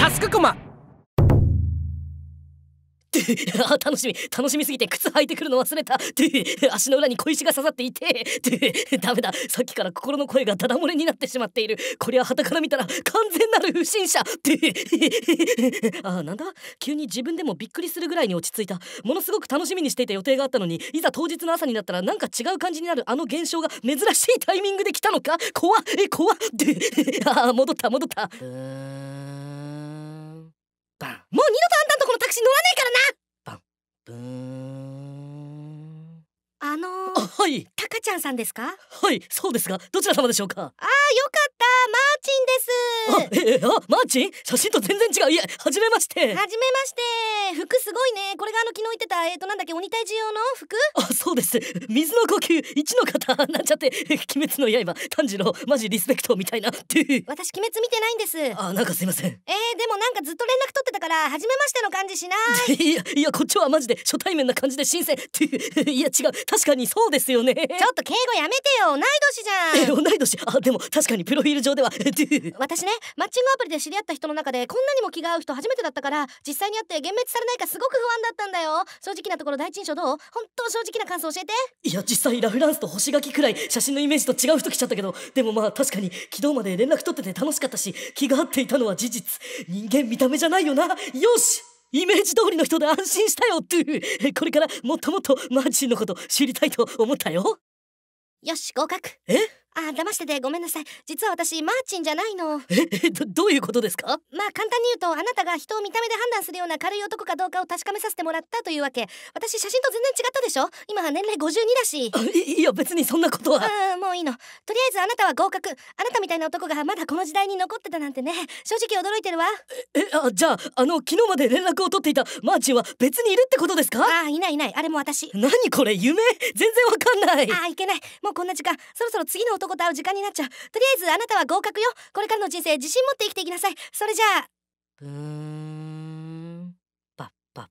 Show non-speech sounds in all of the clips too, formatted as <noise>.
タスクコマ <laughs> 楽しみ楽しみすぎて靴履いてくるの忘れた <laughs> 足の裏に小石が刺さっていて <laughs> ダメださっきから心の声がダダ漏れになってしまっているこりゃたから見たら完全なる不審者あなんだ急に自分でもびっくりするぐらいに落ち着いたものすごく楽しみにしていた予定があったのにいざ当日の朝になったらなんか違う感じになるあの現象が珍しいタイミングで来たのか怖っ怖っあ戻った戻ったバンもう二度とあんたんとこのタクシー乗らねえからなバンブーンあのー、はいタカちゃんさんですかはいそうですがどちら様でしょうかああよかったマーチンですあ、ええ、あ、マーチン写真と全然違ういや、めまして初めまして服すごいねこれがあの昨日言ってたえっ、ー、となんだっけ鬼退治用の服あ、そうです水の呼吸一の方なんちゃって鬼滅の刃炭治郎マジリスペクトみたいな私鬼滅見てないんですあ、なんかすいませんえー、でもなんかずっと連絡取ってたからめましての感じしない <laughs> いや、いやこっちはマジで初対面な感じで新鮮いや違う確かにそうですよねちょっと敬語やめてよ同い年じゃん同い年あ、でも確かにプロフィール上では <laughs> 私ねマッチングアプリで知り合った人の中でこんなにも気が合う人初めてだったから実際に会って幻滅されないかすごく不安だったんだよ正直なところ第一印象どう本当正直な感想教えていや実際ラフランスと星書きくらい写真のイメージと違う人来ちゃったけどでもまあ確かに昨日まで連絡取ってて楽しかったし気が合っていたのは事実人間見た目じゃないよなよしイメージ通りの人で安心したよって <laughs> これからもっともっとマーチンのこと知りたいと思ったよよし合格えあ騙しててごめんなさい実は私マーチンじゃないのえどどういうことですかまあ簡単に言うとあなたが人を見た目で判断するような軽い男かどうかを確かめさせてもらったというわけ私写真と全然違ったでしょ今は年齢52だしいや別にそんなことはん、もういいのとりあえずあなたは合格あなたみたいな男がまだこの時代に残ってたなんてね正直驚いてるわえあじゃああの昨日まで連絡を取っていたマーチンは別にいるってことですかあいないいないあれも私何これ夢全然わかんないあいけないもうこんな時間そろそろ次のとこたう時間になっちゃうとりあえずあなたは合格よこれからの人生自信持って生きていきなさいそれじゃあブーンパッパッ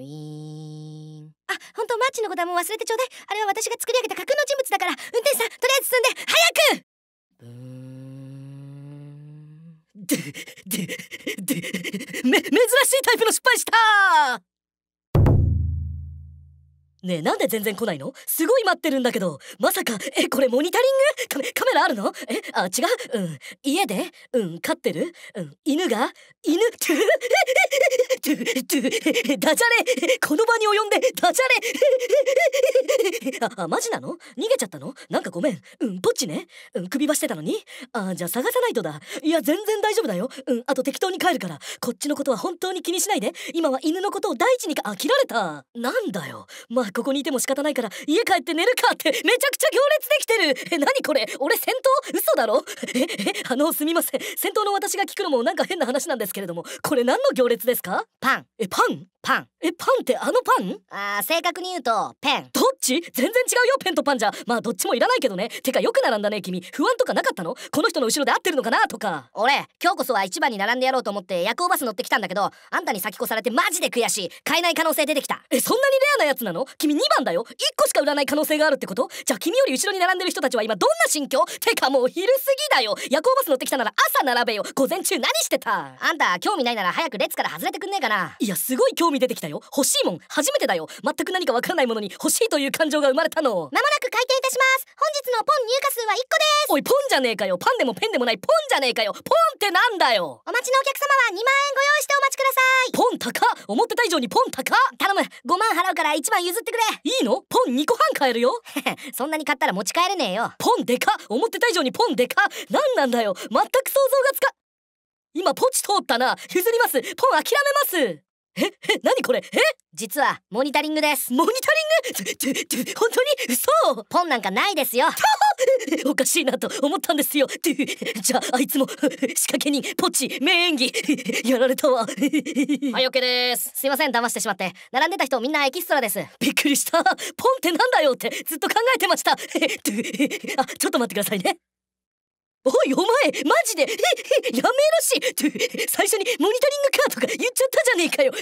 ウィーンあ本当マーチのことはもう忘れてちょうだいあれは私が作り上げた架空の人物だから運転手さんとりあえず進んで早くブーンでででめ珍しいタイプの失敗したねえ、なんで全然来ないのすごい待ってるんだけど。まさか、え、これモニタリングカメ、カメラあるのえ、あ、違ううん。家でうん、飼ってるうん。犬が犬トゥトゥトゥダジャレこの場に及んでダジャレ <laughs> あ、あ、マジなの逃げちゃったのなんかごめん。うん、ポッチね。うん、首輪してたのに。あ、じゃあ探さないとだ。いや、全然大丈夫だよ。うん、あと適当に帰るから。こっちのことは本当に気にしないで。今は犬のことを第一にか、あ、切られた。なんだよ。まあここにいても仕方ないから家帰って寝るかってめちゃくちゃ行列できてるえ何これ俺戦闘嘘だろええあのすみません先頭の私が聞くのもなんか変な話なんですけれどもこれ何の行列ですかパンえパンパンえパンってあのパンあー正確に言うとペンどっち全然違うよペンとパンじゃまあどっちもいらないけどねてかよく並んだね君不安とかなかったのこの人の後ろで合ってるのかなとか俺今日こそは一番に並んでやろうと思って夜行バス乗ってきたんだけどあんたに先越されてマジで悔しい買えない可能性出てきたえそんなにレアなやつなの君2番だよ1個しか売らない可能性があるってことじゃあ君より後ろに並んでる人たちは今どんな心境てかもう昼過ぎだよ夜行バス乗ってきたなら朝並べよ午前中何してたあんた興味ないなら早く列から外れてくんねえかないやすごい興味出てきたよ欲しいもん初めてだよ全く何かわからないものに欲しいという感情が生まれたのまもなく開店いたします本日のポン入荷数は1個ですおいポンじゃねえかよパンでもペンでもないポンじゃねえかよポンってなんだよお待ちのお客様は2万円ご用意してお待ちくださいポン高思ってた以上にポン高頼む5万払うから1番譲ってってくれいいのポン2個半買えるよ <laughs> そんなに買ったら持ち帰れねえよポンでか思ってた以上にポンでか何なんだよ全く想像がつか今ポチ通ったな譲りますポン諦めますええ何これえ実はモニタリングですモニタリング本当に嘘ポンなんかないですよ <laughs> おかしいなと思ったんですよって <laughs> じゃああいつも仕掛け人ポチ名演技 <laughs> やられたわはい OK ですすいません騙してしまって並んでた人みんなエキストラですびっくりしたポンってなんだよってずっと考えてましたあちょっと待ってくださいねおいお前マジでやめろし最初にモニタリングかとか言っちゃったじゃねえかよ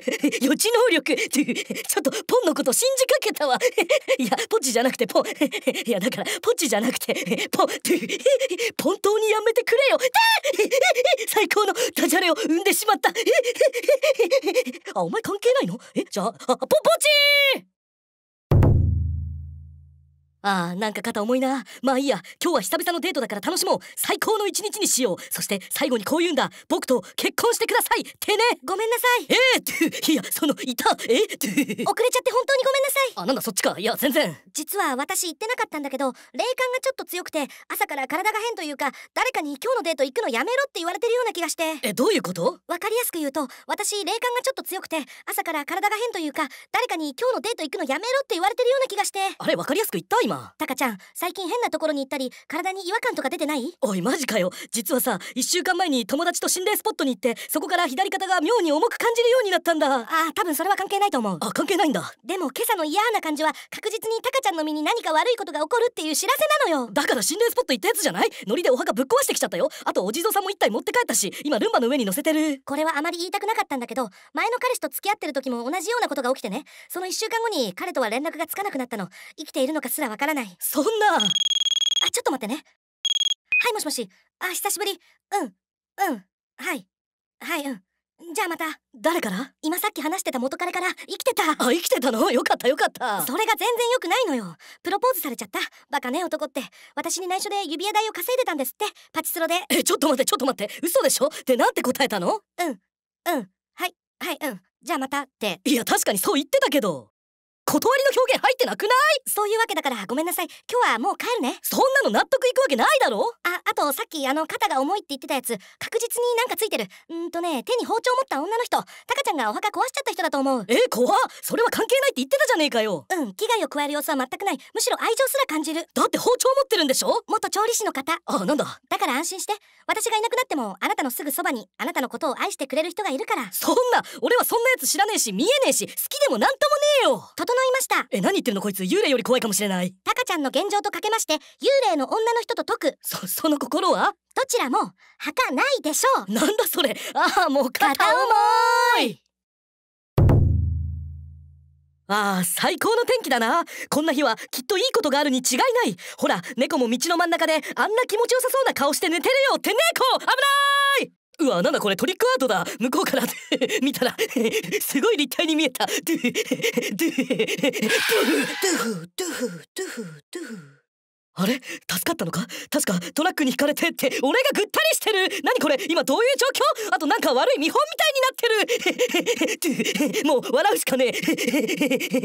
<laughs> 予知能力ちょっとポンのこと信じかけたわ <laughs> いやポチじゃなくてポン <laughs> いやだからポチじゃなくてポン本当にやめてくれよ最高のダジャレを生んでしまったあお前関係ないのえじゃあポポチーああなんか肩重いなまあいいや今日は久々のデートだから楽しもう最高の一日にしようそして最後にこう言うんだ僕と結婚してくださいってねごめんなさいええ、っていやそのいたえって遅れちゃって本当にごめんなさいあなんだそっちかいや全然実は私言ってなかったんだけど霊感がちょっと強くて朝から体が変というか誰かに今日のデート行くのやめろって言われてるような気がしてえどういうことわかりやすく言うと私霊感がちょっと強くて朝から体が変というか誰かに今日のデート行くのやめろって言われてるような気がしてあれわかりやすく言った今今タカちゃん最近変なところに行ったり体に違和感とか出てないおいマジかよ実はさ1週間前に友達と心霊スポットに行ってそこから左肩が妙に重く感じるようになったんだああ多分それは関係ないと思うあ関係ないんだでも今朝の嫌な感じは確実にタカちゃんの身に何か悪いことが起こるっていう知らせなのよだから心霊スポット行ったやつじゃないノリでお墓ぶっ壊してきちゃったよあとお地蔵さんも1体持って帰ったし今ルンバの上に乗せてるこれはあまり言いたくなかったんだけど前の彼氏と付き合ってる時も同じようなことが起きてねその1週間後に彼とは連絡がつかなくなったの生きているのかすら分かからないそんなあちょっと待ってねはいもしもしあ久しぶりうんうんはいはいうんじゃあまた誰から今さっき話してた元彼から生きてたあ生きてたのよかったよかったそれが全然良くないのよプロポーズされちゃったバカね男って私に内緒で指輪代を稼いでたんですってパチスロでえちょっと待ってちょっと待って嘘でしょってなんて答えたのうんうんはいはいうんじゃあまたっていや確かにそう言ってたけど断りの表現入ってなくないそういうわけだからごめんなさい今日はもう帰るねそんなの納得いくわけないだろああとさっきあの肩が重いって言ってたやつ確実になんかついてるんとね手に包丁持った女の人タカちゃんがお墓壊しちゃった人だと思うえ怖それは関係ないって言ってたじゃねえかようん危害を加える様子は全くないむしろ愛情すら感じるだって包丁持ってるんでしょ元調理師の方あなんだだから安心して私がいなくなってもあなたのすぐそばにあなたのことを愛してくれる人がいるからそんな俺はそんなやつ知らねえし見えねえし好きでもなんともねえよ整いましたえ何言ってんのこいつ幽霊より怖いかもしれないタカちゃんの現状とかけまして幽霊の女の人と解くそその心はどちらもはかないでしょうなんだそれああもう片思いああ、最高の天気だな。こんな日はきっといいことがあるに違いない。ほら、猫も道の真ん中であんな気持ちよさそうな顔して寝てるよって猫危ないうわなんだこれトリックアートだ向こうから <laughs> 見たら <laughs> すごい立体に見えたドゥドゥドゥドゥドゥドゥフあれ助かったのか確かトラックに引かれてって俺がぐったりしてる何これ今どういう状況あとなんか悪い見本みたいになってる <laughs> もう笑うしかねえ <laughs>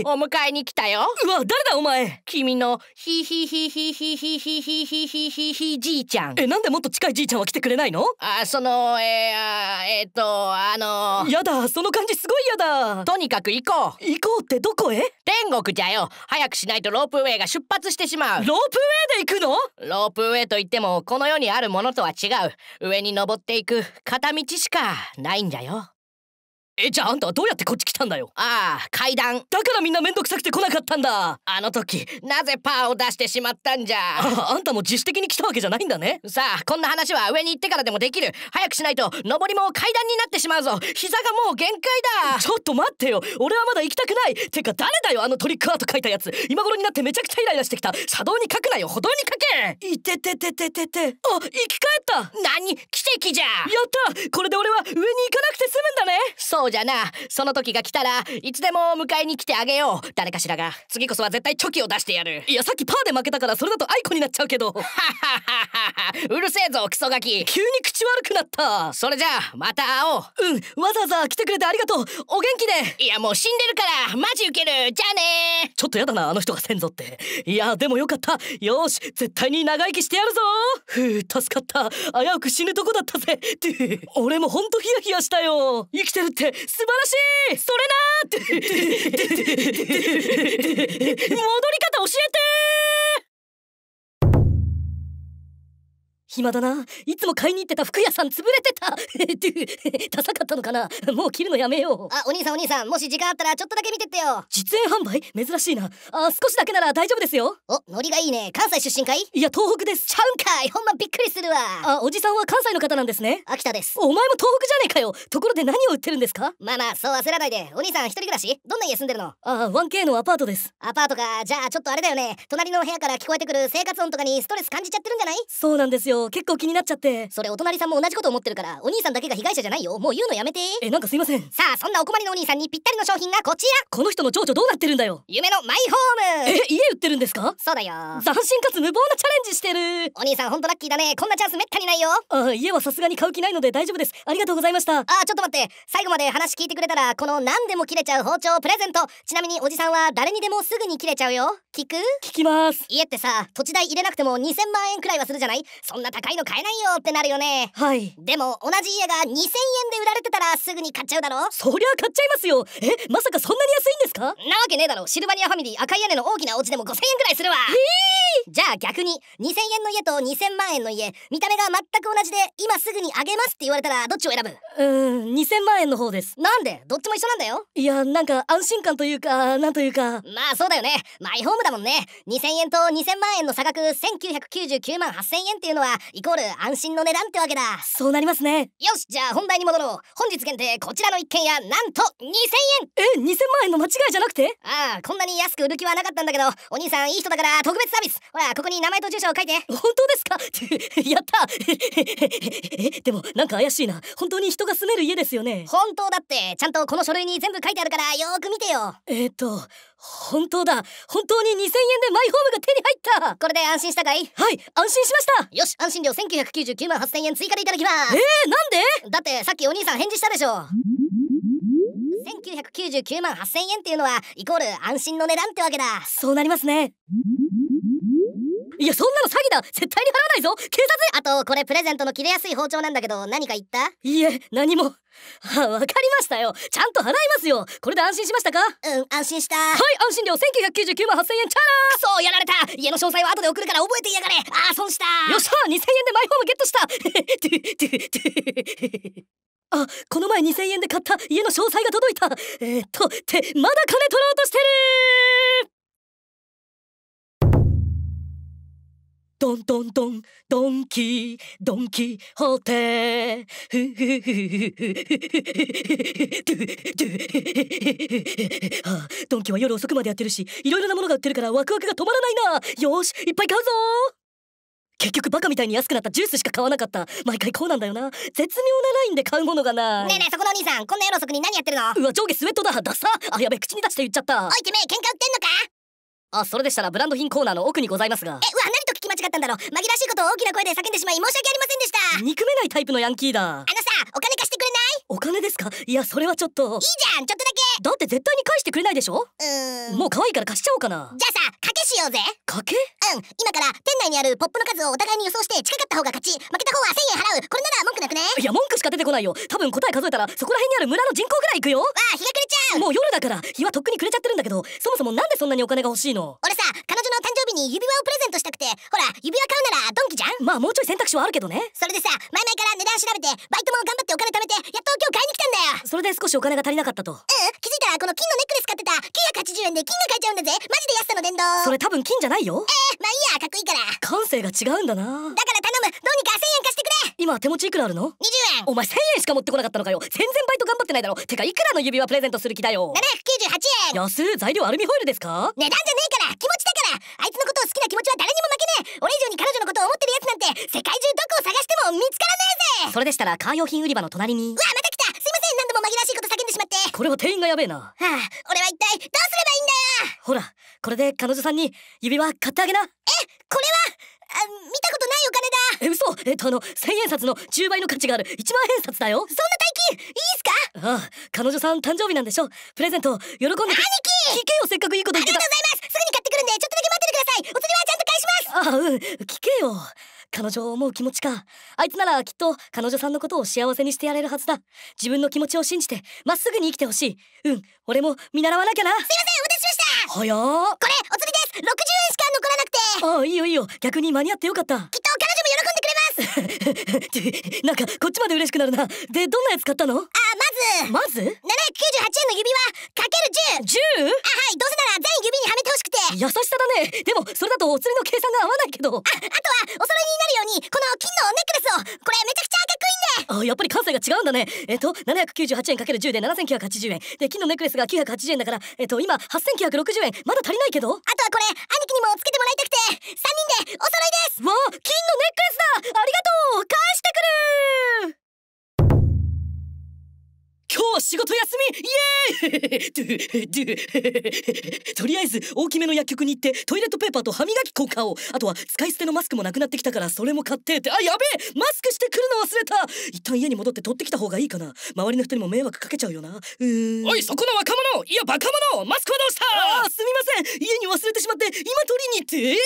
お迎えに来たようわ誰だお前君のヒヒヒヒヒヒヒヒヒヒヒヒじいちゃんえなんでもっと近いじいちゃんは来てくれないのあそのえー、えー、っとあのー、やだその感じすごいやだとにかく行こう行こうってどこへ天国じゃよ早くしないとロープウェイが出発してしまうロープウェイで行くのロープウェイといってもこの世にあるものとは違う上に登っていく片道しかないんじゃよえじゃああんたはどうやってこっち来たんだよああ階段だからみんなめんどくさくて来なかったんだあの時なぜパーを出してしまったんじゃああんたも自主的に来たわけじゃないんだねさあこんな話は上に行ってからでもできる早くしないと上りも階段になってしまうぞ膝がもう限界だちょっと待ってよ俺はまだ行きたくないてか誰だよあのトリックアート書いたやつ今頃になってめちゃくちゃイライラしてきた車道に書くなよ歩道に書けいててててててあ生き返った何奇跡じゃやったこれで俺は上に行かなくて済むんだねそうそじゃなその時が来たらいつでも迎えに来てあげよう誰かしらが次こそは絶対チョキを出してやるいやさっきパーで負けたからそれだとアイコになっちゃうけどうるせえぞクソガキ急に口悪くなったそれじゃあまた会おううんわざわざ来てくれてありがとうお元気でいやもう死んでるからマジウケるじゃあねちょっとやだなあの人が先祖っていやでもよかったよし絶対に長生きしてやるぞふう助かった危うく死ぬとこだったぜって俺もほんとヒヤヒヤしたよ生きてるって素晴らしいそれな <laughs> 戻り方教えて暇だないつも買いに行ってた服屋さん潰れてたって <laughs> ダサかったのかなもう切るのやめようあお兄さんお兄さんもし時間あったらちょっとだけ見てってよ実演販売珍しいなあ少しだけなら大丈夫ですよおノリがいいね関西出身かいいや東北ですちゃうんかいほんまびっくりするわあおじさんは関西の方なんですね秋田ですお前も東北じゃねえかよところで何を売ってるんですかまあまあそう焦らないでお兄さん一人暮らしどんな家住んでるのああ 1K のアパートですアパートかじゃあちょっとあれだよね隣の部屋から聞こえてくる生活音とかにストレス感じちゃってるんじゃないそうなんですよ結構気になっちゃってそれお隣さんも同じこと思ってるからお兄さんだけが被害者じゃないよもう言うのやめてえなんかすいませんさあそんなお困りのお兄さんにぴったりの商品がこちらこの人の情緒どうなってるんだよ夢のマイホームえ家売ってるんですかそうだよ斬新かつ無謀なチャレンジしてるお兄さんほんとラッキーだねこんなチャンスめったにないよああ家はさすがに買う気ないので大丈夫ですありがとうございましたあちょっと待って最後まで話聞いてくれたらこの何でも切れちゃう包丁プレゼントちなみにおじさんは誰にでもすぐに切れちゃうよ聞く聞きます家ってさ土地代入れなくても2000万円くらいはするじゃないそんな高いの買えないよってなるよねはいでも同じ家が2000円で売られてたらすぐに買っちゃうだろそりゃ買っちゃいますよえまさかそんなに安いんですかなわけねえだろシルバニアファミリー赤い屋根の大きなお家でも5000円くらいするわえー、じゃあ逆に2000円の家と2000万円の家見た目が全く同じで今すぐにあげますって言われたらどっちを選ぶうん2000万円の方ですなんでどっちも一緒なんだよいやなんか安心感というかなんというかまあそうだよねマイホームだもんね2000円と2000万円の差額1999万8000円っていうのはイコール安心の値段ってわけだそうなりますねよしじゃあ本題に戻ろう本日限定こちらの一軒家なんと2000円え2000万円の間違いじゃなくてああこんなに安く売る気はなかったんだけどお兄さんいい人だから特別サービスほらここに名前と住所を書いて本当ですか <laughs> やった <laughs> でもなんか怪しいな本当に人が住める家ですよね本当だってちゃんとこの書類に全部書いてあるからよーく見てよえっ、と本当だ本当に2000円でマイホームが手に入ったこれで安心したかいはい安心しましたよし安心料1999万8000円追加でいただきますえー、なんでだってさっきお兄さん返事したでしょ1999万8000円っていうのはイコール安心の値段ってわけだそうなりますねいやそんなの詐欺だ絶対に払わないぞ警察あとこれプレゼントの切れやすい包丁なんだけど何か言ったいいえ何もはわかりましたよちゃんと払いますよこれで安心しましたかうん安心したはい安心料1999万8000円チャラーそうやられた家の詳細は後で送るから覚えていやがれあー損したよっしゃ2000円でマイホームゲットしたあこの前2000円で買った家の詳細が届いたえー、っとってまだ金取ろうとしてるドンドンドンドンキドンキホーテふドンキは夜遅くまでやってるしいろいろなものが売ってるからワクワクが止まらないなよしいっぱい買うぞ結局バカみたいに安くなったジュースしか買わなかった毎回こうなんだよな絶妙なラインで買うものがなねえねえそこのお兄さんこんな夜遅くに何やってるのうわ上下スウェットだダサあやべ口に出して言っちゃったおいてめえ喧嘩売ってんのかあそれでしたらブランド品コーナーの奥にございますがえうわ何間違ったんだろう紛らわしいことを大きな声で叫んでしまい申し訳ありませんでした憎めないタイプのヤンキーだあのさお金貸してくれないお金ですかいやそれはちょっといいじゃんちょっとだけだって絶対に返してくれないでしょうんもう可愛いから貸しちゃおうかなじゃあさ賭けしようぜ賭けうん今から店内にあるポップの数をお互いに予想して近かった方が勝ち負けた方は1000円払うこれなら文句なくねいや文句しか出てこないよ多分答え数えたらそこら辺にある村の人口ぐらいいくよわあ日が暮れちゃうもう夜だから日はとっくに暮れちゃってるんだけどそもそもなんでそんなにお金が欲しいの俺さ彼女の誕生日に指輪をプレゼントしたくてほら指輪買うならドンキじゃんまあもうちょい選択肢はあるけどねそれでさ前々から値段調べてバイトも頑張ってお金貯めてやっと今日買いに来たんだよそれで少しお金が足りなかったとうん気づいたらこの金のネックレス買ってた980円で金が買えちゃうんだぜマジで安さの殿堂それ多分金じゃないよえー、まあいいやかっこいいから感性が違うんだなだから頼むどうにか1000円貸してくれ今手持ちいくらあるの20円お前1000円しか持ってこなかったのかよ全然バイト頑張ってないだろてかいくらの指輪プレゼントする気だよ798円安材料アルミホイルですか値段じゃねえから気持ちだからあいつのことを好きな気持ちは誰にも負けねえ俺以上に彼女のことを思ってるやつなんて世界中どこを探しても見つからねえぜそれでしたらカー用品売り場の隣にうわこれは店員がやべえな。はあ、俺は一体どうすればいいんだよほら、これで彼女さんに指輪買ってあげな。え、これはあ見たことないお金だえ、嘘えっと、あの、千円札の10倍の価値がある1万円札だよそんな大金いいっすかああ、彼女さん誕生日なんでしょプレゼント、喜んで兄貴聞けよ、せっかくいいこと言ってたありがとうございますすぐに買ってくるんで、ちょっとだけ待っててくださいお釣りはちゃんと返しますああ、うん、聞けよ彼女を思う気持ちかあいつならきっと彼女さんのことを幸せにしてやれるはずだ自分の気持ちを信じてまっすぐに生きてほしいうん俺も見習わなきゃなすいませんお出ししましたはやこれお釣りです60円しか残らなくてああいいよいいよ逆に間に合ってよかったきっと <laughs> なんかこっちまで嬉しくなるなでどんなやつ買ったのあまずまず798円の指輪かける 10! 10? あはいどうせなら全指にはめてほしくて優しさだねでもそれだとお釣りの計算が合わないけどああとはお揃いになるようにこの金のネックレスをこれめちゃくちゃかっこいいんであやっぱり感性が違うんだねえっと798円かける10で7980円で金のネックレスが980円だからえっと今8960円まだ足りないけどあとはこれ兄貴にもつけてもらいたくて3人でお揃いですわあ金のネックレスだありが返してくる今日は仕事休みイエーイ <laughs> とりあえず大きめの薬局に行ってトイレットペーパーと歯磨き粉買おうあとは使い捨てのマスクもなくなってきたからそれも買ってってあやべえマスクしてくるの忘れた一旦家に戻って取ってきた方がいいかな周りの人にも迷惑かけちゃうよなうーんおいそこの若者いやバカ者マスクはどうしたああすみません家に忘れてしまって今取りに行って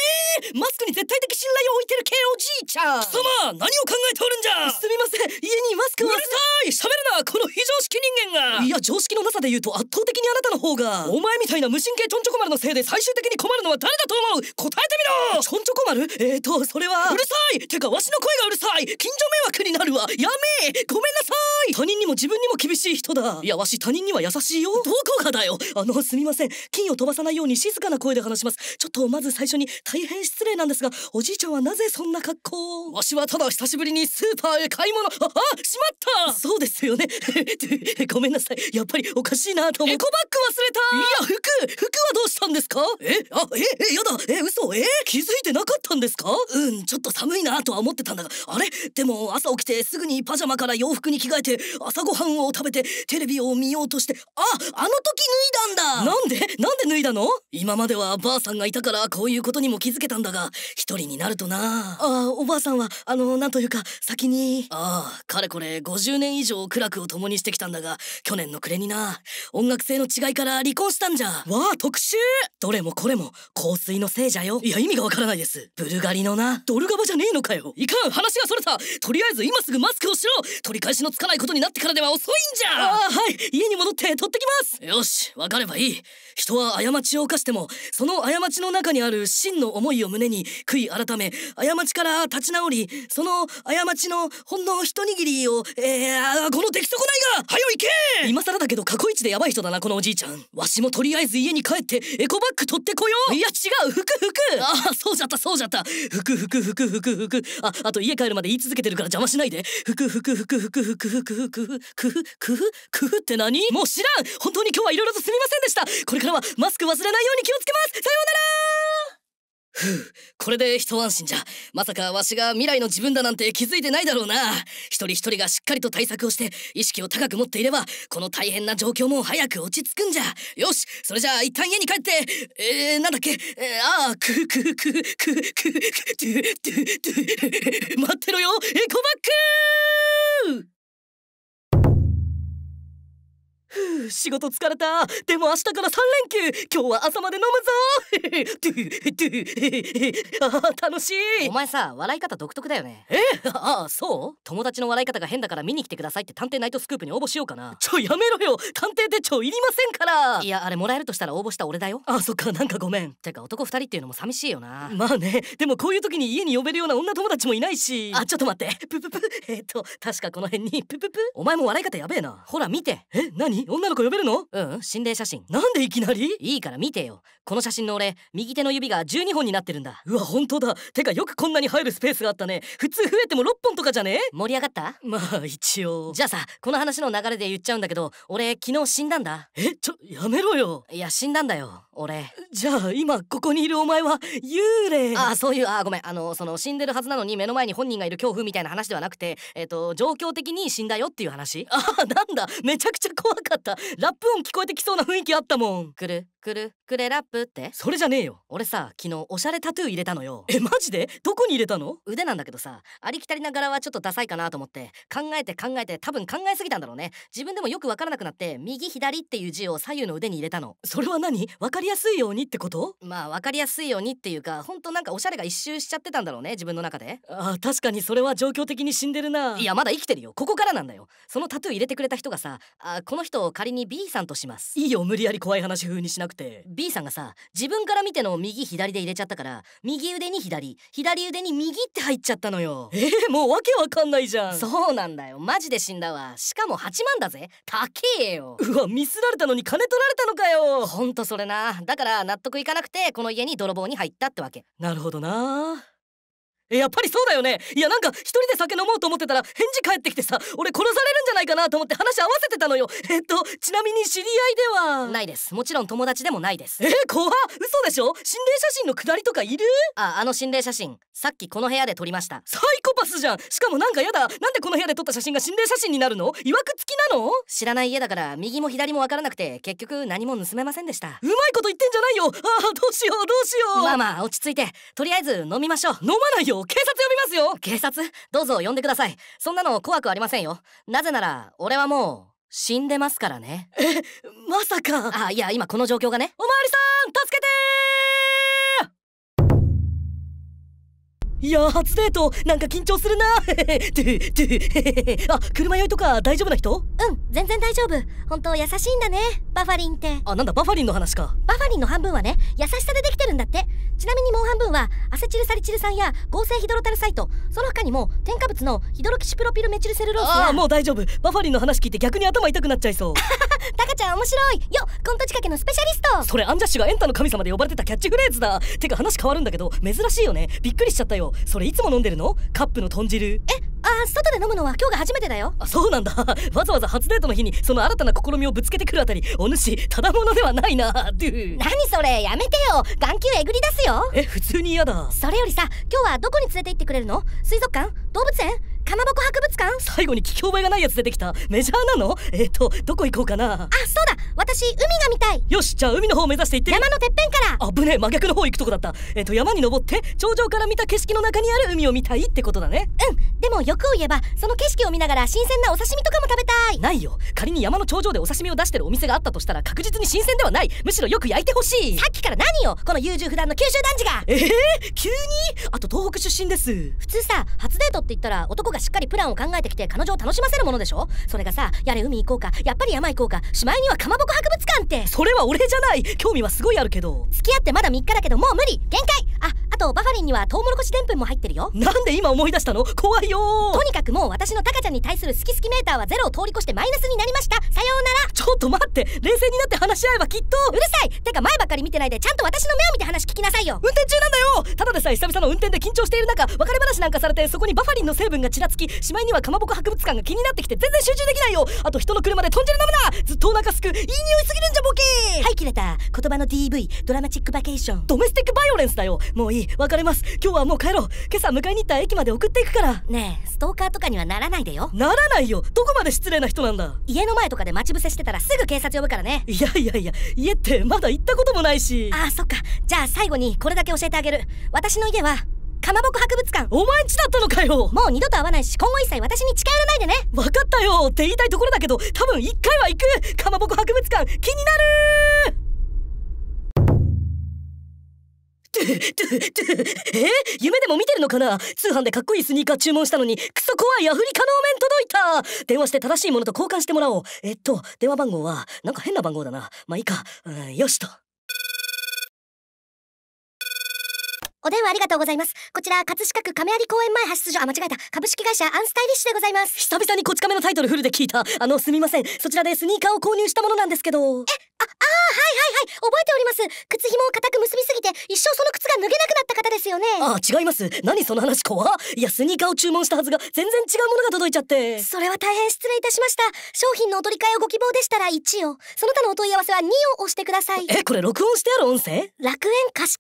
えー、マスクに絶対的信頼を置いてる系おじいちゃん貴様何を考えておるんじゃすみません家にマスク忘れたい喋るなこの非常識人間がいや常識のなさで言うと圧倒的にあなたの方がお前みたいな無神経ちょんちょこ丸のせいで最終的に困るのは誰だと思う答えてみろちょんちょこ丸えーとそれはうるさいてかわしの声がうるさい近所迷惑になるわやめごめんなさい他人にも自分にも厳しい人だいやわし他人には優しいよどこかだよあのすみません金を飛ばさないように静かな声で話しますちょっとまず最初に大変失礼なんですがおじいちゃんはなぜそんな格好わしはただ久しぶりにスーパーへ買い物ああしまったそうですよね <laughs> <laughs> ごめんなさいやっぱりおかしいなと思エコバッグ忘れたいや服服はどうしたんですかえあええやだえ嘘え気づいてなかったんですかうんちょっと寒いなとは思ってたんだがあれでも朝起きてすぐにパジャマから洋服に着替えて朝ごはんを食べてテレビを見ようとしてああの時脱いだんだなんでなんで脱いだの今まではばあさんがいたからこういうことにも気づけたんだが一人になるとなあおばあさんはあのなんというか先にああかれこれ50年以上苦楽を共にしてきたんだだが去年の暮れにな音楽性の違いから離婚したんじゃわあ特集どれもこれも香水のせいじゃよいや意味がわからないですブルガリのなドルガバじゃねえのかよいかん話がそれたとりあえず今すぐマスクをしろ取り返しのつかないことになってからでは遅いんじゃああはい家に戻って取ってきますよしわかればいい人は過ちを犯してもその過ちの中にある真の思いを胸に悔い改め過ちから立ち直りその過ちのほんの一握りをえー、この出来損ないがはよ行け今更だけど過去一でヤバい人だなこのおじいちゃんわしもとりあえず家に帰ってエコバッグ取ってこよういや違う服服ああそうじゃったそうじゃった服服服服服ああと家帰るまで言い続けてるから邪魔しないで服服服服服服服服服服服って何もう知らん本当に今日はいろいろとすみませんでしたこれからはマスク忘れないように気をつけますさようならふ <laughs> うこれで一安心じゃまさかわしが未来の自分だなんて気づいてないだろうな一人一人がしっかりと対策をして意識を高く持っていればこの大変な状況も早く落ち着くんじゃよしそれじゃあ一旦家に帰ってえー、なんだっけ、えー、ああクククククククククク待ってろよエコバック仕事疲れたでも明日から3連休今日は朝まで飲むぞ <laughs> 楽しいお前さ笑い方独特だよねえああそう友達の笑い方が変だから見に来てくださいって探偵ナイトスクープに応募しようかなちょやめろよ探偵手帳いりませんからいやあれもらえるとしたら応募した俺だよあそっかなんかごめんてか男2人っていうのも寂しいよなまあねでもこういう時に家に呼べるような女友達もいないしあちょっと待ってプププえっ、と確かこの辺にプププお前も笑い方やべえなほら見てえ何女の子呼べるのうん心霊写真なんでいきなりいいから見てよこの写真の俺右手の指が12本になってるんだうわ本当だてかよくこんなに入るスペースがあったね普通増えても6本とかじゃね盛り上がったまあ一応じゃあさこの話の流れで言っちゃうんだけど俺昨日死んだんだえちょやめろよいや死んだんだよ俺じゃあ今ここにいるお前は幽霊ああそういうあごめんあのその死んでるはずなのに目の前に本人がいる恐怖みたいな話ではなくてえっ、と状況的に死んだよっていう話ああなんだめちゃくちゃ怖かったかったラップ音聞こえてきそうな雰囲気あったもんくるくるくれラップってそれじゃねえよ俺さ昨日おしゃれタトゥー入れたのよえマジでどこに入れたの腕なんだけどさありきたりな柄はちょっとダサいかなと思って考えて考えて多分考えすぎたんだろうね自分でもよくわからなくなって右左っていう字を左右の腕に入れたのそれは何わかりやすいようにってことまあわかりやすいようにっていうかほんとなんかおしゃれが一周しちゃってたんだろうね自分の中であ確かにそれは状況的に死んでるないやまだ生きてるよここからなんだよそのタトゥー入れてくれた人がさあこの人人を仮に B さんとしますいいよ無理やり怖い話風にしなくて B さんがさ自分から見ての右左で入れちゃったから右腕に左左腕に右って入っちゃったのよえー、もうわけわかんないじゃんそうなんだよマジで死んだわしかも8万だぜ高えようわミスられたのに金取られたのかよほんとそれなだから納得いかなくてこの家に泥棒に入ったってわけなるほどなやっぱりそうだよねいやなんか一人で酒飲もうと思ってたら返事返ってきてさ俺殺されるんじゃないかなと思って話合わせてたのよえっとちなみに知り合いではないですもちろん友達でもないですえー、怖嘘でしょ心霊写真のくだりとかいるああの心霊写真さっきこの部屋で撮りましたサイコパスじゃんしかもなんかやだなんでこの部屋で撮った写真が心霊写真になるのいわくつきなの知らない家だから右も左も分からなくて結局何も盗めませんでしたうまいこと言ってんじゃないよああどうしようどうしようまあまあ落ち着いてとりあえず飲みましょう飲まないよよ警察呼びますよ警察どうぞ呼んでくださいそんなの怖くありませんよなぜなら俺はもう死んでますからねえまさかあいや今この状況がねおまわりさん助けていや初デートなんか緊張するな <laughs> <laughs> あ車酔いとか大丈夫な人うん全然大丈夫本当優しいんだねバファリンってあなんだバファリンの話かバファリンの半分はね優しさでできてるんだってちなみにもう半分はアセチルサリチル酸や合成ヒドロタルサイトその他にも添加物のヒドロキシプロピルメチルセルロースああもう大丈夫バファリンの話聞いて逆に頭痛くなっちゃいそうタカ <laughs> ちゃん面白いよコント仕掛けのスペシャリストそれアンジャッシュがエンタの神様で呼ばれてたキャッチフレーズだてか話変わるんだけど珍しいよねびっくりしちゃったよそれいつも飲んでるのカップの豚汁えあ外で飲むのは今日が初めてだよあそうなんだ <laughs> わざわざ初デートの日にその新たな試みをぶつけてくるあたりお主ただものではないな <laughs> ドゥ何それやめてよ眼球えぐり出すよえ普通に嫌だそれよりさ今日はどこに連れて行ってくれるの水族館動物園かまぼこ博物館最後に聞き覚えがないやつ出てきたメジャーなのえっ、ー、とどこ行こうかなあそうだ私海が見たいよしじゃあ海の方を目指して行って山のてっぺんからあぶね真逆の方行くとこだったえっ、ー、と山に登って頂上から見た景色の中にある海を見たいってことだねうんでも欲を言えばその景色を見ながら新鮮なお刺身とかも食べたいないよ仮に山の頂上でお刺身を出してるお店があったとしたら確実に新鮮ではないむしろよく焼いてほしいさっきから何よこの優柔不断の九州男児がええー、急にあと東北出身です普通さ初デートって言ったら男ががしっかりプランを考えてきて彼女を楽しませるものでしょそれがさやれ海行こうかやっぱり山行こうかしまいにはかまぼこ博物館ってそれは俺じゃない興味はすごいあるけど付き合ってまだ3日だけどもう無理限界ああとバファリンにはトウモロコシでんぷんも入ってるよなんで今思い出したの怖いよとにかくもう私のタカちゃんに対する好き好きメーターはゼロを通り越してマイナスになりましたさようならちょっと待って冷静になって話し合えばきっとうるさいてか前ばっかり見てないでちゃんと私の目を見て話聞きなさいよ運転中なんだよただでさえ久々の運転で緊張している中別れ話なんかされてそこにバファリンの成分が散らがつきしまいにはかまぼこ博物館が気になってきて全然集中できないよあと人の車で豚汁飲むなずっとお腹すくいい匂いすぎるんじゃボケはい切れた言葉の DV ドラマチックバケーションドメスティックバイオレンスだよもういい別れます今日はもう帰ろう今朝迎えに行った駅まで送っていくからねえストーカーとかにはならないでよならないよどこまで失礼な人なんだ家の前とかで待ち伏せしてたらすぐ警察呼ぶからねいやいやいや家ってまだ行ったこともないしああそっかじゃあ最後にこれだけ教えてあげる私の家はかまぼこ博物館お前んちだったのかよもう二度と会わないし今後一切私に近寄らないでね分かったよって言いたいところだけど多分一回は行くかまぼこ博物館気になる <laughs> え夢でも見てるのかな通販でかっこいいスニーカー注文したのにクソ怖いアフリカのお面届いた電話して正しいものと交換してもらおうえっと電話番号はなんか変な番号だなまあいいか、うん、よしと。お電話ありがとうございます。こちら、葛飾区亀有公園前派出所、あ、間違えた。株式会社アンスタイリッシュでございます。久々にこち亀のタイトルフルで聞いた。あの、すみません。そちらでスニーカーを購入したものなんですけど。え、あ、ああ、はいはいはい、覚えております。靴紐を固く結びすぎて、一生その靴が脱げなくなった方ですよね。ああ、違います。何その話怖いや、スニーカーを注文したはずが、全然違うものが届いちゃって。それは大変失礼いたしました。商品のお取り替えをご希望でしたら1を、その他のお問い合わせは2を押してください。え、これ録音してある音声楽園貸切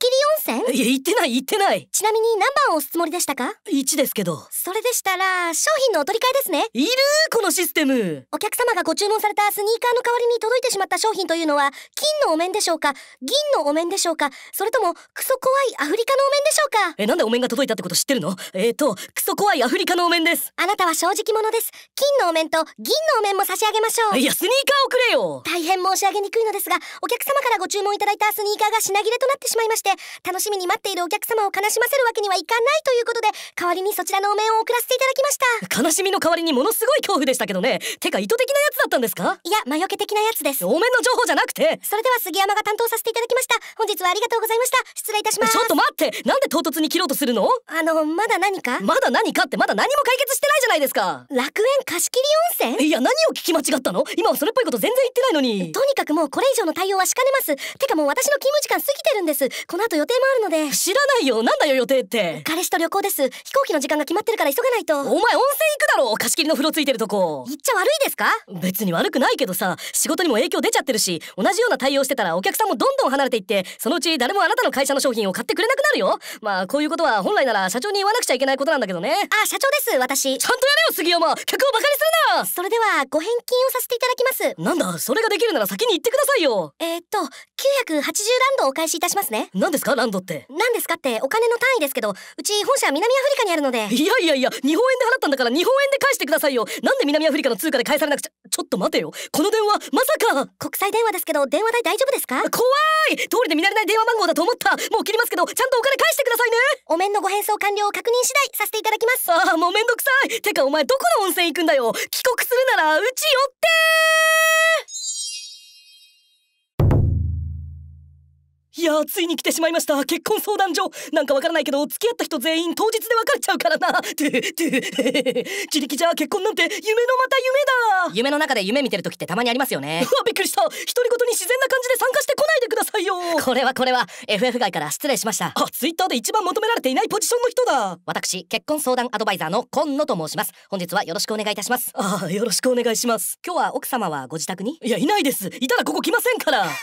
温泉いや、言ってない言ってない。ちなみに何番を押すつもりでしたか ?1 ですけど。それでしたら、商品のお取り替えですね。いるこのシステム。お客様がご注文されたスニーカーの代わりに届いてしまった商品といういうのは金のお面でしょうか銀のお面でしょうかそれともクソ怖いアフリカのお面でしょうかえなんでお面が届いたってこと知ってるのえー、とクソ怖いアフリカのお面ですあなたは正直者です金のお面と銀のお面も差し上げましょういやスニーカーをくれよ大変申し上げにくいのですがお客様からご注文いただいたスニーカーが品切れとなってしまいまして楽しみに待っているお客様を悲しませるわけにはいかないということで代わりにそちらのお面を送らせていただきました悲しみの代わりにものすごい恐怖でしたけどねてか意図的なやつだったんですかいや魔除け的なやつですお面の情報じゃなくてそれでは杉山が担当させていただきました本日はありがとうございました失礼いたしますちょっと待ってなんで唐突に切ろうとするのあのまだ何かまだ何かってまだ何も解決してないじゃないですか楽園貸切温泉いや何を聞き間違ったの今はそれっぽいこと全然言ってないのにとにかくもうこれ以上の対応はしかねますてかもう私の勤務時間過ぎてるんですこの後予定もあるので知らないよなんだよ予定って彼氏と旅行です飛行機の時間が決まってるから急がないとお前温泉行くだろ貸し切りの風呂ついてるとこ行っちゃ悪いですか別に悪くないけどさ仕事にも影響出ちゃってるし同じような対応してたらお客さんもどんどん離れていってそのうち誰もあなたの会社の商品を買ってくれなくなるよまあこういうことは本来なら社長に言わなくちゃいけないことなんだけどねあ社長です私ちゃんとやれよ杉山客をバカにするなそれではご返金をさせていただきますなんだそれができるなら先に言ってくださいよえー、っと980ランドお返しいたしますね何ですかランドって何ですかってお金の単位ですけどうち本社南アフリカにあるのでいやいやいや日本円で払ったんだから日本円で返してくださいよなんで南アフリカの通貨で返されなくちゃちょっと待てよこの電話まさか国際電話ですけど電話代大丈夫ですか怖い通りで見慣れない電話番号だと思ったもう切りますけどちゃんとお金返してくださいねお面のご返送完了を確認次第させていただきますああもうめんどくさいてかお前どこの温泉行くんだよ帰国するならうち寄っていやーついに来てしまいました結婚相談所なんかわからないけど付き合った人全員当日で別れちゃうからなてて <laughs> 自力じゃ結婚なんて夢のまた夢だ夢の中で夢見てる時ってたまにありますよねうわ <laughs> びっくりした独り言に自然な感じで参加してこないでくださいよこれはこれは FF 外から失礼しましたあツイッターで一番求められていないポジションの人だ私結婚相談アドバイザーの今野と申します本日はよろしくお願いいたしますああよろしくお願いします今日は奥様はご自宅にいやいないですいたらここ来ませんから <laughs>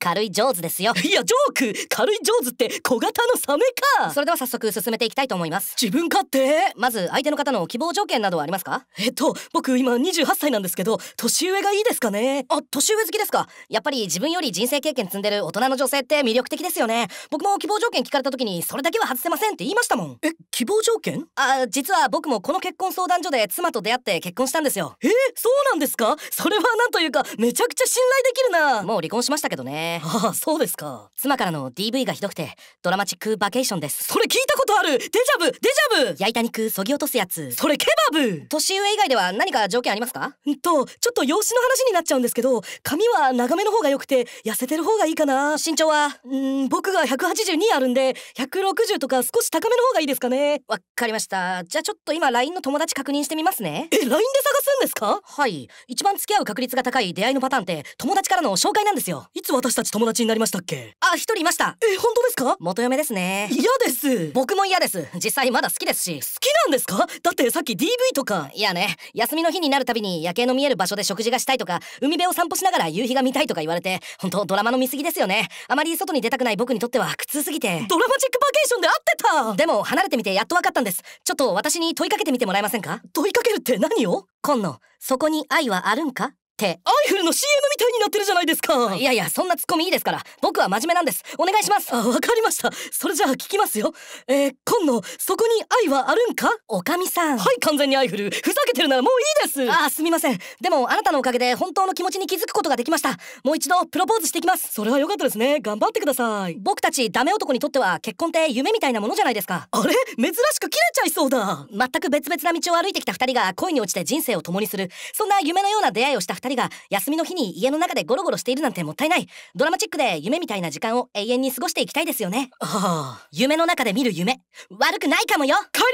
軽い上手ですよいやジョーク軽いジョーズって小型のサメかそれでは早速進めていきたいと思います自分勝手まず相手の方の希望条件などはありますかえっと僕今28歳なんですけど年上がいいですかねあ年上好きですかやっぱり自分より人生経験積んでる大人の女性って魅力的ですよね僕も希望条件聞かれた時にそれだけは外せませんって言いましたもんえ希望条件あ実は僕もこの結婚相談所で妻と出会って結婚したんですよえそうなんですかそれはなんというかめちゃくちゃ信頼できるなもう離婚しましたけどねああそうですか妻からの DV がひどくてドラマチックバケーションですそれ聞いたことあるデジャブデジャブ焼いた肉そぎ落とすやつそれケバブ年上以外では何か条件ありますかんとちょっと容姿の話になっちゃうんですけど髪は長めの方が良くて痩せてる方がいいかな身長はうん僕が182あるんで160とか少し高めの方がいいですかねわかりましたじゃあちょっと今 LINE の友達確認してみますねえ LINE で探すんですかはい一番付き合う確率が高い出会いのパターンって友達からの紹介なんですよいつ私たち友達になりましたっけあ、一人いました。え、本当ですか元嫁ですね。嫌です。僕も嫌です。実際まだ好きですし。好きなんですかだってさっき DV とか。いやね、休みの日になるたびに夜景の見える場所で食事がしたいとか、海辺を散歩しながら夕日が見たいとか言われて、本当ドラマの見過ぎですよね。あまり外に出たくない僕にとっては苦痛すぎて。ドラマチックバケーションで会ってたでも離れてみてやっと分かったんです。ちょっと私に問いかけてみてもらえませんか問いかけるって何を今野、そこに愛はあるんかってアイフルの CM みたいになってるじゃないですかいやいやそんなツッコミいいですから僕は真面目なんですお願いしますあわかりましたそれじゃあ聞きますよえー、今野そこに愛はあるんかおかみさんはい完全にアイフルふざけてるならもういいですあすみませんでもあなたのおかげで本当の気持ちに気づくことができましたもう一度プロポーズしてきますそれは良かったですね頑張ってください僕たちダメ男にとっては結婚って夢みたいなものじゃないですかあれ珍しく切れちゃいそうだ全く別々な道を歩いてきた2人が恋に落ちて人生を共にするそんな夢のような出会いをした2人が休みの日に家の中でゴロゴロしているなんてもったいないドラマチックで夢みたいな時間を永遠に過ごしていきたいですよねああ夢の中で見る夢悪くないかもよ帰り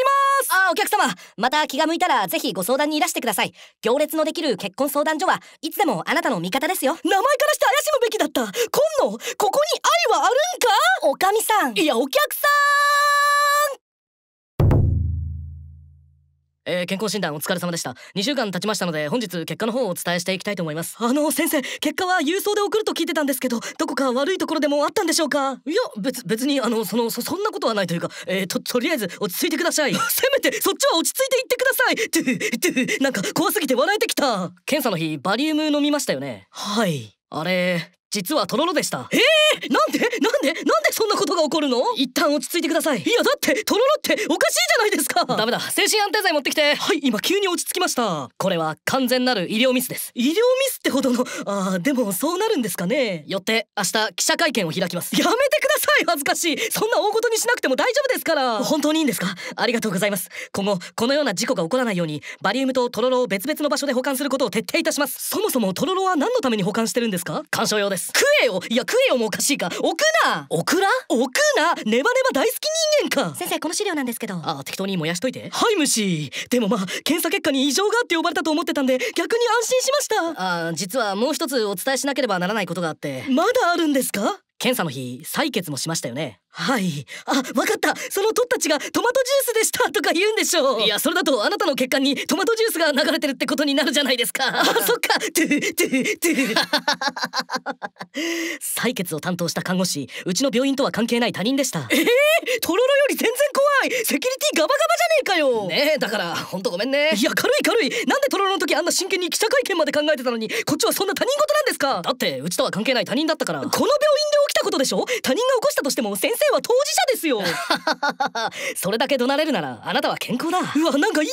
ますああお客様また気が向いたらぜひご相談にいらしてください行列のできる結婚相談所はいつでもあなたの味方ですよ名前からして怪しむべきだった今野ここに愛はあるんかおかみさんいやお客さんえー、健康診断お疲れ様でした。2週間経ちましたので、本日結果の方をお伝えしていきたいと思います。あの、先生、結果は郵送で送ると聞いてたんですけど、どこか悪いところでもあったんでしょうかいや、別、別に、あの、その、そ、そんなことはないというか、えー、と、とりあえず落ち着いてください。せめて、そっちは落ち着いていってくださいって、って、なんか怖すぎて笑えてきた。検査の日、バリウム飲みましたよね。はい。あれ、実はとろろでしたえー、なんでなんでなんでそんなことが起こるの一旦落ち着いてくださいいやだってとろろっておかしいじゃないですかダメだ精神安定剤持ってきてはい今急に落ち着きましたこれは完全なる医療ミスです医療ミスってほどのあーでもそうなるんですかねよって明日記者会見を開きますやめてください恥ずかしいそんな大事にしなくても大丈夫ですから本当にいいんですかありがとうございます今後このような事故が起こらないようにバリウムととろろを別々の場所で保管することを徹底いたしますそもそもとろろは何のために保管してるんですか鑑賞用ですです食えよいや食えよもおかしいかオクなオクラ置くなネバネバ大好き人間か先生この資料なんですけどああ適当に燃やしといてはい虫でもまあ検査結果に異常があって呼ばれたと思ってたんで逆に安心しましたああ実はもう一つお伝えしなければならないことがあってまだあるんですか検査の日採血もしましたよねはい。あ、わかったそのトッたちがトマトジュースでした <laughs> とか言うんでしょういや、それだとあなたの血管にトマトジュースが流れてるってことになるじゃないですか。あ、<laughs> そっかトゥトゥトゥ <laughs> 採血を担当した看護師、うちの病院とは関係ない他人でした。えー、とろろより全然怖いセキュリティガバガバじゃねえかよねえ、だから、ほんとごめんね。いや、軽い軽いなんでとろろの時あんな真剣に記者会見まで考えてたのに、こっちはそんな他人事なんですかだって、うちとは関係ない他人だったから。この病院で起きたことでしょ他人が起こしたとしても先生生は当事者ですよ <laughs> それだけ怒鳴れるならあなたは健康だうわなんかいい感じにまとめよ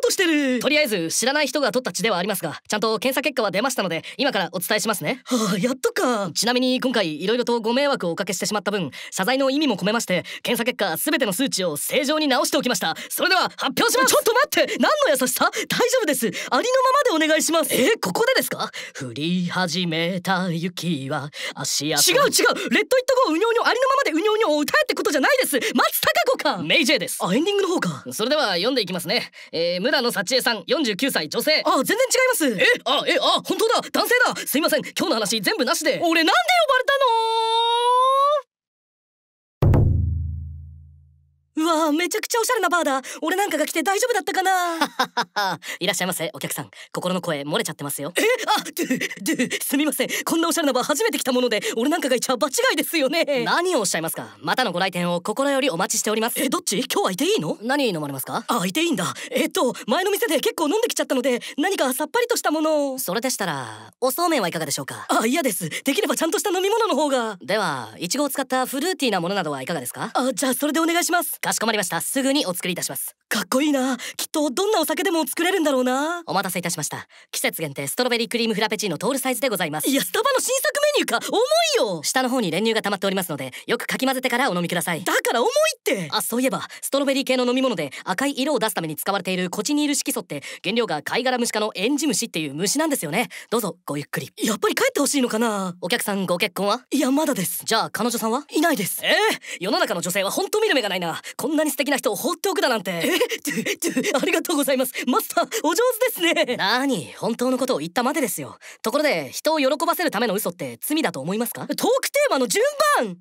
うとしてるとりあえず知らない人が取った血ではありますがちゃんと検査結果は出ましたので今からお伝えしますねはあやっとかちなみに今回いろいろとご迷惑をおかけしてしまった分謝罪の意味も込めまして検査結果全ての数値を正常に直しておきましたそれでは発表しますちょっと待って何の優しさ大丈夫ですありのままでお願いしますえー、ここでですか降り始めた雪は足跡違う違うレッドイットゴーうにょうにょありのままでうにょうにょを歌えってことじゃないです松たか子かメイジェイですあエンディングの方かそれでは読んでいきますねえー、村野幸恵さん49歳女性あ全然違いますえあえあ本当だ男性だすいません今日の話全部なしで俺なんで呼ばれたのうわめちゃくちゃおしゃれなバーだ俺なんかが来て大丈夫だったかな <laughs> いらっしゃいませお客さん心の声漏れちゃってますよえあドゥすみませんこんなおしゃれなバー初めて来たもので俺なんかがいちゃ場違いですよね何をおっしゃいますかまたのご来店を心よりお待ちしておりますえどっち今日はいていいの何飲まれますかあいていいんだえっと前の店で結構飲んできちゃったので何かさっぱりとしたものをそれでしたらおそうめんはいかがでしょうかあ嫌ですできればちゃんとした飲み物の方がではいちごを使ったフルーティーなものなどはいかがですかあじゃあそれでお願いしますかしこまりましたすぐにお作りいたしますかっこいいなきっとどんなお酒でも作れるんだろうなお待たせいたしました季節限定ストロベリークリームフラペチーノトールサイズでございますいやスタバの新作入か重いよ下の方に練乳が溜まっておりますのでよくかき混ぜてからお飲みくださいだから重いってあそういえばストロベリー系の飲み物で赤い色を出すために使われているコチニール色素って原料が貝殻虫科のエンジムシっていう虫なんですよねどうぞごゆっくりやっぱり帰ってほしいのかなお客さんご結婚はいやまだですじゃあ彼女さんはいないですえー、世の中の女性はほんと見る目がないなこんなに素敵な人を放っておくだなんてえありがとうございますマスターお上手ですねなに本当のことを言ったまでですよところで人を喜ばせるための嘘って罪だと思いますかトークテーマの順番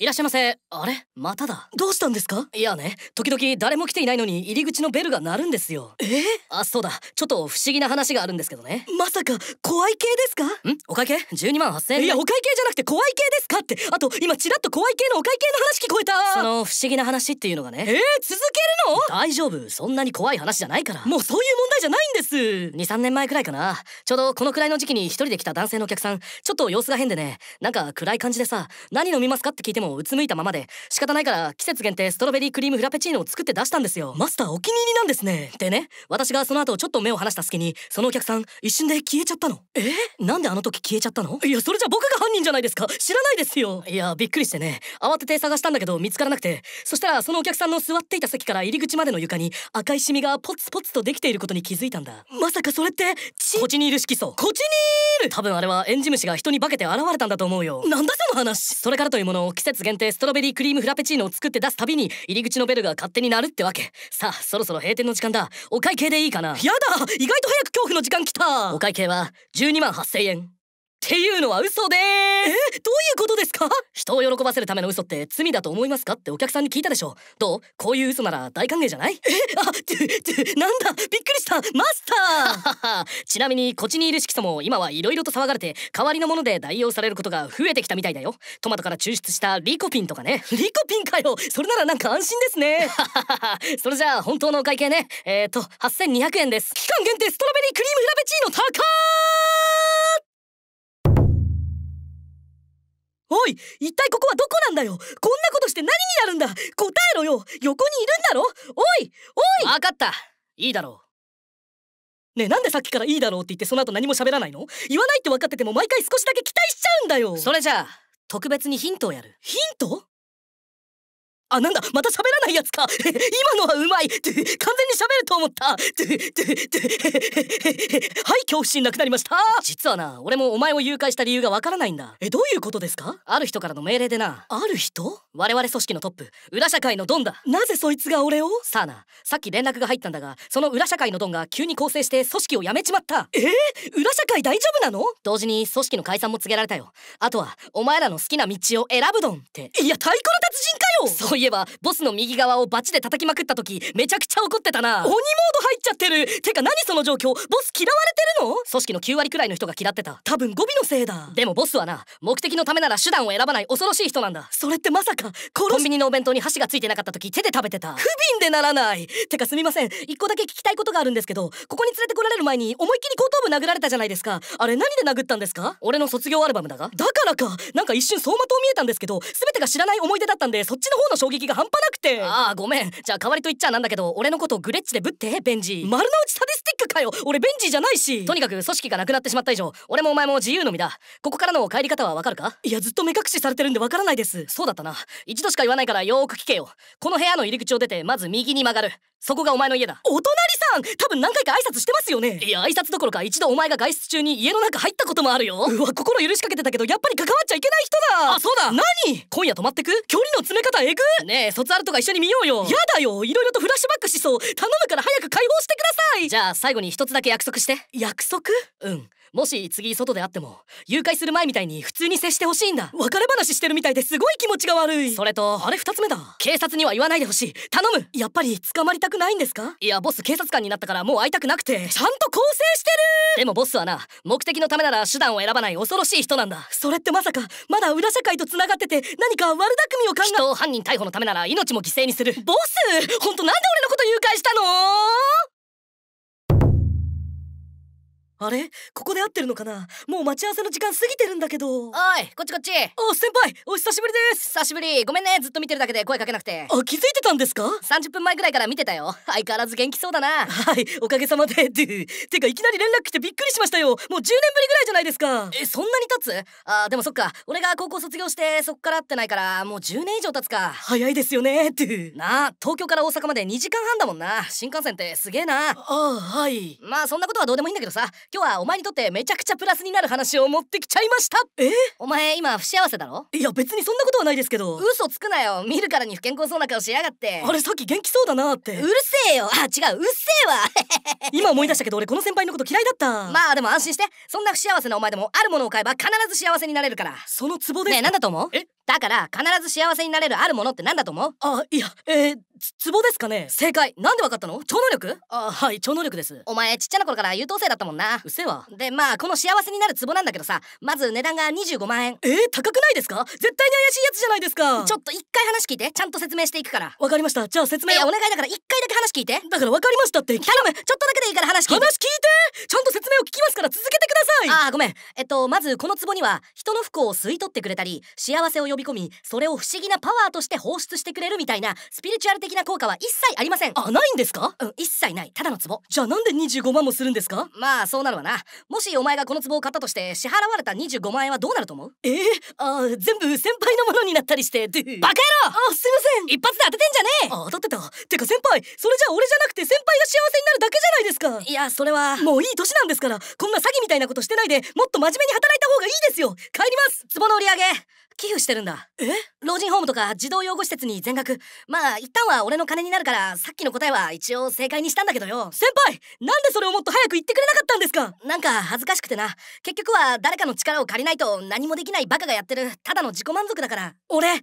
いらっしゃいませ。あれまただ。どうしたんですかいやね、時々誰も来ていないのに入り口のベルが鳴るんですよ。えあ、そうだ。ちょっと不思議な話があるんですけどね。まさか、怖い系ですかんお会計 ?12 万8000円。いや、お会計じゃなくて怖い系ですかって。あと、今ちらっと怖い系のお会計の話聞こえた。その不思議な話っていうのがね。えー、続けるの大丈夫。そんなに怖い話じゃないから。もうそういう問題じゃないんです。2、3年前くらいかな。ちょうどこのくらいの時期に一人で来た男性のお客さん、ちょっと様子が変でね、なんか暗い感じでさ、何飲みますかって聞いても、もうつむいたままで仕方ないから季節限定ストロベリークリームフラペチーノを作って出したんですよマスターお気に入りなんですねでね私がその後ちょっと目を離した隙にそのお客さん一瞬で消えちゃったのえなんであの時消えちゃったのいやそれじゃ僕が犯人じゃないですか知らないですよいやびっくりしてね慌てて探したんだけど見つからなくてそしたらそのお客さんの座っていた席から入り口までの床に赤いシミがポツポツとできていることに気づいたんだまさかそれってチコチニール色素コチニール多分あれはエンジムシが人に化けて現れたんだと思うよなんだその話それからというもの季節限定ストロベリークリームフラペチーノを作って出すたびに入り口のベルが勝手になるってわけさあそろそろ閉店の時間だお会計でいいかなやだ意外と早く恐怖の時間来たお会計は12万8000円っていうのは嘘でーどういうことですか人を喜ばせるための嘘って罪だと思いますかってお客さんに聞いたでしょどうこういう嘘なら大歓迎じゃないえあってなんだびっくりしたマスター <laughs> ちなみにこっちにいる色素も今はいろいろと騒がれて代わりのもので代用されることが増えてきたみたいだよトマトから抽出したリコピンとかねリコピンかよそれならなんか安心ですね <laughs> それじゃあ本当のお会計ねえっ、と8200円です期間限定ストロベリークリームフラペチーノ高ーおい一体ここはどこなんだよこんなことして何になるんだ答えろよ横にいるんだろおいおい分かったいいだろうねえなんでさっきからいいだろうって言ってその後何も喋らないの言わないって分かってても毎回少しだけ期待しちゃうんだよそれじゃあ特別にヒントをやるヒントあ、なんだ、また喋らないやつか。<laughs> 今のはうまい。<laughs> 完全に喋ると思った。<laughs> はい、恐怖心なくなりました。実はな、俺もお前を誘拐した理由がわからないんだ。え、どういうことですかある人からの命令でな。ある人我々組織のトップ、裏社会のドンだ。なぜそいつが俺をさあな、さっき連絡が入ったんだが、その裏社会のドンが急に構成して組織を辞めちまった。えー、裏社会大丈夫なの同時に組織の解散も告げられたよ。あとは、お前らの好きな道を選ぶドンって。いや、太鼓の達人かよいえばボスの右側をバチで叩きまくった時めちゃくちゃ怒ってたな鬼モード入っちゃってるてか何その状況ボス嫌われてるの組織の9割くらいの人が嫌ってた多分語尾のせいだでもボスはな目的のためなら手段を選ばない恐ろしい人なんだそれってまさかコンビニのお弁当に箸がついてなかった時手で食べてた不憫でならないてかすみません一個だけ聞きたいことがあるんですけどここに連れてこられる前に思いっきり後頭部殴られたじゃないですかあれ何で殴ったんですか俺の卒業アルバムだがだからかなんか一瞬走馬灯見えたんですけど全てが知らない思い出だったんでそっちの方の衝衝撃が半端なくてああごめんじゃあ代わりと言っちゃなんだけど俺のことグレッチでぶってベンジー丸の内サディスティックかよ俺ベンジーじゃないしとにかく組織がなくなってしまった以上俺もお前も自由の身だここからの帰り方はわかるかいやずっと目隠しされてるんでわからないですそうだったな一度しか言わないからよーく聞けよこの部屋の入り口を出てまず右に曲がるそこがお前の家だお隣さん多分何回か挨拶してますよねいや挨拶どころか一度お前が外出中に家の中入ったこともあるようわ心許しかけてたけどやっぱり関わっちゃいけない人だあそうだ何今夜泊まってく距離の詰め方えぐねえ卒アルとか一緒に見ようよやだよ色々とフラッシュバックしそう頼むから早く解放してくださいじゃあ最後に一つだけ約束して約束うんもし次外で会っても誘拐する前みたいに普通に接してほしいんだ別れ話してるみたいですごい気持ちが悪いそれとあれ2つ目だ警察には言わないでほしい頼むやっぱり捕まりたくないんですかいやボス警察官になったからもう会いたくなくてちゃんと更生してるでもボスはな目的のためなら手段を選ばない恐ろしい人なんだそれってまさかまだ裏社会と繋がってて何か悪巧みを考え人を犯人逮捕のためなら命も犠牲にするボスほんとなんで俺のこと誘拐したのあれここで会ってるのかなもう待ち合わせの時間過ぎてるんだけどおいこっちこっちお先輩お久しぶりです久しぶりごめんねずっと見てるだけで声かけなくてあ気づいてたんですか30分前ぐらいから見てたよ相変わらず元気そうだなはいおかげさまでてかいきなり連絡来てびっくりしましたよもう10年ぶりぐらいじゃないですかえそんなに経つあでもそっか俺が高校卒業してそっから会ってないからもう10年以上経つか早いですよねってなあ東京から大阪まで2時間半だもんな新幹線ってすげえなあはいまあそんなことはどうでもいいんだけどさ今日はお前にとってめちゃくちゃプラスになる話を持ってきちゃいましたえお前今不幸せだろいや別にそんなことはないですけど嘘つくなよ見るからに不健康そうな顔しやがってあれさっき元気そうだなってうるせえよあ違ううっせえわ <laughs> 今思い出したけど俺この先輩のこと嫌いだったまあでも安心してそんな不幸せなお前でもあるものを買えば必ず幸せになれるからそのツボでねえ何だと思うえだから必ず幸せになれるあるものって何だと思うあいやえー、っツボですかね正解なんでわかったの超能力あはい超能力ですお前ちっちゃな頃から優等生だったもんなうせわでまあこの幸せになるツボなんだけどさまず値段が25万円えー、高くないですか絶対に怪しいやつじゃないですかちょっと一回話聞いてちゃんと説明していくからわかりましたじゃあ説明お願いだから一回だけ話聞いてだからわかりましたって頼むちょっとだけでいいから話聞いて話聞いてちゃんと説明を聞きますから続けてくださいあーごめんえっとまずこのツボには人の不幸を吸い取ってくれたり幸せを呼び込みそれを不思議なパワーとして放出してくれるみたいなスピリチュアル的的な効果は一切ありませんあないんですかうん一切ないただの壺じゃあなんで25万もするんですかまあそうなるわなもしお前がこの壺を買ったとして支払われた25万円はどうなると思うえー、あ全部先輩のものになったりしてバカ野郎あすいません一発で当ててんじゃねえあ当たってたてか先輩それじゃ俺じゃなくて先輩が幸せになるだけじゃないですかいやそれはもういい年なんですからこんな詐欺みたいなことしてないでもっと真面目に働いた方がいいですよ帰ります壺の売り上げ寄付してるんだえ老人ホームとか児童養護施設に全額まあ一旦は俺の金になるからさっきの答えは一応正解にしたんだけどよ先輩なんでそれをもっと早く言ってくれなかったんですかなんか恥ずかしくてな結局は誰かの力を借りないと何もできないバカがやってるただの自己満足だから俺買いま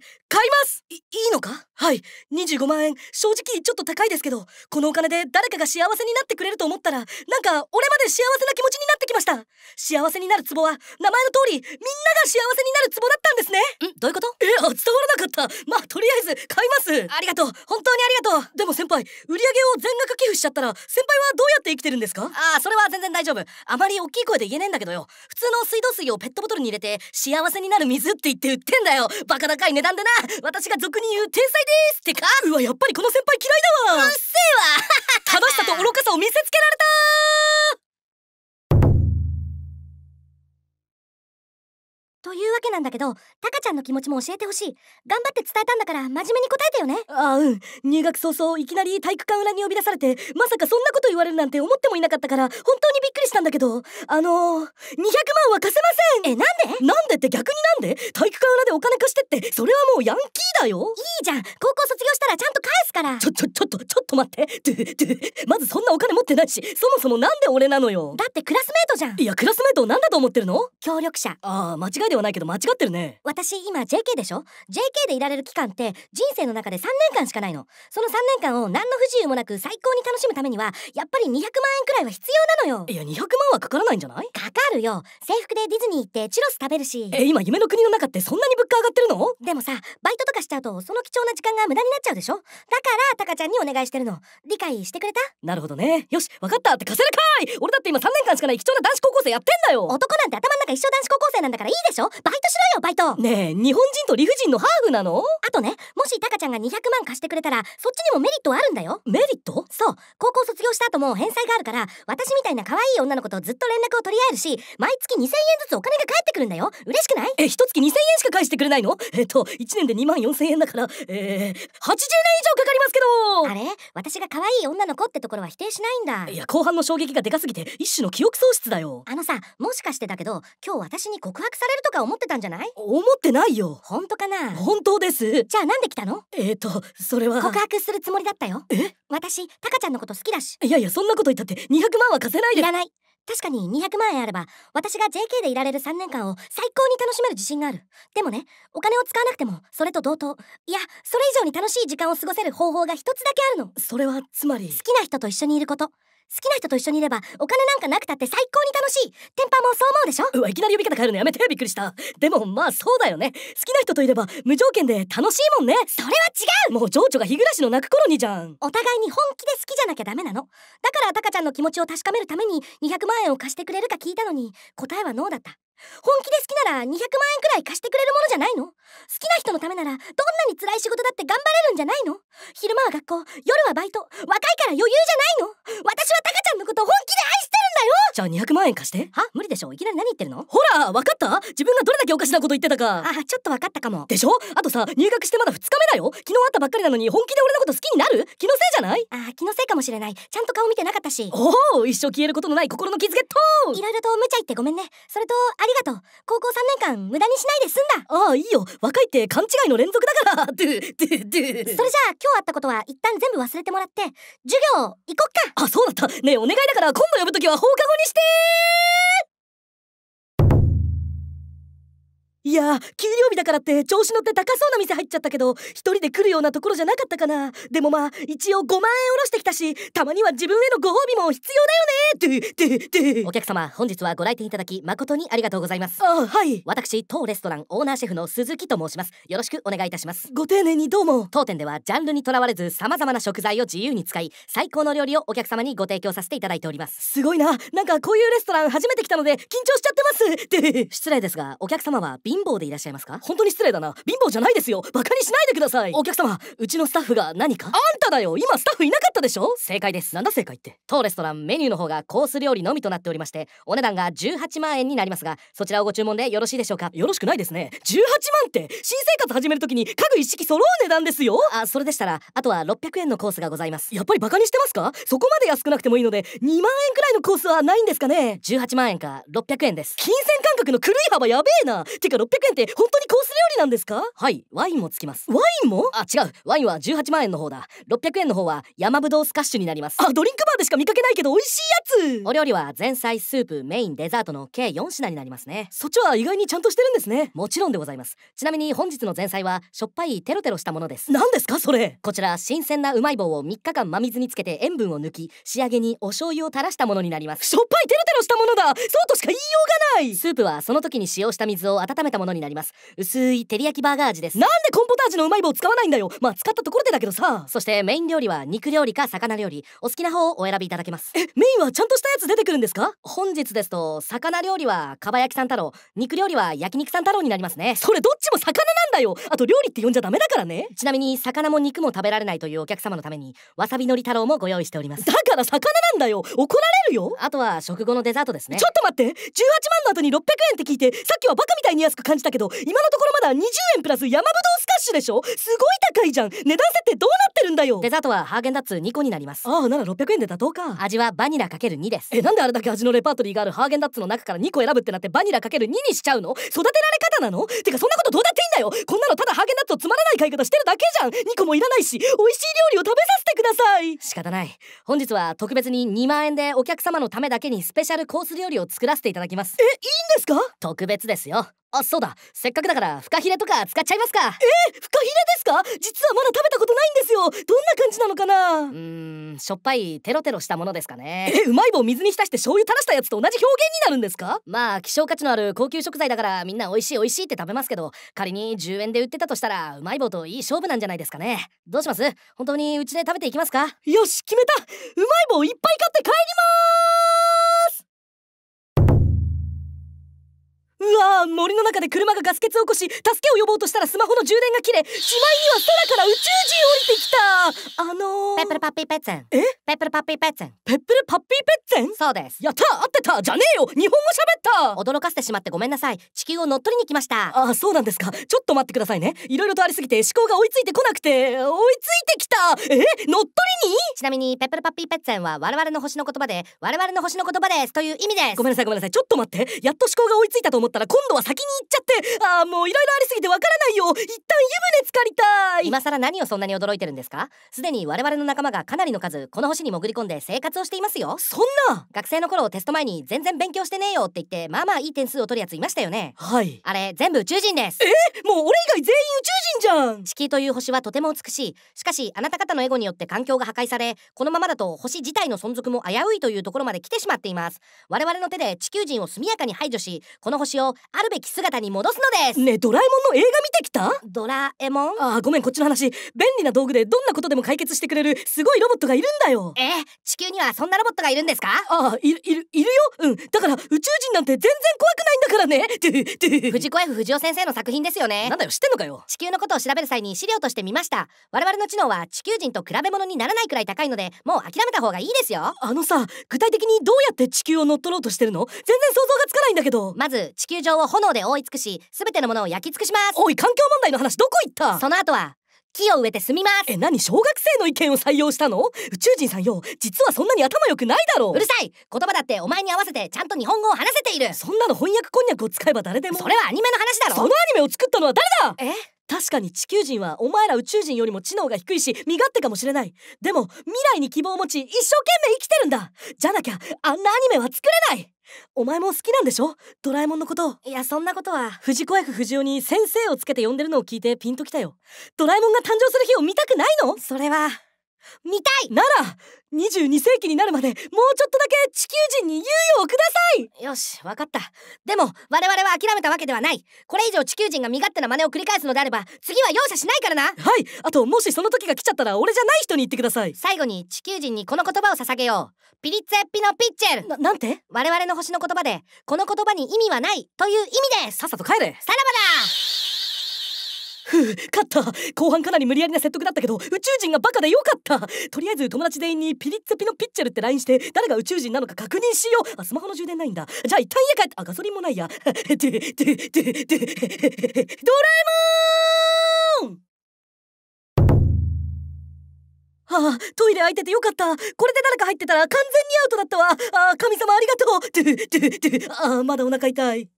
すいいいのかはい25万円正直ちょっと高いですけどこのお金で誰かが幸せになってくれると思ったらなんか俺まで幸せな気持ちになってきました幸せになるツボは名前の通りみんなが幸せになるツボだったんですねんどういうことえあ伝わらなかったまあとりあえず買いますありがとう本当にありがとうでも先輩売り上げを全額寄付しちゃったら先輩はどうやって生きてるんですかああそれは全然大丈夫あまり大きい声で言えねえんだけどよ普通の水道水をペットボトルに入れて幸せになる水って言って売ってんだよバカ高い値段でな私が俗に言う天才ですってかうわやっぱりこの先輩嫌いだわうっせえわ楽 <laughs> しさと愚かさを見せつけられたというわけなんだけどタカちゃんの気持ちも教えてほしい頑張って伝えたんだから真面目に答えてよねああうん入学早々いきなり体育館裏に呼び出されてまさかそんなこと言われるなんて思ってもいなかったから本当にびっくりしたんだけどあのー、200万は貸せませんえなんでなんでって逆になんで体育館裏でお金貸してってそれはもうヤンキーだよいいじゃん高校卒業したらちゃんと返すからちょちょちょっとちょっと待ってまずそんなお金持ってないしそもそもなんで俺なのよだってクラスメートじゃんいやクラスメートを何だと思ってるの協力者ああ間違いでではないけど間違ってるね私今 JK でしょ JK でいられる期間って人生の中で3年間しかないのその3年間を何の不自由もなく最高に楽しむためにはやっぱり200万円くらいは必要なのよいや200万はかからないんじゃないかかるよ制服でディズニー行ってチュロス食べるしえ今夢の国の中ってそんなに物価上がってるのでもさバイトとかしちゃうとその貴重な時間が無駄になっちゃうでしょだからタカちゃんにお願いしてるの理解してくれたなるほどねよし分かったって貸せるかい俺だって今3年間しかない貴重な男子高校生やってんだよ男なんて頭の中一生男子高校生なんだからいいでしょバイトしろよバイトねえ日本人と理不尽のハーフなのあとねもしタカちゃんが200万貸してくれたらそっちにもメリットはあるんだよメリットそう高校卒業した後も返済があるから私みたいな可愛い女の子とずっと連絡を取り合えるし毎月2000円ずつお金が返ってくるんだよ嬉しくないえ一月2000円しか返してくれないのえっと1年で2万4000円だからえー、80年以上かかりますけどあれ私が可愛い女の子ってところは否定しないんだいや後半の衝撃がでかすぎて一種の記憶喪失だよあのさもしかしてだけど今日私に告白されるとかか思ってたんじゃない思ってないよ本当かな本当ですじゃあなんで来たのえっ、とそれは告白するつもりだったよえ私タカちゃんのこと好きだしいやいやそんなこと言ったって200万は貸せないでいらない確かに200万円あれば私が JK でいられる3年間を最高に楽しめる自信があるでもねお金を使わなくてもそれと同等いやそれ以上に楽しい時間を過ごせる方法が一つだけあるのそれはつまり好きな人と一緒にいること好きな人と一緒にいればお金なんかなくたって最高に楽しいテンパもそう思うでしょうわいきなり呼び方変えるのやめてびっくりしたでもまあそうだよね好きな人といれば無条件で楽しいもんねそれは違うもう情緒が日暮らしの泣く頃にじゃんお互いに本気で好きじゃなきゃダメなのだからタカちゃんの気持ちを確かめるために200万円を貸してくれるか聞いたのに答えはノーだった本気で好きなら200万円くらい貸してくれるものじゃないの好きな人のためならどんなに辛い仕事だって頑張れるんじゃないの昼間は学校夜はバイト若いから余裕じゃないの私はタカちゃんのこと本気で愛してるんだよじゃあ200万円貸しては無理でしょいきなり何言ってるのほら分かった自分がどれだけおかしなこと言ってたかあちょっと分かったかもでしょあとさ入学してまだ2日目だよ昨日会ったばっかりなのに本気で俺のこと好きになる気のせいじゃないあ気のせいかもしれないちゃんと顔見てなかったしおお一生消えることのない心の傷ゲットいろいろと無茶言ってごめんねそれとりがとう高校3年間無駄にしないで済んだああいいよ若いって勘違いの連続だから <laughs> それじゃあ今日あったことは一旦全部忘れてもらって授業行こっかあそうだったねえお願いだから今度呼ぶときは放課後にしていや給料日だからって調子乗って高そうな店入っちゃったけど一人で来るようなところじゃなかったかなでもまあ一応5万円下ろしてきたしたまには自分へのご褒美も必要だよねってってってお客様本日はご来店いただき誠にありがとうございますあはい私当レストランオーナーシェフの鈴木と申しますよろしくお願いいたしますご丁寧にどうも当店ではジャンルにとらわれず様々な食材を自由に使い最高の料理をお客様にご提供させていただいておりますすごいななんかこういうレストラン初めて来たので緊張しちゃってますって失礼ですがお客様はビ貧乏でいらっしゃいますか本当に失礼だな貧乏じゃないですよバカにしないでくださいお客様うちのスタッフが何かあんただよ今スタッフいなかったでしょ正解ですなんだ正解って当レストランメニューの方がコース料理のみとなっておりましてお値段が18万円になりますがそちらをご注文でよろしいでしょうかよろしくないですね18万って新生活始めるときに家具一式揃う値段ですよあそれでしたらあとは600円のコースがございますやっぱりバカにしてますかそこまで安くなくてもいいので2万円くらいのコースはないんですかね18万円か600円です金銭感覚の狂い幅やべえなてか600 600円って本当にコース料理なんですかはいワインもつきますワインもあ違うワインは18万円の方だ600円の方は山ぶどうスカッシュになりますあドリンクバーでしか見かけないけど美味しいやつお料理は前菜スープメインデザートの計4品になりますねそっちは意外にちゃんとしてるんですねもちろんでございますちなみに本日の前菜はしょっぱいテロテロしたものです何ですかそれこちら新鮮なうまい棒を3日間真水につけて塩分を抜き仕上げにお醤油を垂らしたものになりますしょっぱいテロテロしたものだそうとしか言いようがないスープはその時に使用した水を温めめたものになります薄い照り焼きバーガー味ですなんでコンポタージュのうまい棒使わないんだよまあ使ったところでだけどさそしてメイン料理は肉料理か魚料理お好きな方をお選びいただけますえメインはちゃんとしたやつ出てくるんですか本日ですと魚料理はかば焼きさん太郎肉料理は焼肉さん太郎になりますねそれどっちも魚なんだよあと料理って呼んじゃダメだからねちなみに魚も肉も食べられないというお客様のためにわさびのり太郎もご用意しておりますだから魚なんだよ怒られるよあとは食後のデザートですねちょっと待って18万の後に600円って聞いてさっきはバカみたいに安く感じたけど今のところまだ20円プラス山ぶどうスカッシュでしょすごい高いじゃん値段設定どうなってるんだよデザートはハーゲンダッツ2個になりますああなら600円で妥当か味はバニラ ×2 ですえなんであれだけ味のレパートリーがあるハーゲンダッツの中から2個選ぶってなってバニラ ×2 にしちゃうの育てられ方なのてかそんなことどうだっていいんだよこんなのただハーゲンダッツをつまらない買い方してるだけじゃん2個もいらないし美味しい料理を食べさせてください仕方ない本日は特別に2万円でお客様のためだけにスペシャルコース料理を作らせていただきますえいいんですか特別ですよあそうだせっかくだからフカヒレとか使っちゃいますかえー、フカヒレですか実はまだ食べたことないんですよどんな感じなのかなうんしょっぱいテロテロしたものですかねえうまい棒水に浸して醤油垂らしたやつと同じ表現になるんですかまあ希少価値のある高級食材だからみんな美味しい美味しいって食べますけど仮に10円で売ってたとしたらうまい棒といい勝負なんじゃないですかねどうします本当にうちで食べていきますかよし決めたうまい棒いっぱい買って帰りまーすうわー森の中で車がガス欠を起こし助けを呼ぼうとしたらスマホの充電が切れしまいには空から宇宙人降りてきたあのー、ペップルパッピーペッツェンえペップルパッピーペッツェンペップルパッピーペッツェンそうですやった合ってたじゃねえよ日本語喋った驚かせてしまってごめんなさい地球を乗っ取りに来ましたあそうなんですかちょっと待ってくださいねいろいろとありすぎて思考が追いついてこなくて追いついてきたえ乗っ取りにちなみにペップルパッピーペッツェンは我々の星の言葉で我々の星の言葉ですという意味ですごめんなさいごめんなさいちょっと待ってやっと思考が追いついたと思思ったら今度は先に行っちゃってああもういろいろありすぎてわからないよ一旦湯船浸かりたい今更何をそんなに驚いてるんですかすでに我々の仲間がかなりの数この星に潜り込んで生活をしていますよそんな学生の頃テスト前に全然勉強してねえよって言ってまあまあいい点数を取るやついましたよねはいあれ全部宇宙人ですえもう俺以外全員宇宙人じゃん地球という星はとても美しいしかしあなた方のエゴによって環境が破壊されこのままだと星自体の存続も危ういというところまで来てしまっています我々の手で地球人を速やかに排除しこの星をあるべき姿に戻すのですねドラえもんの映画見てきたドラえもんああごめんこっちの話便利な道具でどんなことでも解決してくれるすごいロボットがいるんだよえ地球にはそんなロボットがいるんですかあいるいるいるようんだから宇宙人なんて全然怖くないんだからね <laughs> 藤子 F 不二雄先生の作品ですよねなんだよ知ってんのかよ地球のことを調べる際に資料として見ました我々の知能は地球人と比べ物にならないくらい高いのでもう諦めた方がいいですよあのさ具体的にどうやって地球を乗っ取ろうとしてるの全然想像がつかないんだけどまず地球上を炎で覆い尽くし全てのものを焼き尽くしますおい環境問題の話どこ行ったその後は木を植えて住みますえ何小学生の意見を採用したの宇宙人さんよ実はそんなに頭良くないだろううるさい言葉だってお前に合わせてちゃんと日本語を話せているそんなの翻訳こんにゃくを使えば誰でもそれはアニメの話だろそのアニメを作ったのは誰だえ確かに地球人はお前ら宇宙人よりも知能が低いし身勝手かもしれないでも未来に希望を持ち一生懸命生きてるんだじゃなきゃあんなアニメは作れないお前も好きなんでしょドラえもんのこといやそんなことは藤子役不二雄に先生をつけて呼んでるのを聞いてピンときたよドラえもんが誕生する日を見たくないのそれは見たいなら22世紀になるまでもうちょっとだけ地球人に猶予をくださいよし分かったでも我々は諦めたわけではないこれ以上地球人が身勝手な真似を繰り返すのであれば次は容赦しないからなはいあともしその時が来ちゃったら俺じゃない人に言ってください最後に地球人にこの言葉を捧げようピリッツェッピのピッチェルななんて我々の星の言葉でこの言葉に意味はないという意味ですさっさと帰れさらばだふう勝った後半かなり無理やりな説得だったけど宇宙人がバカでよかったとりあえず友達全員にピリッツピのピッチェルって LINE して誰が宇宙人なのか確認しようあスマホの充電ないんだじゃあ一旦家帰ってあガソリンもないやドラえもんああ、トイレ空いててよかった。これで誰か入ってたら完全にアウトだったわ。ああ、神様ありがとう。てててああ、まだお腹痛い。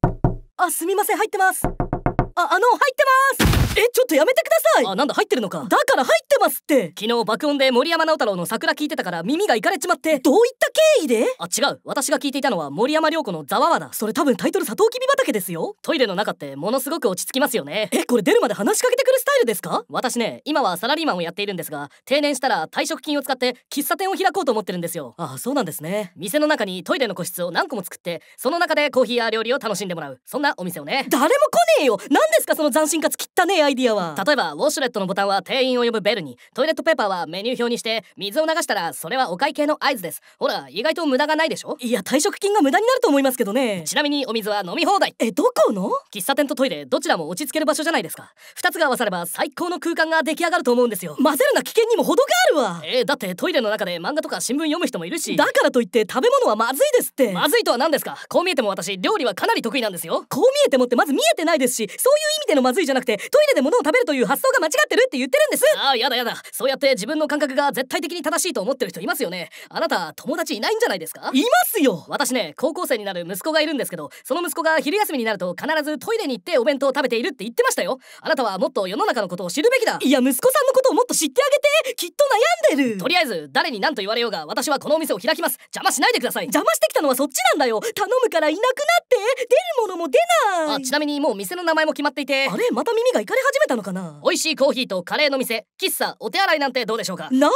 あ、すみません、入ってます。あ、あの、入ってますえちょっとやめてくださいあなんだ入ってるのかだから入ってますって昨日爆音で森山直太朗の桜聞いてたから耳がいかれちまってどういった経緯であ違う私が聞いていたのは森山良子のざわわだそれ多分タイトルサトウキビ畑ですよトイレの中ってものすごく落ち着きますよねえこれ出るまで話しかけてスタイルですか私ね今はサラリーマンをやっているんですが定年したら退職金を使って喫茶店を開こうと思ってるんですよああそうなんですね店の中にトイレの個室を何個も作ってその中でコーヒーや料理を楽しんでもらうそんなお店をね誰も来ねえよ何ですかその斬新かつ汚ねえアイディアは例えばウォシュレットのボタンは店員を呼ぶベルにトイレットペーパーはメニュー表にして水を流したらそれはお会計の合図ですほら意外と無駄がないでしょいや退職金が無駄になると思いますけどねちなみにお水は飲み放題えどこの喫茶店とトイレどちらも落ち着ける場所じゃないですか2つが合わされば最高の空間が出来上がると思うんですよ混ぜるな危険にも程があるわえー、だってトイレの中で漫画とか新聞読む人もいるしだからといって食べ物はまずいですってまずいとは何ですかこう見えても私料理はかなり得意なんですよこう見えてもってまず見えてないですしそういう意味でのまずいじゃなくてトイレで物を食べるという発想が間違ってるって言ってるんですああやだやだそうやって自分の感覚が絶対的に正しいと思ってる人いますよねあなた友達いないんじゃないですかいますよ私ね高校生になる息子がいるんですけどその息子が昼休みになると必ずトイレに行ってお弁当を食べているって言ってましたよあなたはもっと世の中のことを知るべきだいや息子さんのことをもっと知ってあげてきっと悩んでるとりあえず誰に何と言われようが私はこのお店を開きます邪魔しないでください邪魔してきたのはそっちなんだよ頼むからいなくなって出るものも出ないあちなみにもう店の名前も決まっていてあれまた耳がいかれ始めたのかな美味しいコーヒーとカレーの店喫茶お手洗いなんてどうでしょうか何やっ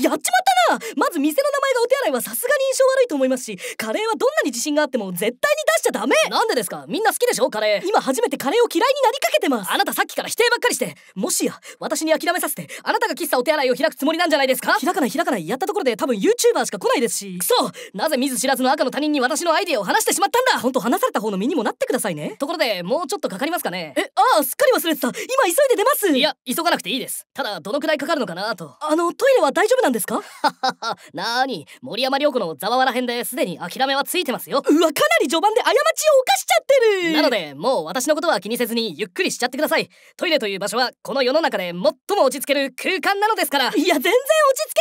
ちまったなまず店の名前がお手洗いはさすがに印象悪いと思いますしカレーはどんなに自信があっても絶対に出しちゃダメなんでですかみんな好きでしょカレー今初めてカレーを嫌いになりかけてますあなたさっきから否定ばっかりしてもしや私に諦めさせてあなたが喫茶お手洗いを開くつもりなんじゃないですか開かない開かないやったところで多分 YouTuber しか来ないですしくそなぜ見ず知らずの赤の他人に私のアイデアを話してしまったんだほんと話された方の身にもなってくださいねところでもうちょっとかかりますかねえああすっかり忘れてた今急いで出ますいや急がなくていいですただどのくらいかかるのかなとあのトイレは大丈夫なんですかはははなーに森山良子のざわわら編ですでに諦めはついてますようわかなり序盤で過ちを犯しちゃってるなのでもう私のことは気にせずにゆっくりしちゃってくださいトイレという場場所はこの世の中で最も落ち着ける空間なのですからいや全然落ち着け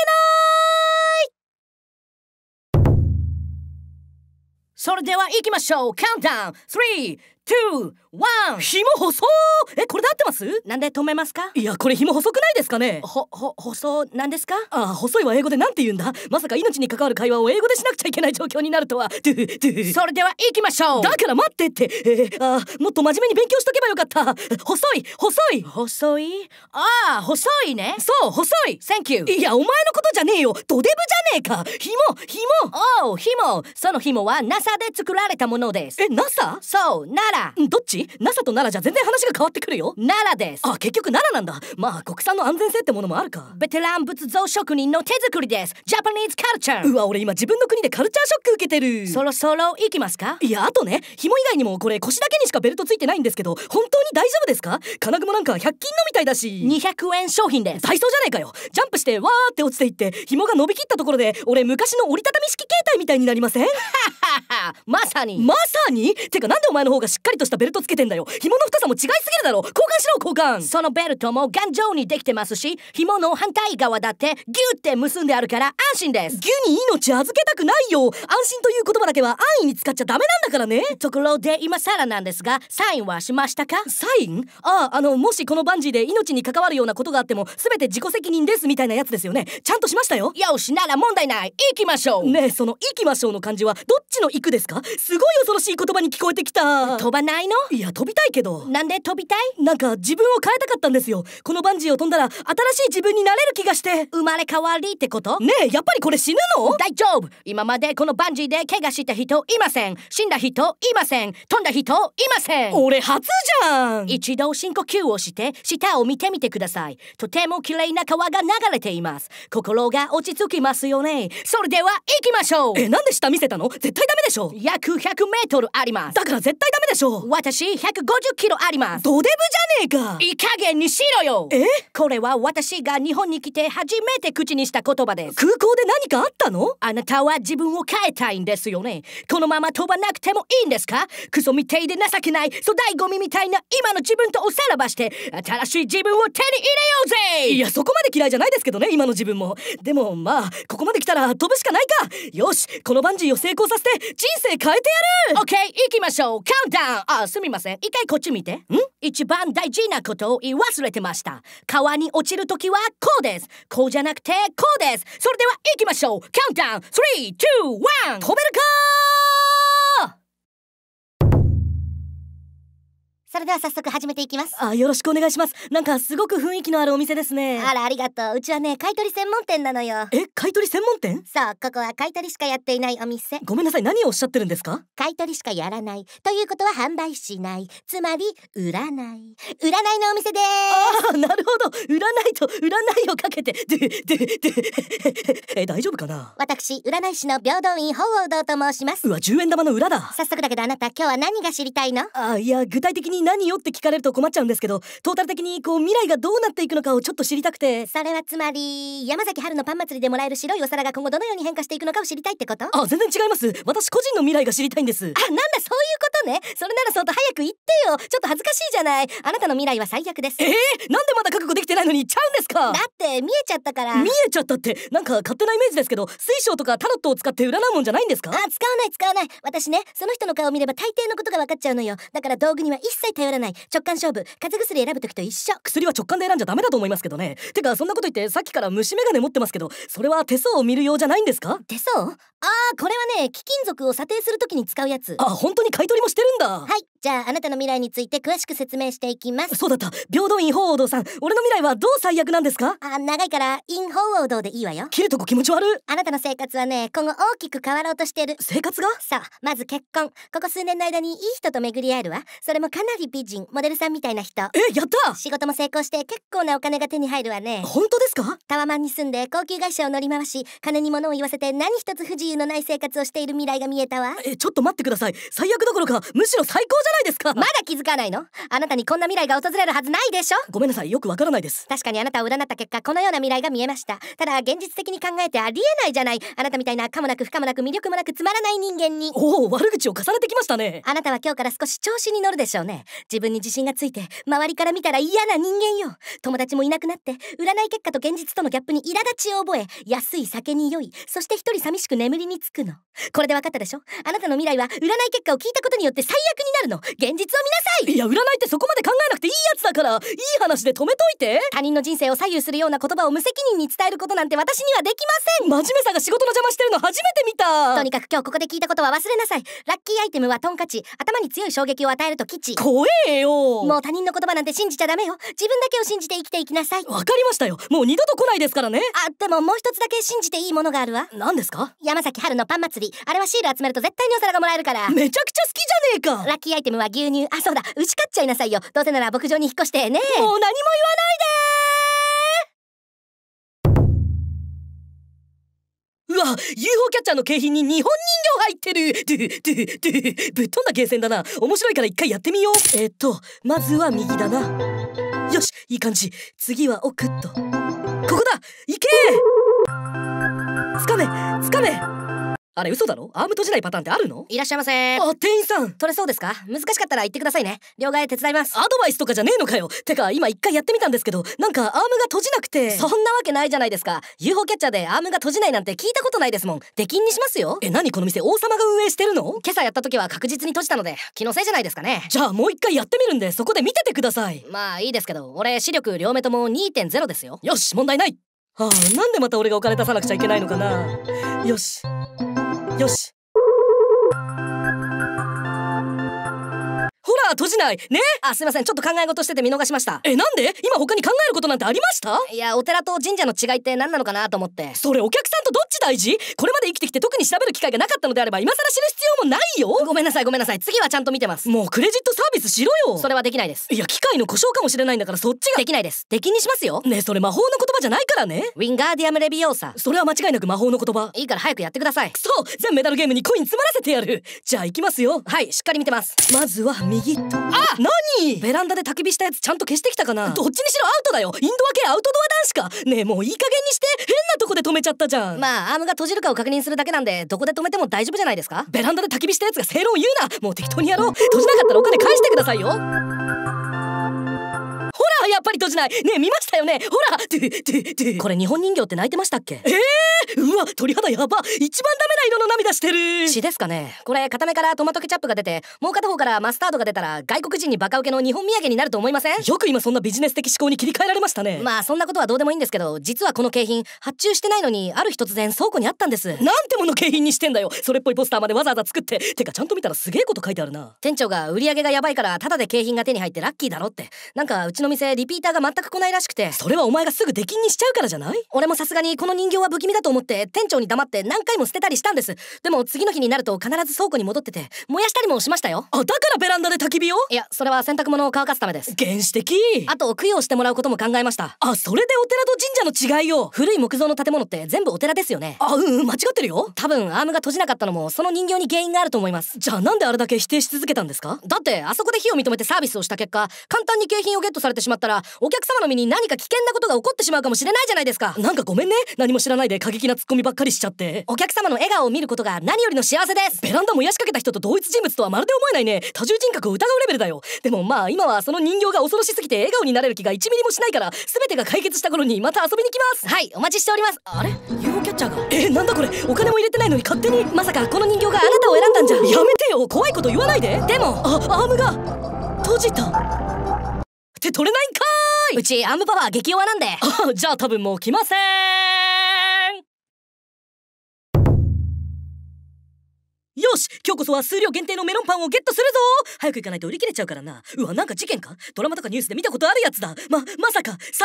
ないそれでは行きましょうカウントダウン two, one 紐細え、これで合ってますなんで止めますかいや、これ紐細くないですかねほ、ほ、細なんですかあ、細いは英語でなんて言うんだまさか命に関わる会話を英語でしなくちゃいけない状況になるとは。それでは行きましょうだから待ってって、えー、あ、もっと真面目に勉強しとけばよかった細い細い細いああ、細いねそう、細い Thank you いや、お前のことじゃねえよドデブじゃねえか紐紐おう、紐その紐は NASA で作られたものですえ、NASA? そう、なら奈良どっち NASA と奈良じゃ全然話が変わってくるよ奈良ですあ結局奈良なんだまあ国産の安全性ってものもあるかベテラン仏像職人の手作りですジャパニーズカルチャーうわ俺今自分の国でカルチャーショック受けてるそろそろ行きますかいやあとね紐以外にもこれ腰だけにしかベルトついてないんですけど本当に大丈夫ですか金具もなんか100均のみたいだし200円商品ですダイソーじゃねえかよジャンプしてわーって落ちていって紐が伸びきったところで俺昔の折りたたみ式携帯みたいになりません <laughs> まさにまさにてかなんでお前の方がしっかりとしたベルトつけてんだよ紐の太さも違いすぎるだろ交換しろ交換そのベルトも頑丈にできてますし紐の反対側だってギュって結んであるから安心ですギュに命預けたくないよ安心という言葉だけは安易に使っちゃダメなんだからねところで今更なんですがサインはしましたかサインあああのもしこのバンジーで命に関わるようなことがあっても全て自己責任ですみたいなやつですよねちゃんとしましたよよしなら問題ない行きましょうねえその行きましょうの感じはどっちの行くですかすごい恐ろしい言葉に聞こえてきた飛ばばないのいや飛びたいけどなんで飛びたいなんか自分を変えたかったんですよこのバンジーを飛んだら新しい自分になれる気がして生まれ変わりってことねえやっぱりこれ死ぬの大丈夫今までこのバンジーで怪我した人いません死んだ人いません飛んだ人いません俺初じゃん一度深呼吸をして舌を見てみてくださいとても綺麗な川が流れています心が落ち着きますよねそれでは行きましょうえなんで下見せたの絶対ダメでしょ約100メートルありますだから絶対ダメでしょそう私150キロありますドデブじゃねえかいい加減にしろよえこれは私が日本に来て初めて口にした言葉です空港で何かあったのあなたは自分を変えたいんですよねこのまま飛ばなくてもいいんですかクソみていで情けない粗大ゴミみたいな今の自分とおさらばして新しい自分を手に入れようぜいやそこまで嫌いじゃないですけどね今の自分もでもまあここまで来たら飛ぶしかないかよしこのバンジーを成功させて人生変えてやるオッケー行きましょうカウントダウンあすみません一回こっち見てん一番大事なことを言い忘れてました川に落ちるときはこうですこうじゃなくてこうですそれでは行きましょうカウントダウン321飛べるかそれでは早速始めていきますあよろしくお願いしますなんかすごく雰囲気のあるお店ですねあらありがとううちはね買取専門店なのよえ買取専門店そうここは買取しかやっていないお店ごめんなさい何をおっしゃってるんですか買取しかやらないということは販売しないつまり売らない占いのお店でああなるほど占いと占いをかけてでででえ大丈夫かな私占い師の平等院鳳凰堂と申しますうわ10円玉の裏だ早速だけどあなた今日は何が知りたいのあいや具体的に何よって聞かれると困っちゃうんですけどトータル的にこう未来がどうなっていくのかをちょっと知りたくてそれはつまり山崎春のパン祭りでもらえる白いお皿が今後どのように変化していくのかを知りたいってことあ全然違います私個人の未来が知りたいんですあなんだそういうことねそれならそうと早く言ってよちょっと恥ずかしいじゃないあなたの未来は最悪ですえー、なんでまだ覚悟できてないのに言っちゃうんですかだって見えちゃったから見えちゃったってなんか勝手なイメージですけど水晶とかタロットを使って占うもんじゃないんですかあ使わない使わない私ねその人の顔を見れば大抵のことが分かっちゃうのよだから道具には一切切頼らない直感勝負風邪薬選ぶ時と一緒薬は直感で選んじゃダメだと思いますけどねてかそんなこと言ってさっきから虫眼鏡持ってますけどそれは手相を見る用じゃないんですか手相ああこれはね貴金属を査定する時に使うやつあ本当に買い取りもしてるんだはいじゃああなたの未来について詳しく説明していきますそうだった平等院鳳凰堂さん俺の未来はどう最悪なんですかあ長いから院鳳凰堂でいいわよ切るとこ気持ち悪いあなたの生活はね今後大きく変わろうとしてる生活がそうまず結婚ここ数年の間にいい人と巡り合えるわそれもかなり美人モデルさんみたいな人えやった仕事も成功して結構なお金が手に入るわね本当ですかタワマンに住んで高級会社を乗り回し金に物を言わせて何一つ不自由のない生活をしている未来が見えたわえちょっと待ってください最悪どころかむしろ最高じゃないないですかまだ気づかないのあなたにこんな未来が訪れるはずないでしょごめんなさいよくわからないです確かにあなたを占った結果このような未来が見えましたただ現実的に考えてありえないじゃないあなたみたいなかもなく不可もなく魅力もなくつまらない人間におお悪口を重ねてきましたねあなたは今日から少し調子に乗るでしょうね自分に自信がついて周りから見たら嫌な人間よ友達もいなくなって占い結果と現実とのギャップに苛立ちを覚え安い酒に酔いそして一人寂しく眠りにつくのこれで分かったでしょあなたの未来は占い結果を聞いたことによって最悪になるの現実を見なさいいや占いってそこまで考えなくていいやつだからいい話で止めといて他人の人生を左右するような言葉を無責任に伝えることなんて私にはできません真面目さが仕事の邪魔してるの初めて見たとにかく今日ここで聞いたことは忘れなさいラッキーアイテムはトンカチ頭に強い衝撃を与えると吉怖えよもう他人の言葉なんて信じちゃダメよ自分だけを信じて生きていきなさいわかりましたよもう二度と来ないですからねあでももう一つだけ信じていいものがあるわ何ですか山崎春のパン祭りあれはシール集めると絶対にお皿がもらえるからめちゃくちゃ好きじゃねえかラッキーアイテムテムは牛乳あそうだ牛飼っちゃいなさいよどうせなら牧場に引っ越してねもう何も言わないでうわ UFO キャッチャーの景品に日本人形入ってるドゥドゥドゥぶっ飛んだゲーセンだな面白いから一回やってみようえー、っとまずは右だなよしいい感じ次は奥っとあれ嘘だろアーム閉じないパターンってあるのいらっしゃいませあ店員さん取れそうですか難しかったら言ってくださいね両替手伝いますアドバイスとかじゃねえのかよてか今一回やってみたんですけどなんかアームが閉じなくてそんなわけないじゃないですか UFO キャッチャーでアームが閉じないなんて聞いたことないですもん出禁にしますよえ何この店王様が運営してるの今朝やった時は確実に閉じたので気のせいじゃないですかねじゃあもう一回やってみるんでそこで見ててくださいまあいいですけど俺視力両目とも2.0ですよよし問題ないはあなんでまた俺がお金出さなくちゃいけないのかなよしよしラー閉じないねあすいませんちょっと考え事してて見逃しましたえなんで今他に考えることなんてありましたいやお寺と神社の違いって何なのかなと思ってそれお客さんとどっち大事これまで生きてきて特に調べる機会がなかったのであれば今更知る必要もないよごめんなさいごめんなさい次はちゃんと見てますもうクレジットサービスしろよそれはできないですいや機械の故障かもしれないんだからそっちができないです敵にしますよねそれ魔法の言葉じゃないからねウィンガーディアムレビオーサそれは間違いなく魔法の言葉いいから早くやってくださいそう全メダルゲームにコイン詰まらせてやるじゃあ行きますよはいしっかり見てますまずは右あ何ベランダで焚き火したやつちゃんと消してきたかなどっちにしろアウトだよインドア系アウトドア男子かねえもういい加減にして変なとこで止めちゃったじゃんまあアームが閉じるかを確認するだけなんでどこで止めても大丈夫じゃないですかベランダで焚き火したやつが正論言うなもう適当にやろう閉じなかったらお金返してくださいよほらやっぱり閉じないねえ見ましたよねほらてててこれ日本人形って泣いてましたっけええー、うわ鳥肌やば一番ダメな色の涙してる血ですかねこれ片目からトマトケチャップが出てもう片方からマスタードが出たら外国人にバカウケの日本土産になると思いませんよく今そんなビジネス的思考に切り替えられましたねまあそんなことはどうでもいいんですけど実はこの景品発注してないのにある日突然倉庫にあったんですなんてもの景品にしてんだよそれっぽいポスターまでわざわざ作っててかちゃんと見たらすげえこと書いてあるな店長が売り上げがやばいからただで景品が手に入ってラッキーだろってなんかうちのの店リピーターが全く来ないらしくてそれはお前がすぐ出禁にしちゃうからじゃない俺もさすがにこの人形は不気味だと思って店長に黙って何回も捨てたりしたんですでも次の日になると必ず倉庫に戻ってて燃やしたりもしましたよあだからベランダで焚き火をいやそれは洗濯物を乾かすためです原始的あと供養してもらうことも考えましたあそれでお寺と神社の違いを古い木造の建物って全部お寺ですよねあうん、うん、間違ってるよ多分アームが閉じなかったのもその人形に原因があると思いますじゃあなんであれだけ否定し続けたんですかだってあそこで火を認めてサービスをした結果簡単に景品をゲットされてしまったらお客様の身に何か危険なことが起こってしまうかもしれないじゃないですかなんかごめんね何も知らないで過激なツッコミばっかりしちゃってお客様の笑顔を見ることが何よりの幸せですベランダ燃やしかけた人と同一人物とはまるで思えないね多重人格を疑うレベルだよでもまあ今はその人形が恐ろしすぎて笑顔になれる気が1ミリもしないから全てが解決した頃にまた遊びに来ますはいお待ちしておりますあれ UFO キャッチャーがえなんだこれお金も入れてないのに勝手にまさかこの人形があなたを選んだんじゃやめてよ怖いこと言わないででもあアームが閉じたって取れないんかーいうちアームパワー激弱なんでじゃあ多分もう来ませんよし今日こそは数量限定のメロンパンをゲットするぞ早く行かないと売り切れちゃうからなうわなんか事件かドラマとかニュースで見たことあるやつだままさか殺人事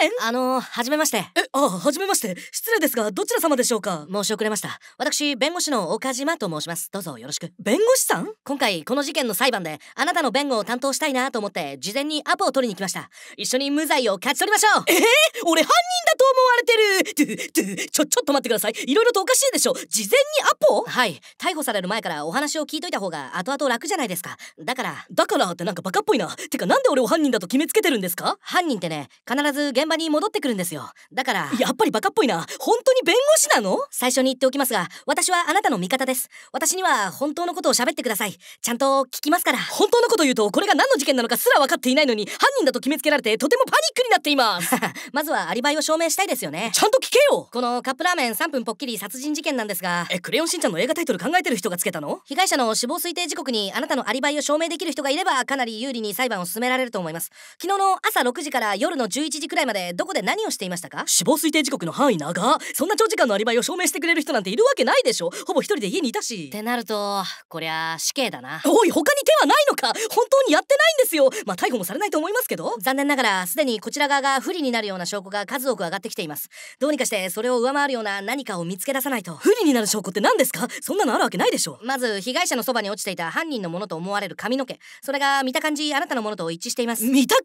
件あのー、はじめましてえあはじめまして失礼ですがどちら様でしょうか申し遅れました私弁護士の岡島と申しますどうぞよろしく弁護士さん今回この事件の裁判であなたの弁護を担当したいなと思って事前にアポを取りに来ました一緒に無罪を勝ち取りましょうえー、俺犯人だと思われてるちょちょっと待ってくださいいろいろとおかしいでしょ事前にアポはい逮逮捕される前からお話を聞いといた方が後々楽じゃないですかだからだからってなんかバカっぽいなてかなんで俺を犯人だと決めつけてるんですか犯人ってね必ず現場に戻ってくるんですよだからやっぱりバカっぽいな本当に弁護士なの最初に言っておきますが私はあなたの味方です私には本当のことを喋ってくださいちゃんと聞きますから本当のこと言うとこれが何の事件なのかすら分かっていないのに犯人だと決めつけられてとてもパニックになっています <laughs> まずはアリバイを証明したいですよねちゃんと聞けよこのカップラーメン3分ポッキリ殺人事件なんですがえクレヨンしんちゃんの映画タイトル考えてる人がつけたの被害者の死亡推定時刻にあなたのアリバイを証明できる人がいればかなり有利に裁判を進められると思います昨日の朝6時から夜の11時くらいまでどこで何をしていましたか死亡推定時刻の範囲長そんな長時間のアリバイを証明してくれる人なんているわけないでしょほぼ一人で家にいたしってなるとこりゃ死刑だなおい他に手はないのか本当にやってないんですよまあ逮捕もされないと思いますけど残念ながらすでにこちら側が不利になるような証拠が数多く上がってきていますどうにかしてそれを上回るような何かを見つけ出さないと不利になる証拠って何ですかそんなのあるわけけないでしょまず被害者のそばに落ちていた犯人のものと思われる髪の毛それが見た感じあなたのものと一致しています見た感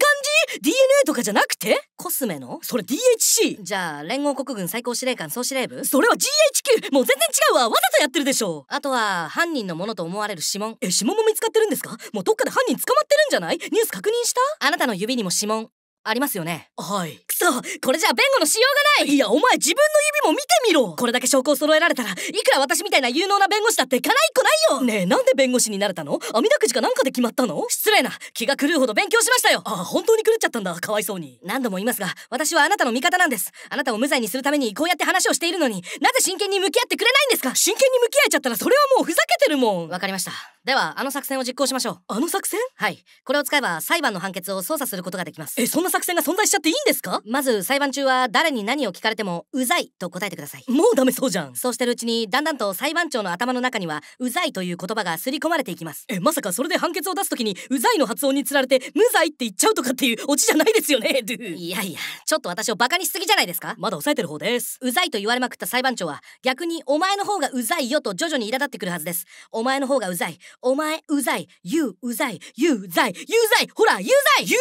じ DNA とかじゃなくてコスメのそれ DHC じゃあ連合国軍最高司令官総司令部それは GHQ もう全然違うわわざとやってるでしょあとは犯人のものと思われる指紋え指紋も見つかってるんですかもうどっかで犯人捕まってるんじゃないニュース確認したあなたの指にも指紋ありますよねはいくそこれじゃ弁護のしようがないいやお前自分の指も見てみろこれだけ証拠を揃えられたらいくら私みたいな有能な弁護士だってかないっこないよねえなんで弁護士になれたの網田くじかなんかで決まったの失礼な気が狂うほど勉強しましたよあ本当に狂っちゃったんだかわいそうに何度も言いますが私はあなたの味方なんですあなたを無罪にするためにこうやって話をしているのになぜ真剣に向き合ってくれないんですか真剣に向き合えちゃったらそれはもうふざけてるもんわかりましたではあの作戦を実行しましょうあの作戦はいこれを使えば裁判の判決を操作することができますえそんな作戦が存在しちゃっていいんですかまず裁判中は誰に何を聞かれてもうざいと答えてくださいもうダメそうじゃんそうしてるうちにだんだんと裁判長の頭の中にはうざいという言葉が刷り込まれていきますえまさかそれで判決を出す時にうざいの発音につられて無罪って言っちゃうとかっていうオチじゃないですよね <laughs> いやいやちょっと私をバカにしすぎじゃないですかまだ抑えてる方ですうざいと言われまくった裁判長は逆にお前の方がうざいよと徐々に苛立ってくるはずですお前の方がうざいお前うざい、言ううざい、言うざい、言うざい、ほら、有罪有罪じゃね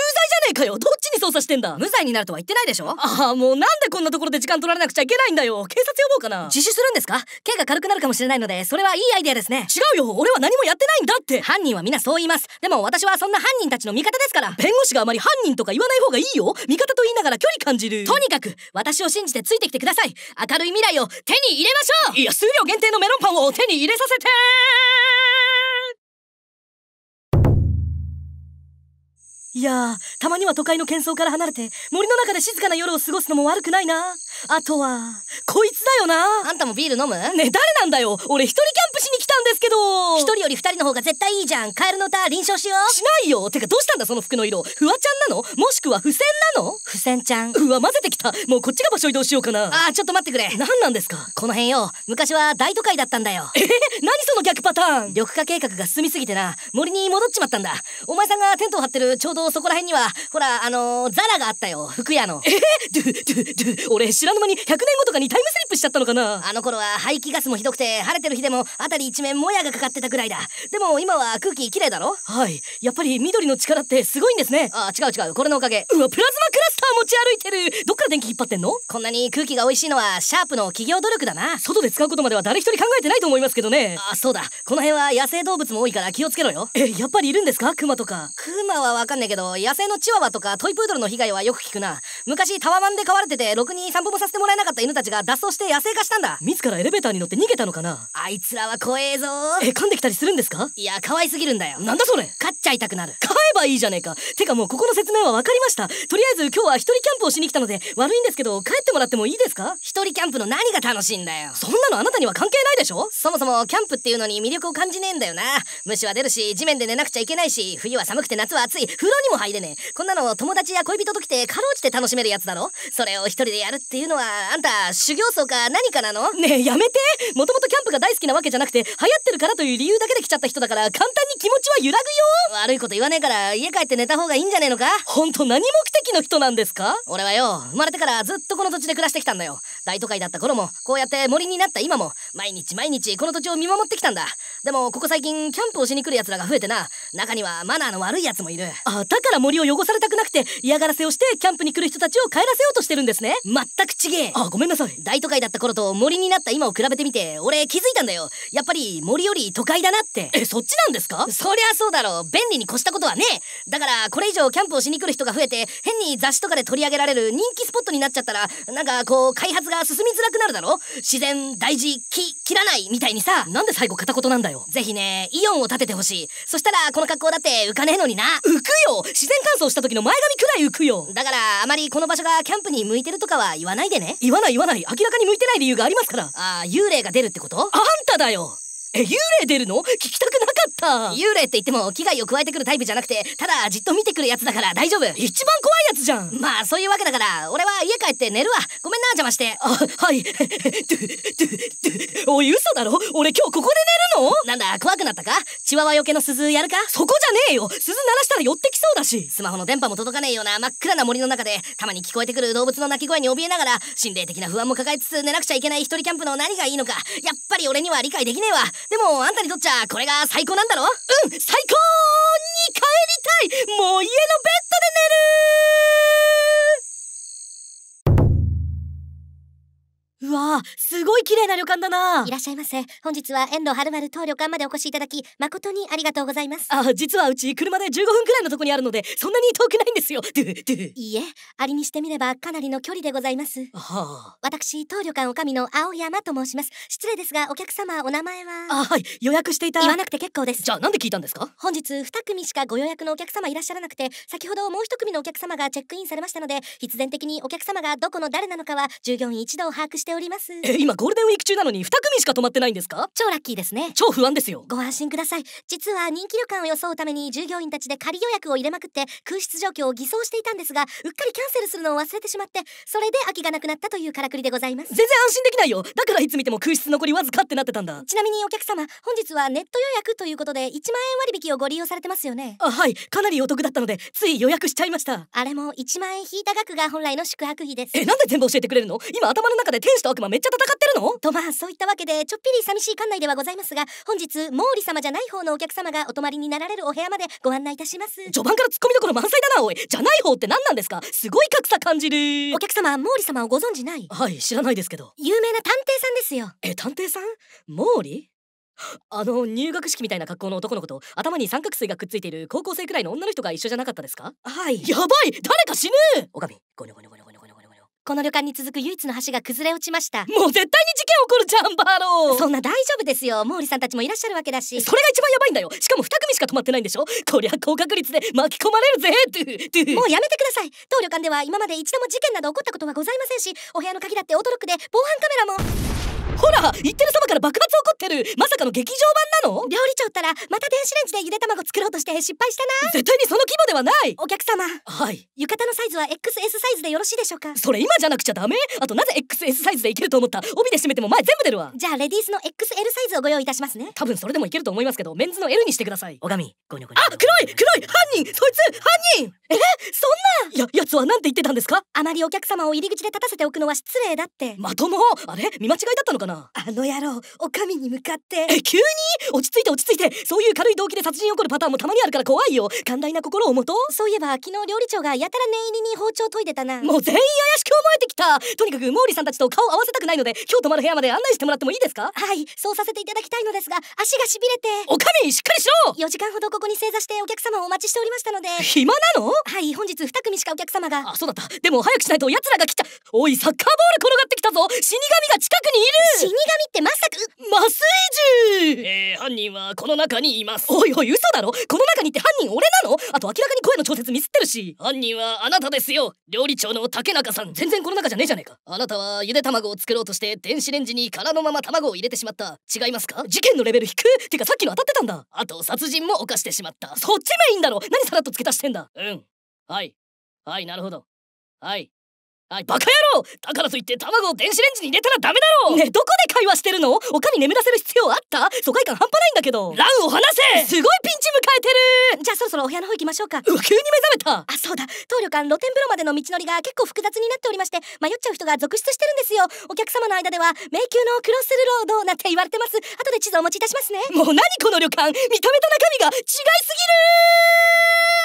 えかよどっちに捜査してんだ無罪になるとは言ってないでしょああ、もうなんでこんなところで時間取られなくちゃいけないんだよ警察呼ぼうかな自首するんですか刑が軽くなるかもしれないので、それはいいアイデアですね違うよ俺は何もやってないんだって犯人はみんなそう言いますでも私はそんな犯人たちの味方ですから弁護士があまり犯人とか言わない方がいいよ味方と言いながら距離感じるとにかく私を信じてついてきてください明るい未来を手に入れましょういや数量限定のメロンパンを手に入れさせていやーたまには都会の喧騒から離れて森の中で静かな夜を過ごすのも悪くないなあとは、こいつだよな。あんたもビール飲むねえ、誰なんだよ。俺一人キャンプしに来たんですけど。一人より二人の方が絶対いいじゃん。カエルの歌、臨床しよう。しないよ。てかどうしたんだその服の色。フワちゃんなのもしくは付箋なの付箋ちゃん。うわ、混ぜてきた。もうこっちが場所移動しようかな。あー、ちょっと待ってくれ。何なんですかこの辺よ。昔は大都会だったんだよ。え何その逆パターン緑化計画が進みすぎてな、森に戻っちまったんだ。お前さんがテントを張ってるちょうどそこら辺には、ほら、あのー、ザラがあったよ。服屋の。えドゥ、ドゥ、ドゥ、俺知ららぬ間に100年後とかにタイムスリップしちゃったのかなあの頃は排気ガスもひどくて晴れてる日でも辺り一面もやがかかってたぐらいだでも今は空気きれいだろはいやっぱり緑の力ってすごいんですねああ違う違うこれのおかげうわプラズマクラスター持ち歩いてるどっから電気引っ張ってんのこんなに空気が美味しいのはシャープの企業努力だな外で使うことまでは誰一人考えてないと思いますけどねあそうだこの辺は野生動物も多いから気をつけろよえやっぱりいるんですかクマとかクマはわかんないけど野生のチワワとかトイプードルの被害はよく聞くな昔タワマンで飼われててろくに散歩もさせてもらえなかった犬たちが脱走して野生化したんだ自らエレベーターに乗って逃げたのかなあいつらは怖えぞえ噛んできたりするんですかいや可愛すぎるんだよなんだそれ飼っちゃいたくなる飼えばいいじゃねえかてかもうここの説明は分かりましたとりあえず今日は一人キャンプをしに来たので悪いんですけど帰ってもらってもいいですか一人キャンプの何が楽しいんだよそんなのあなたには関係ないでしょそもそもキャンプっていうのに魅力を感じねえんだよな虫は出るし地面で寝なくちゃいけないし冬は寒くて夏は暑い風呂にも入れねえこんなの友達や恋人と来てかろうじて楽しめるやつだろそれを一人でやるっていうのはあんた修行僧か何かなのねえやめてもともとキャンプが大好きなわけじゃなくて流行ってるからという理由だけで来ちゃった人だから簡単に気持ちは揺らぐよ悪いこと言わねえから家帰って寝た方がいいんじゃねえのかほんと何目的の人なんですか俺はよ生まれてからずっとこの土地で暮らしてきたんだよ大都会だった頃もこうやって森になった今も毎日毎日この土地を見守ってきたんだでもここ最近キャンプをしに来る奴らが増えてな中にはマナーの悪い奴もいるあだから森を汚されたくなくて嫌がらせをしてキャンプに来る人たちを帰らせようとしてるんですね全くちげえあごめんなさい大都会だった頃と森になった今を比べてみて俺気づいたんだよやっぱり森より都会だなってえそっちなんですかそりゃそうだろ便利に越したことはねえだからこれ以上キャンプをしに来る人が増えて変に雑誌とかで取り上げられる人気スポットになっちゃったらなんかこう開発が進みづらくなるだろ自然大事き切らないみたいにさなんで最後片言なんだよぜひねイオンを立ててほしいそしたらこの格好だって浮かねえのにな浮くよ自然乾燥した時の前髪くらい浮くよだからあまりこの場所がキャンプに向いてるとかは言わないでね言わない言わない明らかに向いてない理由がありますからああ幽霊が出るってことあんただよえ幽霊出るの聞きたくなかった幽霊って言っても危害を加えてくるタイプじゃなくてただじっと見てくるやつだから大丈夫一番怖いやつじゃんまあそういうわけだから俺は家帰って寝るわごめんな邪魔してあはいおい嘘だろ俺今日ここで寝るのなんだ怖くなったかチワワよけの鈴やるかそこじゃねえよ鈴鳴らしたら寄ってきそうだしスマホの電波も届かねえような真っ暗な森の中でたまに聞こえてくる動物の鳴き声に怯えながら心霊的な不安も抱えつつ寝なくちゃいけない一人キャンプの何がいいのかやっぱり俺には理解できねえわでも、あんたにとっちゃ、これが最高なんだろうん最高に帰りたいもう家のベッドで寝るうわすごい綺麗な旅館だないらっしゃいませ本日は遠路はるまる当旅館までお越しいただき誠にありがとうございますあ実はうち車で15分くらいのとこにあるのでそんなに遠くないんですよいいえありにしてみればかなりの距離でございますはあ私当旅館おかみの青山と申します失礼ですがお客様お名前はあはい予約していた言わなくて結構ですじゃあなんで聞いたんですか本日2組しかご予約のお客様いらっしゃらなくて先ほどもう1組のお客様がチェックインされましたので必然的にお客様がどこの誰なのかは従業員一同把握してしておりますえ今ゴールデンウィーク中なのに2組しか泊まってないんですか超ラッキーですね超不安ですよご安心ください実は人気旅館を装うために従業員たちで仮予約を入れまくって空室状況を偽装していたんですがうっかりキャンセルするのを忘れてしまってそれで空きがなくなったというからくりでございます全然安心できないよだからいつ見ても空室残りわずかってなってたんだちなみにお客様本日はネット予約ということで1万円割引をご利用されてますよねあはいかなりお得だったのでつい予約しちゃいましたあれも1万円引いた額が本来の宿泊費ですえなんで全部教えてくれるの今頭の中で天使と悪魔めっちゃ戦ってるのとまあそういったわけでちょっぴり寂しい館内ではございますが本日毛利様じゃない方のお客様がお泊まりになられるお部屋までご案内いたします序盤からツッコミどころ満載だなおいじゃない方って何なんですかすごい格差感じるお客様毛利様をご存知ないはい知らないですけど有名な探偵さんですよえ探偵さん毛利あの入学式みたいな格好の男の子と頭に三角錐がくっついている高校生くらいの女の人が一緒じゃなかったですかはいやばい誰か死ぬおかみごにょごにょごにょこの旅館に続く唯一の橋が崩れ落ちましたもう絶対に事件起こるじゃんバローそんな大丈夫ですよ毛利さんたちもいらっしゃるわけだしそれが一番やばいんだよしかも2組しか泊まってないんでしょこりゃ高確率で巻き込まれるぜもうやめてください当旅館では今まで一度も事件など起こったことはございませんしお部屋の鍵だってオートロックで防犯カメラもほら言ってるばから爆発起こってるまさかの劇場版なの料理長ったらまた電子レンジでゆで卵作ろうとして失敗したな絶対にその規模ではないお客様はい浴衣のサイズは XS サイズでよろしいでしょうかそれ今じゃなくちゃダメあとなぜ XS サイズでいけると思った帯で締めても前全部出るわじゃあレディースの XL サイズをご用意いたしますね多分それでもいけると思いますけどメンズの L にしてくださいおがみごにょごにょあ黒い黒い犯人そいつ犯人えそんなや、やつは何て言ってたんですかあまりお客様を入り口で立たせておくのは失礼だってまともあれ見間違いだったのかなあの野郎、お上に向かってえ、急に落ち着いて落ち着いてそういう軽い動機で殺人起こるパターンもたまにあるから怖いよ寛大な心をもとそういえば昨日料理長がやたら念入りに包丁研いでたなもう全員怪しく思えてきたとにかく毛利さんたちと顔合わせたくないので今日泊まる部屋まで案内してもらってもいいですかはい、そうさせていただきたいのですが足がしびれておか上しっかりしろ4時間ほどここに正座してお客様をお待ちしてしておりましたので <laughs> 暇なのはい本日2組しかお客様があそうだったでも早くしないと奴らが来ちゃおいサッカーボール転がってきたぞ死神が近くにいる死神ってまさか麻酔銃えー、犯人はこの中にいますおいおい嘘だろこの中にって犯人俺なのあと明らかに声の調節ミスってるし犯人はあなたですよ料理長の竹中さん全然この中じゃねえじゃねえかあなたはゆで卵を作ろうとして電子レンジに空のまま卵を入れてしまった違いますか事件のレベル低てかさっきの当たってたんだあと殺人も犯してしまったそっちメインだろ何さらっと付け足してんだうんはいはいなるほどはいあバカ野郎だからといって卵を電子レンジに入れたらダメだろうねどこで会話してるの他に眠らせる必要あった疎外感半端ないんだけどランを話せすごいピンチ迎えてるじゃあそろそろお部屋の方行きましょうか急に目覚めたあそうだ当旅館露天風呂までの道のりが結構複雑になっておりまして迷っちゃう人が続出してるんですよお客様の間では迷宮のクロスルロードなんて言われてます後で地図をお持ちいたしますねもう何この旅館見た目と中身が違いすぎる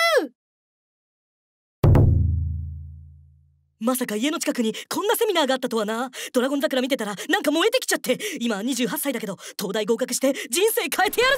まさか家の近くにこんなセミナーがあったとはなドラゴン桜見てたらなんか燃えてきちゃって今28歳だけど東大合格して人生変えてや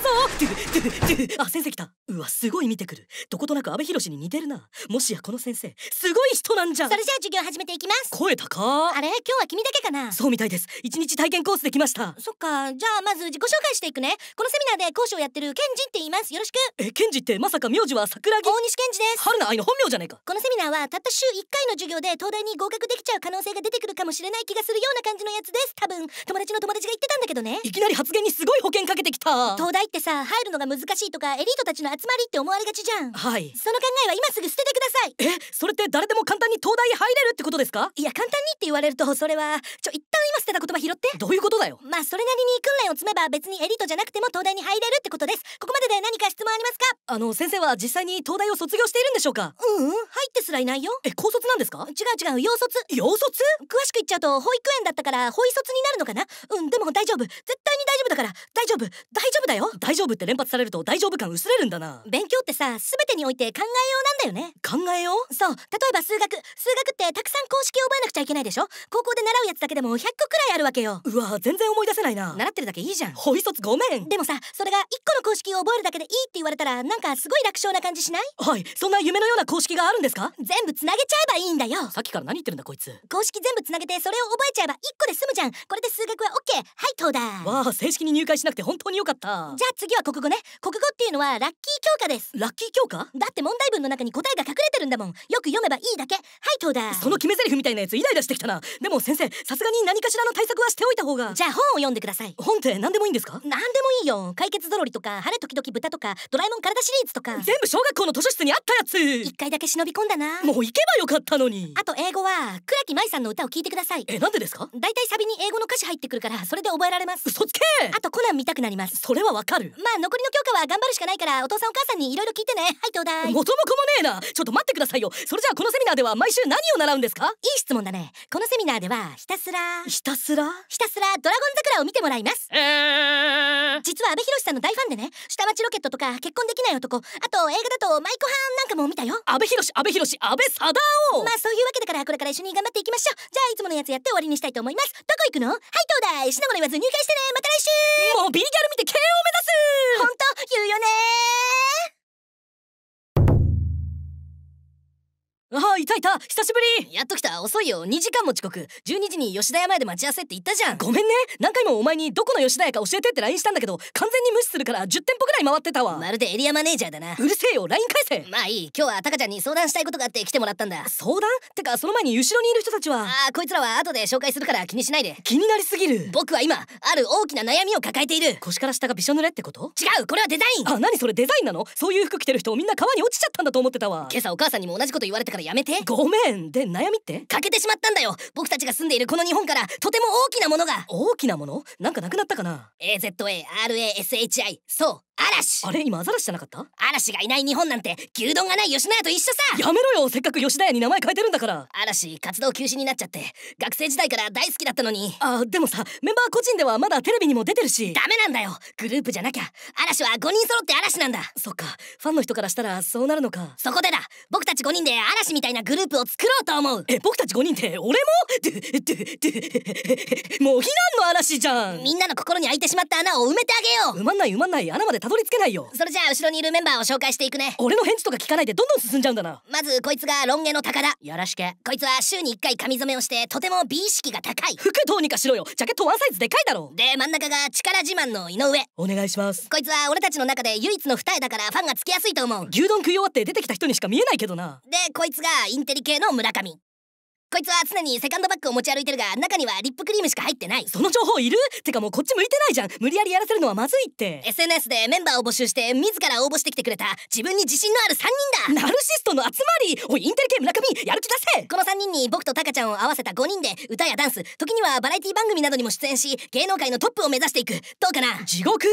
るぞあ先生来たうわすごい見てくるどことなく阿部寛に似てるなもしやこの先生すごい人なんじゃそれじゃあ授業始めていきます声高あれ今日は君だけかなそうみたいです一日体験コースできましたそっかじゃあまず自己紹介していくねこのセミナーで講師をやってるケンジって言いますよろしくえケンジってまさか名字は桜木大西ケンジです春菜愛の本名じゃねえかこのセミナーはたった週1回の授業で東大題に合格できちゃう可能性が出てくるかもしれない気がするような感じのやつです多分友達の友達が言ってたんだけどねいきなり発言にすごい保険かけてきた東大ってさ入るのが難しいとかエリートたちの集まりって思われがちじゃんはいその考えは今すぐ捨ててくださいえそれって誰でも簡単に東大入れるってことですかいや簡単にって言われるとそれはちょ一旦今捨てた言葉拾ってどういうことだよまあそれなりに訓練を積めば別にエリートじゃなくても東大に入れるってことですここまでで何か質問ありますかあの先生は実際に東大を卒業しているんでしょうかうん、うん、入ってすらいないよえ高卒なんですか違う違う洋卒洋卒詳しく言っちゃうと保育園だったから保育卒になるのかなうんでも大丈夫絶対に大丈夫だから大丈夫大丈夫だよ大丈夫って連発されると大丈夫感薄れるんだな勉強ってさ全てにおいて考えようなんだよね考えようそう例えば数学数学ってたくさん公式を覚えなくちゃいけないでしょ高校で習うやつだけでも100個くらいあるわけようわ全然思い出せないな習ってるだけいいじゃん保育卒ごめんでもさそれが1個の公式を覚えるだけでいいって言われたらなんかすごい楽勝な感じしないはいそんな夢のような公式があるんですか全部つなげちゃえばいいんだよきから何言ってるんだこいつ公式全部つなげてそれを覚えちゃえば1個で済むじゃんこれで数学は OK はい東大わあ正式に入会しなくて本当によかったじゃあ次は国語ね国語っていうのはラッキー教科ですラッキー教科だって問題文の中に答えが隠れてるんだもんよく読めばいいだけはい東大その決め台詞みたいなやつイライラしてきたなでも先生さすがに何かしらの対策はしておいた方がじゃあ本を読んでください本って何でもいいんですか何でもいいよ解決ぞろりとか晴れ時々豚とかドラえもん体シリーズとか全部小学校の図書室にあったやつ一回だけ忍び込んだなもう行けばよかったのにあと英語は倉木舞さんの歌を聞いてくださいえなんでですかだいたいサビに英語の歌詞入ってくるからそれで覚えられます嘘つけあとコナン見たくなりますそれはわかるまあ残りの教科は頑張るしかないからお父さんお母さんにいろいろ聞いてねはい東大元も子もねえなちょっと待ってくださいよそれじゃあこのセミナーでは毎週何を習うんですかいい質問だねこのセミナーではひたすらひたすらひたすらドラゴン桜を見てもらいますえー、実は阿部寛さんの大ファンでね下町ロケットとか結婚できない男あと映画だと舞妓はんなんかも見たよ阿部寛阿部寛阿部サダまあそういうわけでれからこれから一緒に頑張っていきましょうじゃあいつものやつやって終わりにしたいと思いますどこ行くのはい東大しなもの言わず入会してねまた来週もうビリギャル見て KO 目指す本当言うよねああいたいた久しぶりやっと来た遅いよ2時間も遅刻12時に吉田屋前で待ち合わせって言ったじゃんごめんね何回もお前にどこの吉田屋か教えてって LINE したんだけど完全に無視するから10店舗ぐらい回ってたわまるでエリアマネージャーだなうるせえよ LINE 返せまあいい今日はタカちゃんに相談したいことがあって来てもらったんだ相談ってかその前に後ろにいる人たちはああこいつらは後で紹介するから気にしないで気になりすぎる僕は今ある大きな悩みを抱えている腰から下がびしょ濡れってこと違うこれはデザインあ何それデザインなのそういう服着てる人みんな川に落ちちゃったんだと思ってたわ今朝お母さんにも同じこと言われてからやめてごめんで悩みって欠けてしまったんだよ僕たちが住んでいるこの日本からとても大きなものが大きなものなんかなくなったかな AZARASHI そう嵐あれ今アザラシじゃなかった嵐がいない日本なんて牛丼がない吉野家と一緒さやめろよせっかく吉田屋に名前変えてるんだから嵐活動休止になっちゃって学生時代から大好きだったのにあでもさメンバー個人ではまだテレビにも出てるしダメなんだよグループじゃなきゃ嵐は5人揃って嵐なんだそっかファンの人からしたらそうなるのかそこでだ僕たち5人で嵐みたいなグループを作ろうと思うえ僕たち5人って俺もドゥドゥドゥもう避難の嵐じゃんみんなの心に開いてしまった穴を埋めてあげよう埋まんない埋まんない穴までたどり着けないよそれじゃあ後ろにいるメンバーを紹介していくね俺の返事とか聞かないでどんどん進んじゃうんだなまずこいつがロン毛の高田やらしけこいつは週に1回髪染めをしてとても美意識が高い服どうにかしろよジャケットワンサイズでかいだろで真ん中が力自慢の井上お願いしますこいつは俺たちの中で唯一の二重だからファンがつきやすいと思う牛丼食い終わって出てきた人にしか見えないけどなでこいつがインテリ系の村上こいつは常にセカンドバッグを持ち歩いてるが中にはリップクリームしか入ってないその情報いるてかもうこっち向いてないじゃん無理やりやらせるのはまずいって SNS でメンバーを募集して自ら応募してきてくれた自分に自信のある3人だナルシストの集まりおいインテリ系村上やる気出せこの3人に僕とタカちゃんを合わせた5人で歌やダンス時にはバラエティ番組などにも出演し芸能界のトップを目指していくどうかな地獄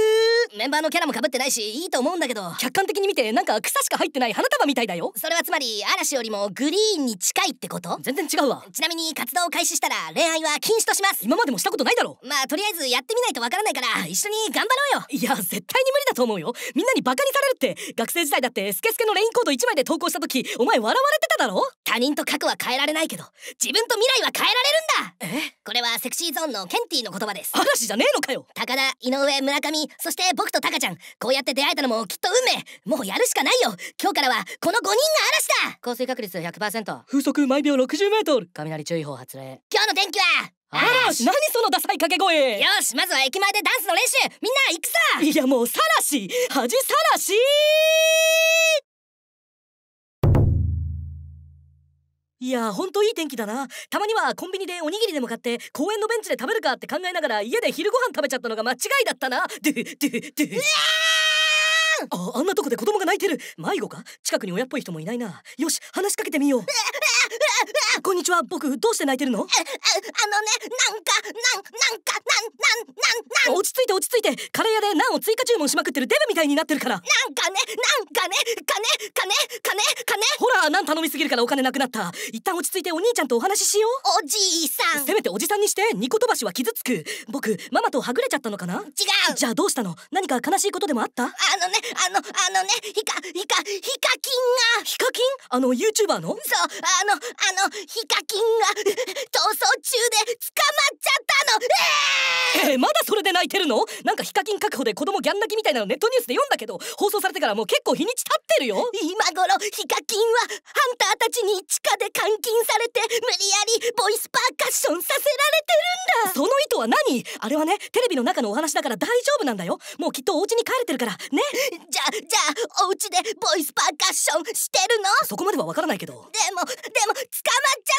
メンバーのキャラもかぶってないしいいと思うんだけど客観的に見てなんか草しか入ってない花束みたいだよそれはつまり嵐よりもグリーンに近いってこと全然違ううわちなみに活動を開始したら恋愛は禁止とします今までもしたことないだろまあとりあえずやってみないとわからないから一緒に頑張ろうよいや絶対に無理だと思うよみんなにバカにされるって学生時代だってスケスケのレインコード1枚で投稿した時お前笑われてただろ他人と過去は変えられないけど自分と未来は変えられるんだえこれはセクシーゾーンのケンティの言葉です嵐じゃねえのかよ高田井上村上そして僕とタカちゃんこうやって出会えたのもきっと運命もうやるしかないよ今日からはこの5人が嵐だ降水確率100%風速毎秒60メートル通る雷注意報発令今日の天気はあ嵐何そのダサい掛け声よしまずは駅前でダンスの練習みんな行くぞいやもうさらし恥さらしいやほんといい天気だなたまにはコンビニでおにぎりでも買って公園のベンチで食べるかって考えながら家で昼ご飯食べちゃったのが間違いだったなドゥドゥドゥああんなとこで子供が泣いてる迷子か近くに親っぽい人もいないなよし話しかけてみようこんにちは僕どうして泣いてるのあのねなんかなんなんかなんなんなん落ち着いて落ち着いてカレー屋でなんを追加注文しまくってるデブみたいになってるからなんかねなんかね金金金金ほらナン頼みすぎるからお金なくなった一旦落ち着いてお兄ちゃんとお話ししようおじいさんせめておじさんにしてニコ飛ばしは傷つく僕ママとはぐれちゃったのかな違うじゃあどうしたの何か悲しいことでもあったあのねあのあのねヒカヒカヒカキンがヒカキンあの YouTuber のそうあのあのヒカキンが逃走中で捕まっちゃったのえー、えー、まだそれで泣いてるのなんかヒカキン確保で子供ギャン泣きみたいなのネットニュースで読んだけど放送されてからもう結構日にち経ってるよ今頃ヒカキンはハンターたちに地下で監禁されて無理やりボイスパーカッションさせられてるんだその意図は何あれはねテレビの中のお話だから大丈夫なんだよもうきっとお家に帰れてるからねじゃあじゃあお家でボイスパーカッションしてるのそこまではわからないけどでもでもまっちゃっ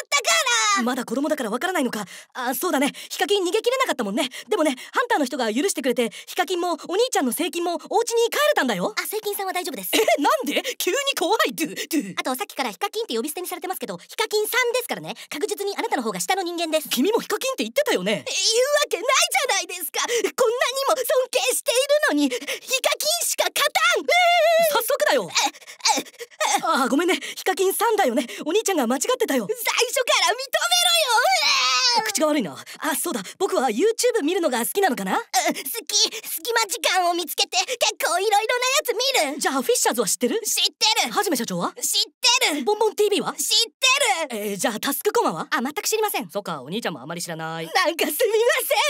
たからまだ子供だからわからないのかあそうだねヒカキン逃げきれなかったもんねでもねハンターの人が許してくれてヒカキンもお兄ちゃんのセイキンもお家に帰れたんだよあセイキンさんは大丈夫ですえなんで急に怖いドゥドゥあとさっきからヒカキンって呼び捨てにされてますけどヒカキンさんですからね確実にあなたの方が下の人間です君もヒカキンって言ってたよね言うわけないじゃないですかこんなにも尊敬しているのにヒカキンしか勝たん、えー、早速だよえああごめんねヒカキンさんだよねお兄ちゃんが間違ってたよ最初から認めろよ口が悪いなあそうだ僕は YouTube 見るのが好きなのかな、うん、好き隙間時間を見つけて結構いろいろなやつ見るじゃあフィッシャーズは知ってる知ってるはじめ社長は知ってるボンボン TV は知ってるえー、じゃあタスクコマはあ全く知りませんそっかお兄ちゃんもあまり知らないなんかすみま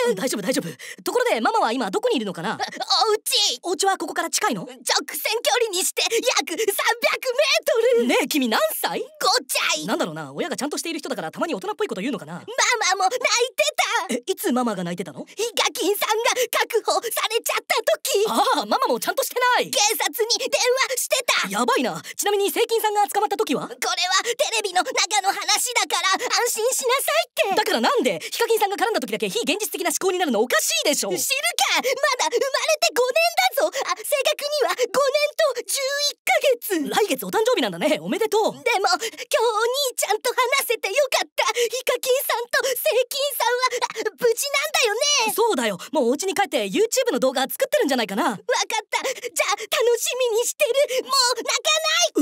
せん大丈夫大丈夫ところでママは今どこにいるのかなお家お家はここから近いの直線距離にして約3 300メートルねえ君何歳 ?5 歳なんだろうな親がちゃんとしている人だからたまに大人っぽいこと言うのかなママも泣いてたいつママが泣いてたのヒカキンさんが確保されちゃった時ああママもちゃんとしてない警察に電話してたやばいなちなみにセイキンさんが捕まった時はこれはテレビの中の話だから安心しなさいってだからなんでヒカキンさんが絡んだ時だけ非現実的な思考になるのおかしいでしょ知るかまだ生まれて5年だぞあ正確には5年と11ヶ月来月お誕生日なんだねおめでとうでも今日お兄ちゃんと話せてよかったヒカキンさんとセイキンさんは無事なんだよねそうだよもうお家に帰って YouTube の動画作ってるんじゃないかなわかったじゃあ楽しみにしてるも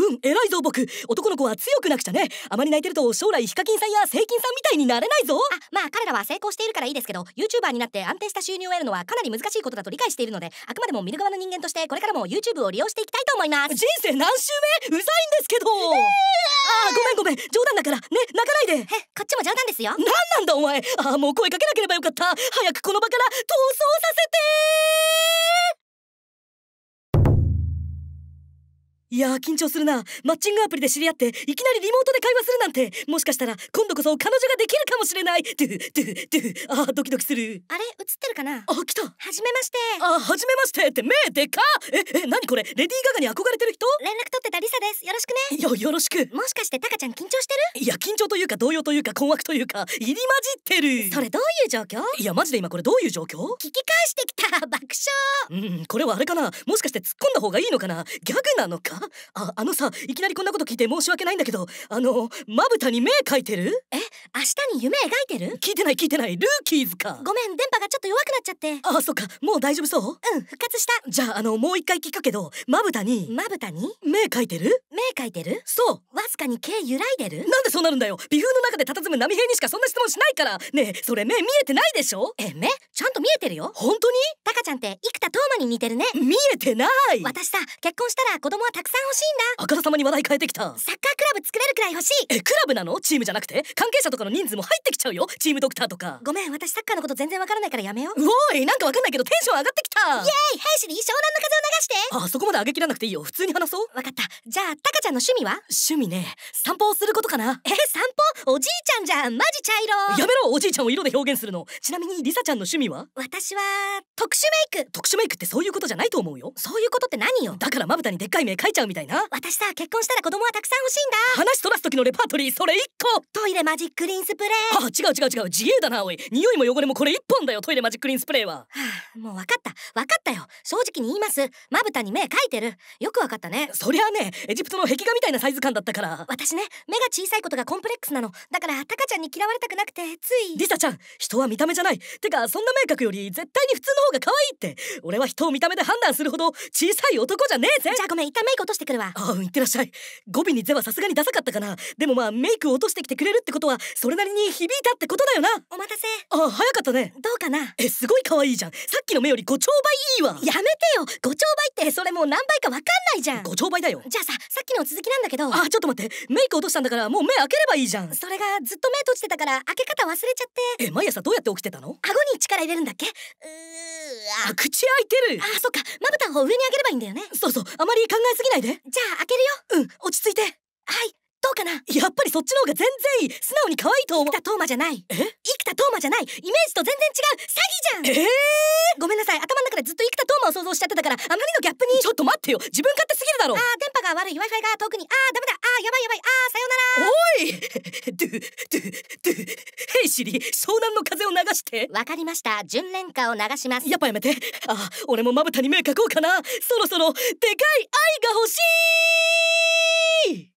う泣かないうん偉いぞ僕男の子は強くなくちゃねあまり泣いてると将来ヒカキンさんやセイキンさんみたいになれないぞあまあ彼らは成功しているからいいですけど YouTuber になって安定した収入を得るのはかなり難しいことだと理解しているのであくまでも見る側の人間としてこれからも YouTube を利用していきたいと思います人生何周目うざいんですけど、えー、ああごめんごめん冗談だからね泣かないでえこっちも冗談ですよなんなんだお前ああもう声かけなければよかった早くこの場から逃走させていや緊張するなマッチングアプリで知り合っていきなりリモートで会話するなんてもしかしたら今度こそ彼女ができるかもしれないドゥドゥドゥあードキドキするあれ映ってるかなあ来たはじめましてあはじめましてって目でかええ何これレディー・ガガに憧れてる人連絡取ってたリサですよろしくねよよろしくもしかしてタカちゃん緊張してるいや緊張というか動揺というか困惑というか入り混じってるそれどういう状況いやマジで今これどういう状況聞き返してきた爆笑うんこれはあれかなもしかして突っ込んだ方がいいのかなギャグなのか <laughs> ああのさいきなりこんなこと聞いて申し訳ないんだけどあのまぶたに目描いてるえ明日に夢描いてる聞いてない聞いてないルーキーズかごめん電波がちょっと弱くなっちゃってあそっかもう大丈夫そううん復活したじゃああのもう一回聞くけどまぶたにまぶたに目描いてる目描いてるそうわずかに毛揺らいでるなんでそうなるんだよ微風の中で佇む波平にしかそんな質問しないからねえそれ目見えてないでしょえ目ちゃんと見えてるよ本当にタカちゃんって生田斗真に似てるね見えてない私さ結婚したら子供はたたくさん欲しいんだあからさまに話題変えてきたサッカークラブ作れるくらい欲しいえクラブなのチームじゃなくて関係者とかの人数も入ってきちゃうよチームドクターとかごめん私サッカーのこと全然わからないからやめよううおいなんかわかんないけどテンション上がってきたイエーイ兵士に湘南の風を流してああそこまで上げきらなくていいよ普通に話そうわかったじゃあタカちゃんの趣味は趣味ね散歩をすることかなえ散歩おじいちゃんじゃんマジ茶色やめろおじいちゃんを色で表現するのちなみにリサちゃんの趣味は私は特殊メイク特殊メイクってそういうことじゃないと思うよそういうことって何よだからまぶたにでっかい目描いちゃうみたいな私さ結婚したら子供はたくさん欲しいんだ話飛らす時のレパートリーそれ1個トイレマジックリンスプレーあ違う違う違う自由だなおい匂いも汚れもこれ1本だよトイレマジックリンスプレーは、はあ、もう分かった分かったよ正直に言いますまぶたに目描いてるよく分かったねそりゃあねエジプトの壁画みたいなサイズ感だったから私ね目が小さいことがコンプレックスなのだからタカちゃんに嫌われたくなくてついリサちゃん人は見た目じゃないてかそんな目描くより絶対に普通の方が可愛いって俺は人を見た目で判断するほど小さい男じゃねえぜじゃあごめん一旦メイ落としてくるわああいってらっしゃい語尾に「ゼはさすがにダサかったかなでもまあメイク落としてきてくれるってことはそれなりに響いたってことだよなお待たせああ早かったねどうかなえすごい可愛いじゃんさっきの目より5丁倍いいわやめてよ5丁倍ってそれもう何倍かわかんないじゃん5丁倍だよじゃあささっきの続きなんだけどああちょっと待ってメイク落としたんだからもう目開ければいいじゃんそれがずっと目閉じてたから開け方忘れちゃってえ毎朝どうやって起きてたの顎に力入れるんだっけうーあ口開いてるあそっかまぶたを上に上げればいいんだよねそうそうあまり考えすぎないでじゃあ開けるようん落ち着いてはいどうかなやっぱりそっちの方が全然いい素直に可愛いと思う生田斗真じゃないえ生田斗真じゃないイメージと全然違う詐欺じゃんえー、ごめんなさい頭の中でずっと生田斗真を想像しちゃってたからあまりのギャップにちょっと待ってよ自分勝手すぎるだろああ電波が悪い Wi-Fi が遠くにああダメだあーやばいやばいあーさよならおい <laughs> ドゥドゥドゥヘイシリ湘南の風を流してわかりました純恋歌を流しますやっぱやめてああ俺もまぶたに目描こうかなそろそろでかい愛が欲しい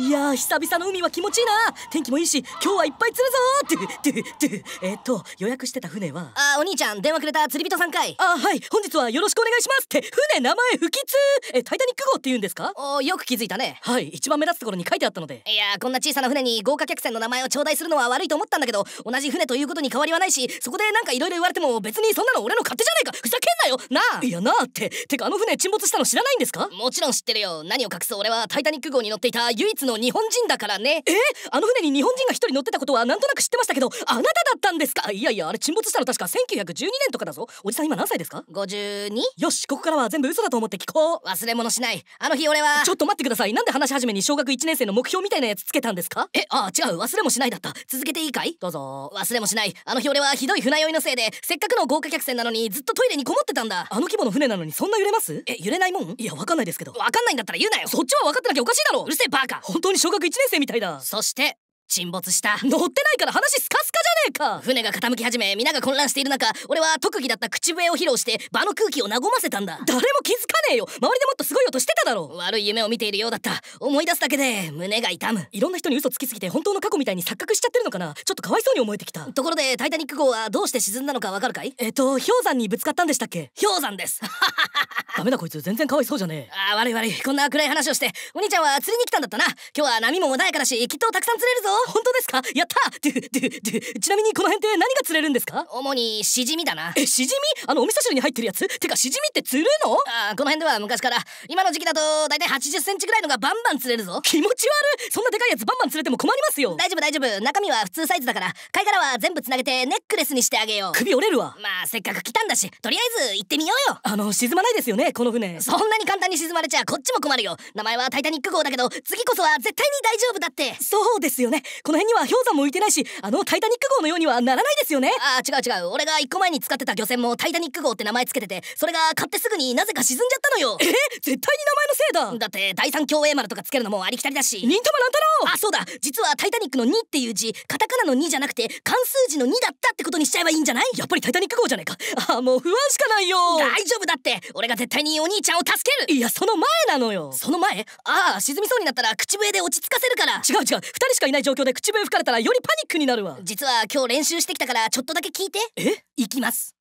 いや久々の海は気持ちいいな天気もいいし今日はいっぱい釣るぞってってってえー、っと予約してた船はあお兄ちゃん電話くれた釣り人さんかいあはい本日はよろしくお願いしますって船名前不吉えタイタニック号って言うんですかおよく気づいたねはい一番目立つところに書いてあったのでいやこんな小さな船に豪華客船の名前を頂戴するのは悪いと思ったんだけど同じ船ということに変わりはないしそこでなんか色々言われても別にそんなの俺の勝手じゃねえかふざけんなよなあいやなあっててかあの船沈没したの知らないんですかもちろん知ってるよ何を隠そう俺はタイタニック号に乗っていた唯一のの日本人だからねえあの船に日本人が一人乗ってたことはなんとなく知ってましたけどあなただったんですかいやいやあれ沈没したの確か1912年とかだぞおじさん今何歳ですか 52? よしここからは全部嘘だと思って聞こう忘れ物しないあの日俺はちょっと待ってくださいなんで話し始めに小学1年生の目標みたいなやつつけたんですかえあ違う忘れもしないだった続けていいかいどうぞ忘れもしないあの日俺はひどい船酔いのせいでせっかくの豪華客船なのにずっとトイレにこもってたんだあの規模の船なのにそんな揺れますえ揺れないもんいやわかんないですけどわかんないんだったら言うなよそっちは分かってなきゃおかしいだろうるせえバカ本当に小学1年生みたいだそして沈没した乗ってないから話スカスカじゃか船が傾き始め皆が混乱している中俺は特技だった口笛を披露して場の空気を和ませたんだ誰も気づかねえよ周りでもっとすごい音してただろ悪い夢を見ているようだった思い出すだけで胸が痛むいろんな人に嘘つきすぎて本当の過去みたいに錯覚しちゃってるのかなちょっとかわいそうに思えてきたところで「タイタニック号」はどうして沈んだのかわかるかいえっと氷山にぶつかったんでしたっけ氷山です <laughs> ダメだこいつ全然かわいそうじゃねえあ悪い悪いこんな暗い話をしてお兄ちゃんは釣りに来たんだったな今日は波も穏やかだしきっとたくさん釣れるぞ本当ですかやったドゥドゥドゥちなみにこの辺って何が釣れるんですか主にシジミだなえシジミあのお味噌汁に入ってるやつてかシジミって釣るのあこの辺では昔から今の時期だと大体80センチぐらいのがバンバン釣れるぞ気持ち悪いそんなでかいやつバンバン釣れても困りますよ大丈夫大丈夫中身は普通サイズだから貝殻は全部つなげてネックレスにしてあげよう首折れるわまあせっかく来たんだしとりあえず行ってみようよあの沈まないですよねこの船そんなに簡単に沈まれちゃこっちも困るよ名前はタイタニック号だけど次こそは絶対に大丈夫だってそうですよねこの辺には氷山も浮いてないしあのタイタニック号のようにはならないですよねああ違う違う俺が1個前に使ってた漁船も「タイタニック号」って名前つけててそれが買ってすぐになぜか沈んじゃったのよえ絶対に名前のせいだだって第三共栄丸とかつけるのもありきたりだし忍たまだろうあそうだ実は「タイタニック」の「2」っていう字カタカナの「2」じゃなくて漢数字の「2」だったってことにしちゃえばいいんじゃないやっぱり「タイタニック号」じゃないかあもう不安しかないよ大丈夫だって俺が絶対にお兄ちゃんを助けるいやその前なのよその前ああ沈みそうになったら口笛で落ち着かせるから違う違う2人しかいない状況で口笛吹かれたらよりパニックになるわ実は今日練習してきたからちょっとだけ聞いてえ行きます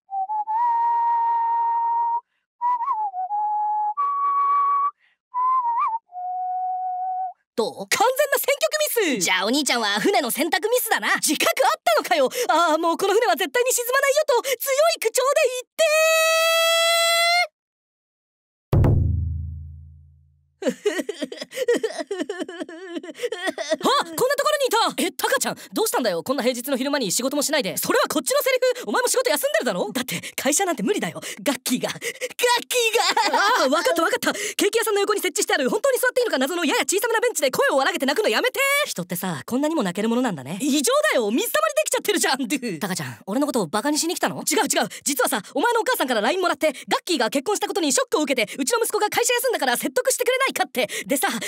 どう完全な選曲ミスじゃあお兄ちゃんは船の選択ミスだな自覚あったのかよああもうこの船は絶対に沈まないよと強い口調で言って <laughs> あこんなとこえタカちゃんどうしたんだよこんな平日の昼間に仕事もしないでそれはこっちのセリフお前も仕事休んでるだろだって会社なんて無理だよガッキーがガッキーがああ分かった分かったケーキ屋さんの横に設置してある本当に座っていいのか謎のやや小さめなベンチで声を荒げて泣くのやめて人ってさこんなにも泣けるものなんだね異常だよ水たまりできちゃってるじゃんってタカちゃん俺のことをバカにしに来たの違う違う実はさお前のお母さんから LINE もらってガッキーが結婚したことにショックを受けてうちの息子が会社休んだから説得してくれないかってでさなんで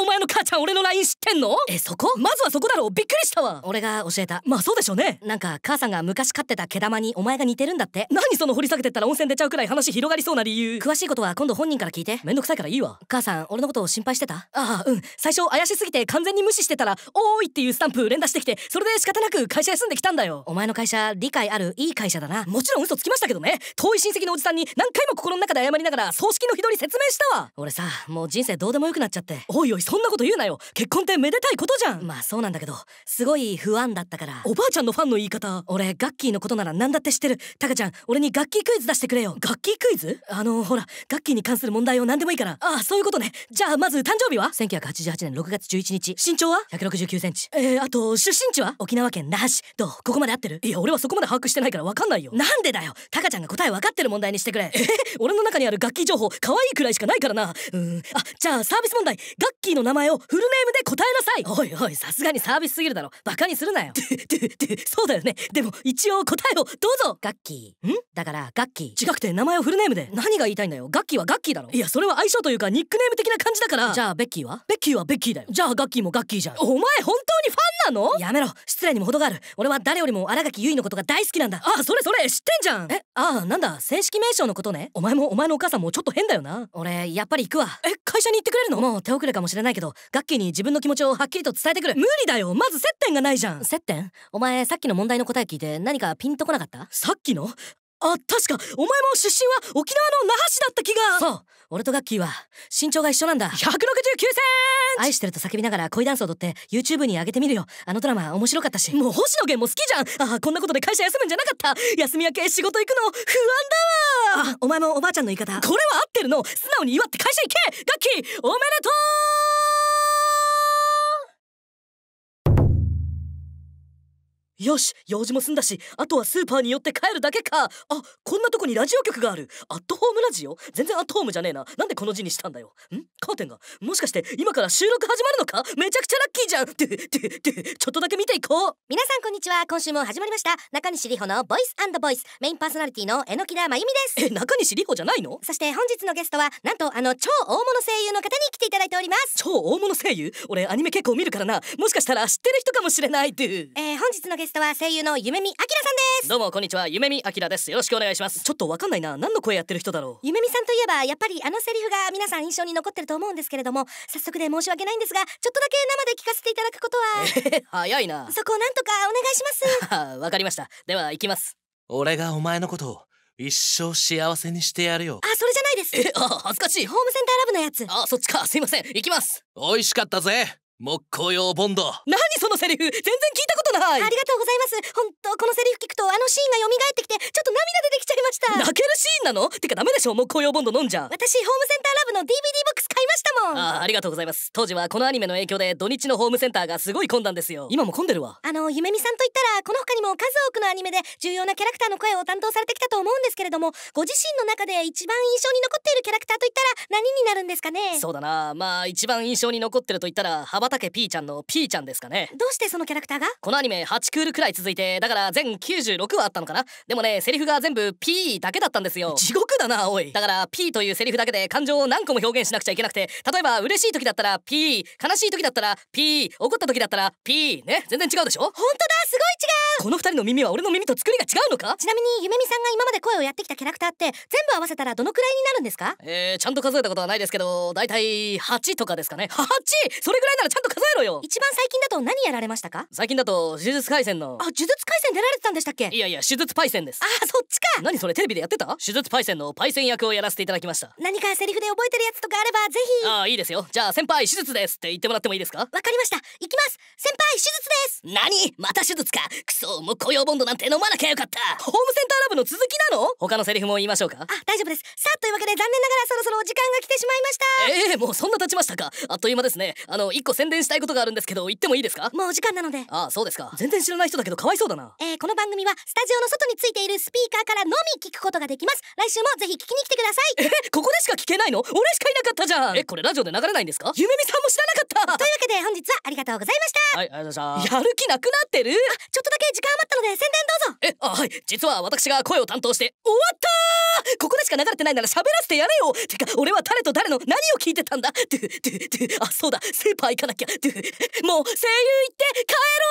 お前の母ちゃん俺の LINE 知ってんのえそこまずはそこだろろびっくりしたわ俺が教えたまあそうでしょうねなんか母さんが昔飼ってた毛玉にお前が似てるんだって何その掘り下げてったら温泉出ちゃうくらい話広がりそうな理由詳しいことは今度本人から聞いてめんどくさいからいいわ母さん俺のことを心配してたああうん最初怪しすぎて完全に無視してたら「おーい」っていうスタンプ連打してきてそれで仕方なく会社休んできたんだよお前の会社理解あるいい会社だなもちろん嘘つきましたけどね遠い親戚のおじさんに何回も心の中で謝りながら葬式の日取り説明したわ俺さもう人生どうでもよくなっちゃっておいおいそんなこと言うなよ結婚ってめでたいことじゃんまあそうなんだけどすごい不安だったからおばあちゃんのファンの言い方俺ガッキーのことなら何だって知ってるタカちゃん俺にガッキークイズ出してくれよガッキークイズあのほらガッキーに関する問題を何でもいいからああそういうことねじゃあまず誕生日は1988年6月11日身長は169センチえー、あと出身地は沖縄県那覇市どうここまで合ってるいや俺はそこまで把握してないから分かんないよなんでだよタカちゃんが答え分かってる問題にしてくれえ <laughs> 俺の中にある楽器情報可愛いくらいしかないからなうんあじゃあサービス問題ガッキーの名前をフルネームで答えなさいおいおいさすがにさサービスすぎるだろバカにするなよっっててそうだよねでも一応答えをどうぞガッキーんだからガッキー近くて名前をフルネームで何が言いたいんだよガッキーはガッキーだろいやそれは相性というかニックネーム的な感じだからじゃあベッキーはベッキーはベッキーだよじゃあガッキーもガッキーじゃんお前本当にファンなのやめろ失礼にも程がある俺は誰よりも新垣結衣のことが大好きなんだああそれそれ知ってんじゃんえああなんだ正式名称のことねお前もお前のお母さんもちょっと変だよな俺やっぱり行くわえ会社に行ってくれるのもう手遅れかもしれないけどガッキーに自分の気持ちをはっきりと伝えてくる無理だよよまず接点がないじゃん接点お前さっきの問題の答え聞いて何かピンとこなかったさっきのあ、確か、お前も出身は沖縄の那覇市だった気がそう俺とガッキーは身長が一緒なんだ !169 センチ愛してると叫びながら恋ダンスを踊って YouTube に上げてみるよあのドラマ面白かったしもう星野源も好きじゃんあこんなことで会社休むんじゃなかった休み明け仕事行くの不安だわあ、お前もおばあちゃんの言い方これは合ってるの素直に祝って会社行けガッキーおめでとうよし用事も済んだしあとはスーパーに寄って帰るだけかあこんなとこにラジオ局があるアットホームラジオ全然アットホームじゃねえななんでこの字にしたんだよんカーテンがもしかして今から収録始まるのかめちゃくちゃラッキーじゃんてててちょっとだけ見ていこう皆さんこんにちは今週も始まりました中西里穂のボイスボイスメインパーソナリティの榎田真由美ですえ中西里穂じゃないのそして本日のゲストはなんとあの超大物声優の方に来ていただいております超大物声優俺アニメ結構見るからなもしかしたら知ってる人かもしれないってえー、本日のゲストストは声優の夢見明さんですどうもこんにちは夢見明ですよろしくお願いしますちょっとわかんないな何の声やってる人だろう夢見さんといえばやっぱりあのセリフが皆さん印象に残ってると思うんですけれども早速で申し訳ないんですがちょっとだけ生で聞かせていただくことは、えー、早いなそこをなんとかお願いします <laughs> わかりましたでは行きます俺がお前のことを一生幸せにしてやるよあそれじゃないですえあ <laughs> 恥ずかしいホームセンターラブのやつあそっちかすいません行きます美味しかったぜ木工用ボンド何そのセリフ全然聞いたことないありがとうございます本当このセリフ聞くとあのシーンが蘇ってきてちょっと涙出てきちゃいました泣けるシーンなのてかダメでしょ木工用ボンド飲んじゃ私ホームセンターラブの DVD ボックス買いましたもんあありがとうございます当時はこのアニメの影響で土日のホームセンターがすごい混んだんですよ今も混んでるわあのゆめみさんといったらこの他にも数多くのアニメで重要なキャラクターの声を担当されてきたと思うんですけれどもご自身の中で一番印象に残っているキャラクターといったら何になるんですかねそうだなまあ一番印象に残ってるといったら羽ば畑ーちゃんのーちゃんですかねどうしてそのキャラクターがこのアニメ8クールくらい続いてだから全96話あったのかなでもねセリフが全部 P だけだったんですよ地獄だなおいだから P というセリフだけで感情を何個も表現しなくちゃいけなくて例えば嬉しい時だったら P 悲しい時だったら P 怒った時だったら P ね全然違うでしょ本当だすごい違うこの2人の耳は俺の耳と作りが違うのかちなみにゆめみさんが今まで声をやってきたキャラクターって全部合わせたらどのくらいになるんですかえー、ちゃんと数えたことはないですけどだいたい8とかですかね8それぐらいならちゃんんと数えろよ一番最近だと何やられましたか最近だと手術回線のあ手術回線出られてたんでしたっけいやいや手術パイセンですあそっちか何それテレビでやってた手術パイセンのパイセン役をやらせていただきました何かセリフで覚えてるやつとかあればぜひああいいですよじゃあ先輩手術ですって言ってもらってもいいですかわかりました行きます先輩手術です何また手術かクソもう雇用ボンドなんて飲まなきゃよかったホームセンターラブの続きなの他のセリフも言いましょうかあ大丈夫ですさあというわけで残念ながらそろそろお時間が来てしまいましたええー、もうそんな経ちましたかあっという間ですねあの1個宣関連したいことがあるんですけど言ってもいいですかもうお時間なのでああそうですか全然知らない人だけどかわいそうだなえー、この番組はスタジオの外についているスピーカーからのみ聞くことができます来週もぜひ聞きに来てくださいえここでしか聞けないの俺しかいなかったじゃんえこれラジオで流れないんですかゆめみさんも知らなかったというわけで本日はありがとうございましたはいありがとうございましたやる気なくなってるあちょっとだけ時間余ったので宣伝どうぞえあはい実は私が声を担当して終わったここでしか流れてないなら喋らせてやれよてか俺は誰と誰の何を聞いてたんだってってあそうだスーパー行かなきゃってもう声優行って帰ろう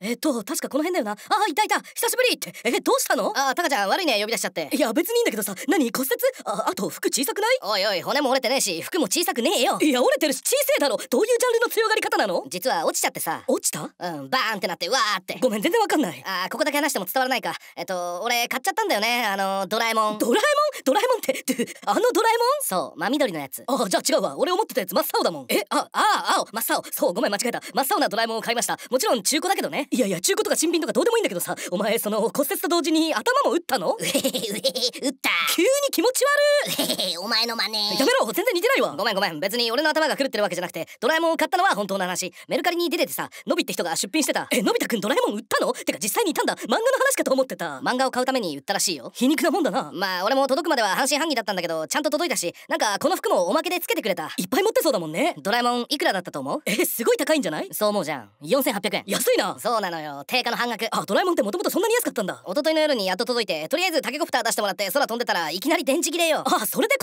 えっと確かこの辺だよなあいたいた久しぶりってえどうしたのああタカちゃん悪いね呼び出しちゃっていや別にいいんだけどさ何骨折ああと服小さくないおいおい骨も折れてねえし服も小さくねえよいや折れてるし小せいだろどういうジャンルの強がり方なの実は落ちちゃってさ落ちたうんバーンってなってわーってごめん全然わかんないあここだけ話しても伝わらないかえっと俺買っちゃったんだよね <laughs> あのドラえもんドラえもんドラえもんってあのドラえもんそう真緑のやつあじゃあ違うわ俺思ってたやつ真っ青だもんえああ青真っ青そうごめん間違えた真っ青なドラえもんを買いましたもちろん中古だけどねいやいや中古とか新品とかどうでもいいんだけどさお前その骨折と同時に頭も打ったのうへへ打った急に気持ち悪うへへお前の真似やめろ全然似てないわごめんごめん別に俺の頭が狂ってるわけじゃなくてドラえもんを買ったのは本当の話メルカリに出ててさのびって人が出品してたえのび太くんドラえもん売ったのてか実際にいたんだ漫画の話かと思ってた漫画を買うために売ったらしいよ皮肉なもんだなまあ俺も届くまでは半信半疑だったんだけどちゃんと届いたしなんかこの服もおまけでつけてくれたいっぱい持ってそうだもんねドラえもんいくらだったと思うえすごい高いんじゃないそう思うじゃん4800円安いなそうそうなのよ定価の半額あドラえもんってもともとそんなに安かったんだ一昨日の夜にやっと届いてとりあえずタケコプター出してもらって空飛んでたらいきなり電池切れよあそれで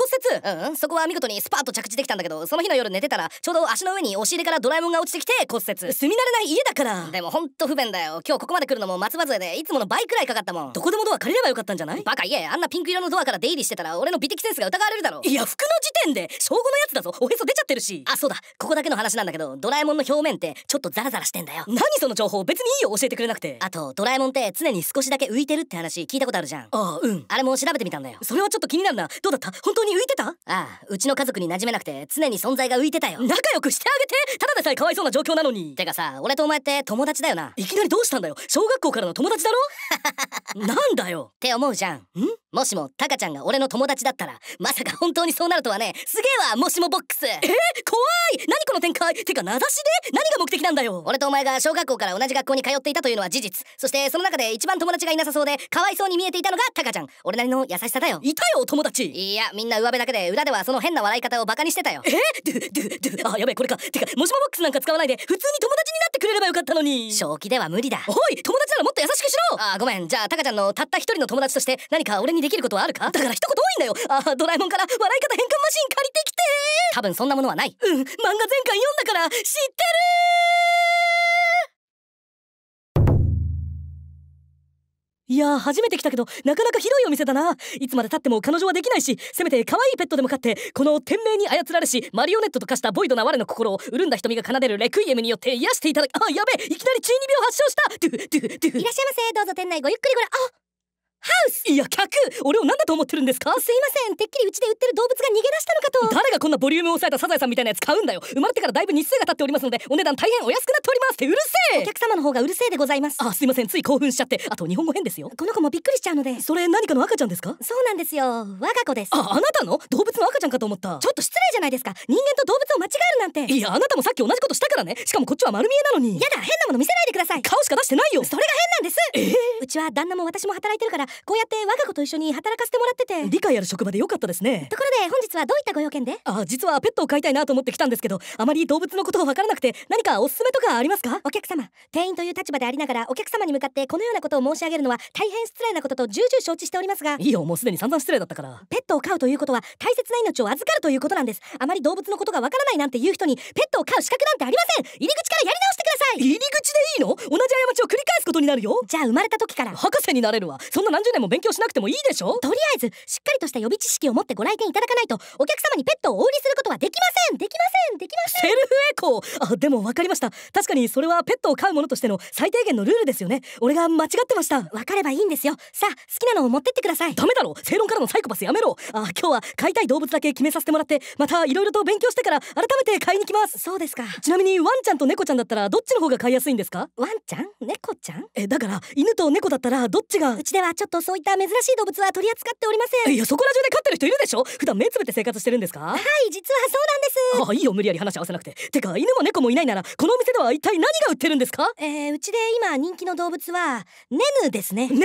骨折うんそこは見事にスパッと着地できたんだけどその日の夜寝てたらちょうど足の上に押し入れからドラえもんが落ちてきて骨折住み慣れない家だからでもほんと不便だよ今日ここまで来るのも松葉杖でいつもの倍くらいかかったもんどこでもドア借りればよかったんじゃないバカ家えあんなピンク色のドアから出入りしてたら俺の美的センスが疑われるだろいや服の時点で証拠のやつだぞおへそ出ちゃってるしあそうだここだけの話なんだけどドラえもんの表面ってちょっとザラザラしてんだよ何その情報別にいいよ教えてくれなくてあとドラえもんって常に少しだけ浮いてるって話聞いたことあるじゃんああうんあれも調べてみたんだよそれはちょっと気になるなどうだった本当に浮いてたああうちの家族に馴染めなくて常に存在が浮いてたよ仲良くしてあげてただでさえかわいそうな状況なのにてかさ俺とお前って友達だよないきなりどうしたんだよ小学校からの友達だろ <laughs> なんだよって思うじゃんんもしもタカちゃんが俺の友達だったらまさか本当にそうなるとはねすげえわもしもボックスえー、怖い何この展開てか名指しで何が目的なんだよ俺とお前が小学校から同じ学校校に通っていたというのは事実そしてその中で一番友達がいなさそうでかわいそうに見えていたのがタカちゃん俺なりの優しさだよいたよ友達いやみんな上辺だけで裏ではその変な笑い方をバカにしてたよえドゥドゥドゥあやべえこれかてかもしもボックスなんか使わないで普通に友達になってくれればよかったのに正気では無理だおい友達ならもっと優しくしろあごめんじゃあタカちゃんのたった一人の友達として何か俺にできることはあるかだから一言多いんだよあドラえもんから笑い方変換マシン借りてきて多分そんなものはないうん漫画全巻読んだから知ってるいや初めて来たけどなかなか広いお店だないつまでたっても彼女はできないしせめて可愛いペットでも飼ってこの天命に操られしマリオネットと化したボイドな我の心を潤んだ瞳が奏でるレクイエムによって癒していただきあやべえいきなり中二病発症したいらっしゃいませどうぞ店内ごゆっくりごらんあハウスいや客俺を何だと思ってるんですかすいませんてっきりうちで売ってる動物が逃げ出したのかと誰がこんなボリュームを抑えたサザエさんみたいなやつ買うんだよ生まれてからだいぶ日数が経っておりますのでお値段大変お安くなっておりますってうるせえお客様の方がうるせえでございますあすいませんつい興奮しちゃってあと日本語変ですよこの子もびっくりしちゃうのでそれ何かの赤ちゃんですかそうなんですよ我が子ですああなたの動物の赤ちゃんかと思ったちょっと失礼じゃないですか人間と動物を間違えるなんていやあなたもさっき同じことしたからねしかもこっちは丸見えなのにやだ変なもの見せないでください顔しか出してないよそれが変なんです、えー、うちは旦那も私も働いてるからこうやって我が子と一緒に働かせてもらってて理解ある職場で良かったですねところで本日はどういったご用件であ実はペットを飼いたいなと思って来たんですけどあまり動物のことが分からなくて何かおすすめとかありますかお客様店員という立場でありながらお客様に向かってこのようなことを申し上げるのは大変失礼なことと重々承知しておりますがいいよもうすでに散々失礼だったからペットを飼うということは大切な命を預かるということなんですあまり動物のことがわからないなんていう人にペットを飼う資格なんてありません入り口からやり直してください入り口でいいの同じ過ちを繰り返すことになるよじゃあ生まれた時から博士になれるわそんな年も勉強しなくてもいいでしょとりあえずしっかりとした予備知識を持ってご来店いただかないとお客様にペットをお売りすることはできませんできませんできませんセルフエコーあでも分かりました確かにそれはペットを飼うものとしての最低限のルールですよね俺が間違ってました分かればいいんですよさあ好きなのを持ってってくださいダメだろ正論からのサイコパスやめろあ今日は飼いたい動物だけ決めさせてもらってまた色々と勉強してから改めて買いに来ますそうですかちなみにワンちゃんと猫ちゃんだったらどっちの方が飼いやすいんですかワンちゃん猫ちゃんえだから犬と猫だったらどっちがうちではちょっととそういった珍しい動物は取り扱っておりませんいやそこら中で飼ってる人いるでしょ普段目つぶって生活してるんですかはい実はそうなんですあいいよ無理やり話合わせなくててか犬も猫もいないならこのお店では一体何が売ってるんですかえー、うちで今人気の動物はネヌですねネ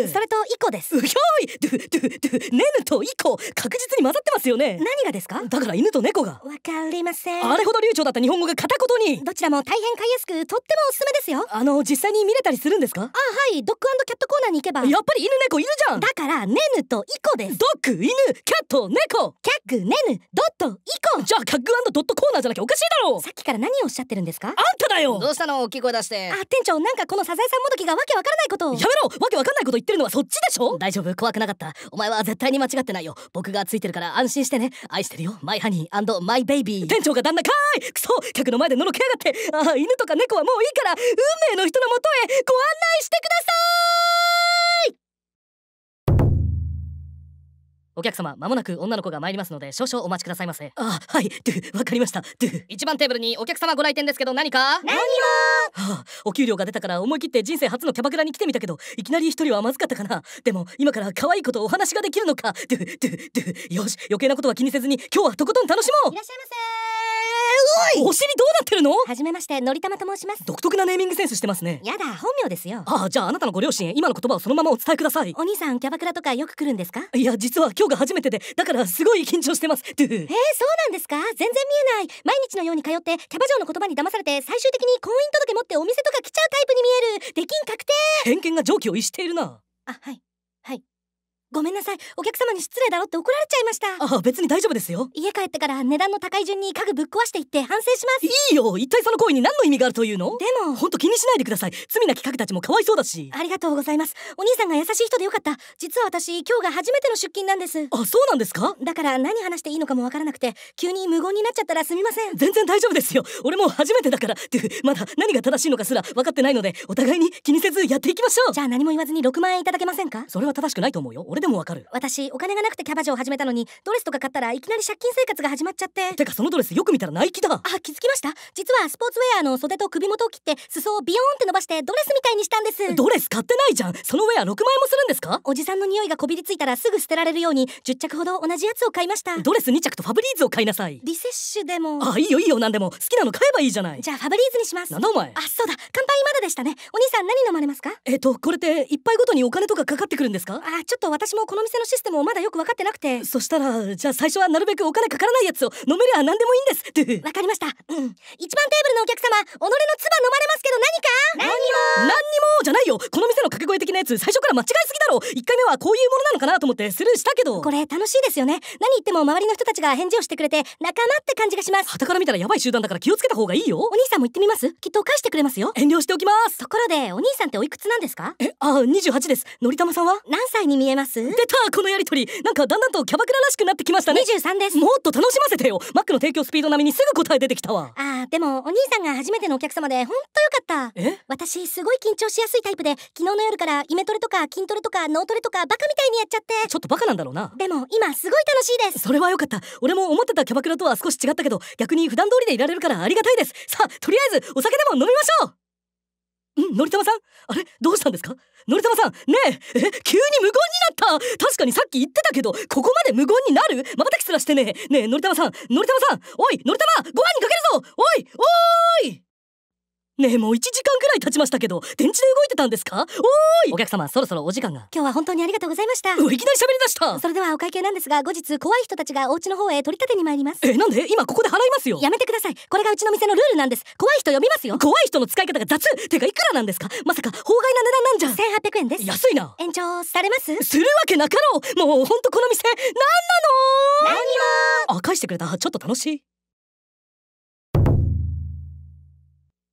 ヌそれとイコですうひょいドゥドゥドゥネヌとイコ確実に混ざってますよね何がですかだから犬と猫がわかりませんあれほど流暢だった日本語が片言にどちらも大変買いやすくとってもおすすめですよあの実際に見れたりするんですかあはいドッグキャットコーナーに行けばやっぱりり犬猫いるじゃんだからネヌとイコですドッグ犬キャット猫キャッグネヌドットイコじゃあカッグドットコーナーじゃなきゃおかしいだろさっきから何をおっしゃってるんですかあんただよどうしたの大きい声出してあ店長なんかこのサザエさんもどきがわけわからないことをやめろわけわかんないこと言ってるのはそっちでしょ大丈夫怖くなかったお前は絶対に間違ってないよ僕がついてるから安心してね愛してるよマイハニーマイベイビー店長が旦那かいクソ客の前でのろけやがってああ犬とか猫はもういいから運命の人のもとへご案内してくださいお客様、まもなく女の子が参りますので、少々お待ちくださいませ。あ、はい、で、わかりました、ド一番テーブルにお客様ご来店ですけど、何か何も、はあ、お給料が出たから思い切って人生初のキャバクラに来てみたけど、いきなり一人はまずかったかな。でも、今から可愛いことお話ができるのか、ドゥ、ドよし、余計なことは気にせずに、今日はとことん楽しもういらっしゃいませー。ごいお尻どうなってるの初めましてのりたまと申します独特なネーミングセンスしてますねやだ本名ですよああじゃああなたのご両親へ今の言葉をそのままお伝えくださいお兄さんキャバクラとかよく来るんですかいや実は今日が初めてでだからすごい緊張してますえー、そうなんですか全然見えない毎日のように通ってキャバ嬢の言葉に騙されて最終的に婚姻届持ってお店とか来ちゃうタイプに見えるできん確定偏見が常軌を逸しているなあはいごめんなさいお客様に失礼だろって怒られちゃいましたああ別に大丈夫ですよ家帰ってから値段の高い順に家具ぶっ壊していって反省しますいいよ一体その行為に何の意味があるというのでもほんと気にしないでください罪な企画たちもかわいそうだしありがとうございますお兄さんが優しい人でよかった実は私今日が初めての出勤なんですあそうなんですかだから何話していいのかもわからなくて急に無言になっちゃったらすみません全然大丈夫ですよ俺も初めてだからってまだ何が正しいのかすら分かってないのでお互いに気にせずやっていきましょうじゃあ何も言わずに6万円いただけませんかそれは正しくないと思うよ俺でもわかる私お金がなくてキャバ嬢を始めたのにドレスとか買ったらいきなり借金生活が始まっちゃっててかそのドレスよく見たらナイキだあ気づきました実はスポーツウェアの袖と首元を切って裾をビヨーンって伸ばしてドレスみたいにしたんですドレス買ってないじゃんそのウェア6万円もするんですかおじさんの匂いがこびりついたらすぐ捨てられるように10着ほど同じやつを買いましたドレス2着とファブリーズを買いなさいリセッシュでもあいいよいいよ何でも好きなの買えばいいじゃないじゃあファブリーズにしますなんだお前あそうだ乾杯まだでしたねお兄さん何飲まれますかえっとこれって一杯ごとにお金とかかかってくるんですかあちょっと私私もこの店のシステムをまだよく分かってなくてそしたらじゃあ最初はなるべくお金かからないやつを飲めりゃ何でもいいんですって分かりました、うん、一番テーブルのお客様己の唾飲まれますけど何か何にも何にもじゃないよこの店の掛け声的なやつ最初から間違いすぎだろ一回目はこういうものなのかなと思ってスルーしたけどこれ楽しいですよね何言っても周りの人たちが返事をしてくれて仲間って感じがします傍から見たらやばい集団だから気をつけた方がいいよお兄さんも行ってみますきっと返してくれますよ遠慮しておきますところでお兄さんっておいくつなんですかえあ28ですのりたまさんは何歳に見えますます出たこのやりとりなんかだんだんとキャバクラらしくなってきましたね23ですもっと楽しませてよマックの提供スピード並みにすぐ答え出てきたわあでもお兄さんが初めてのお客様でほんとよかったえ私すごい緊張しやすいタイプで昨日の夜からイメトレとか筋トレとか脳トレとかバカみたいにやっちゃってちょっとバカなんだろうなでも今すごい楽しいですそれはよかった俺も思ってたキャバクラとは少し違ったけど逆に普段通りでいられるからありがたいですさあとりあえずお酒でも飲みましょうんのりたまさんあれどうしたんですかのりたまさんねええ急に無言になった確かにさっき言ってたけどここまで無言になるまばたきすらしてねえねえのりたまさんのりたまさんおいのりたまご飯にかけるぞおいおーいねえもう1時間ぐらい経ちましたけど電池で動いてたんですかおーいお客様そろそろお時間が今日は本当にありがとうございましたいきなり喋りだしたそれではお会計なんですが後日怖い人たちがお家の方へ取り立てに参りますえなんで今ここで払いますよやめてくださいこれがうちの店のルールなんです怖い人呼びますよ怖い人の使い方が雑てかいくらなんですかまさか法外な値段なんじゃ1800円です安いな延長されますするわけなかろうもうほんとこの店なんなの何をあ返してくれたちょっと楽しい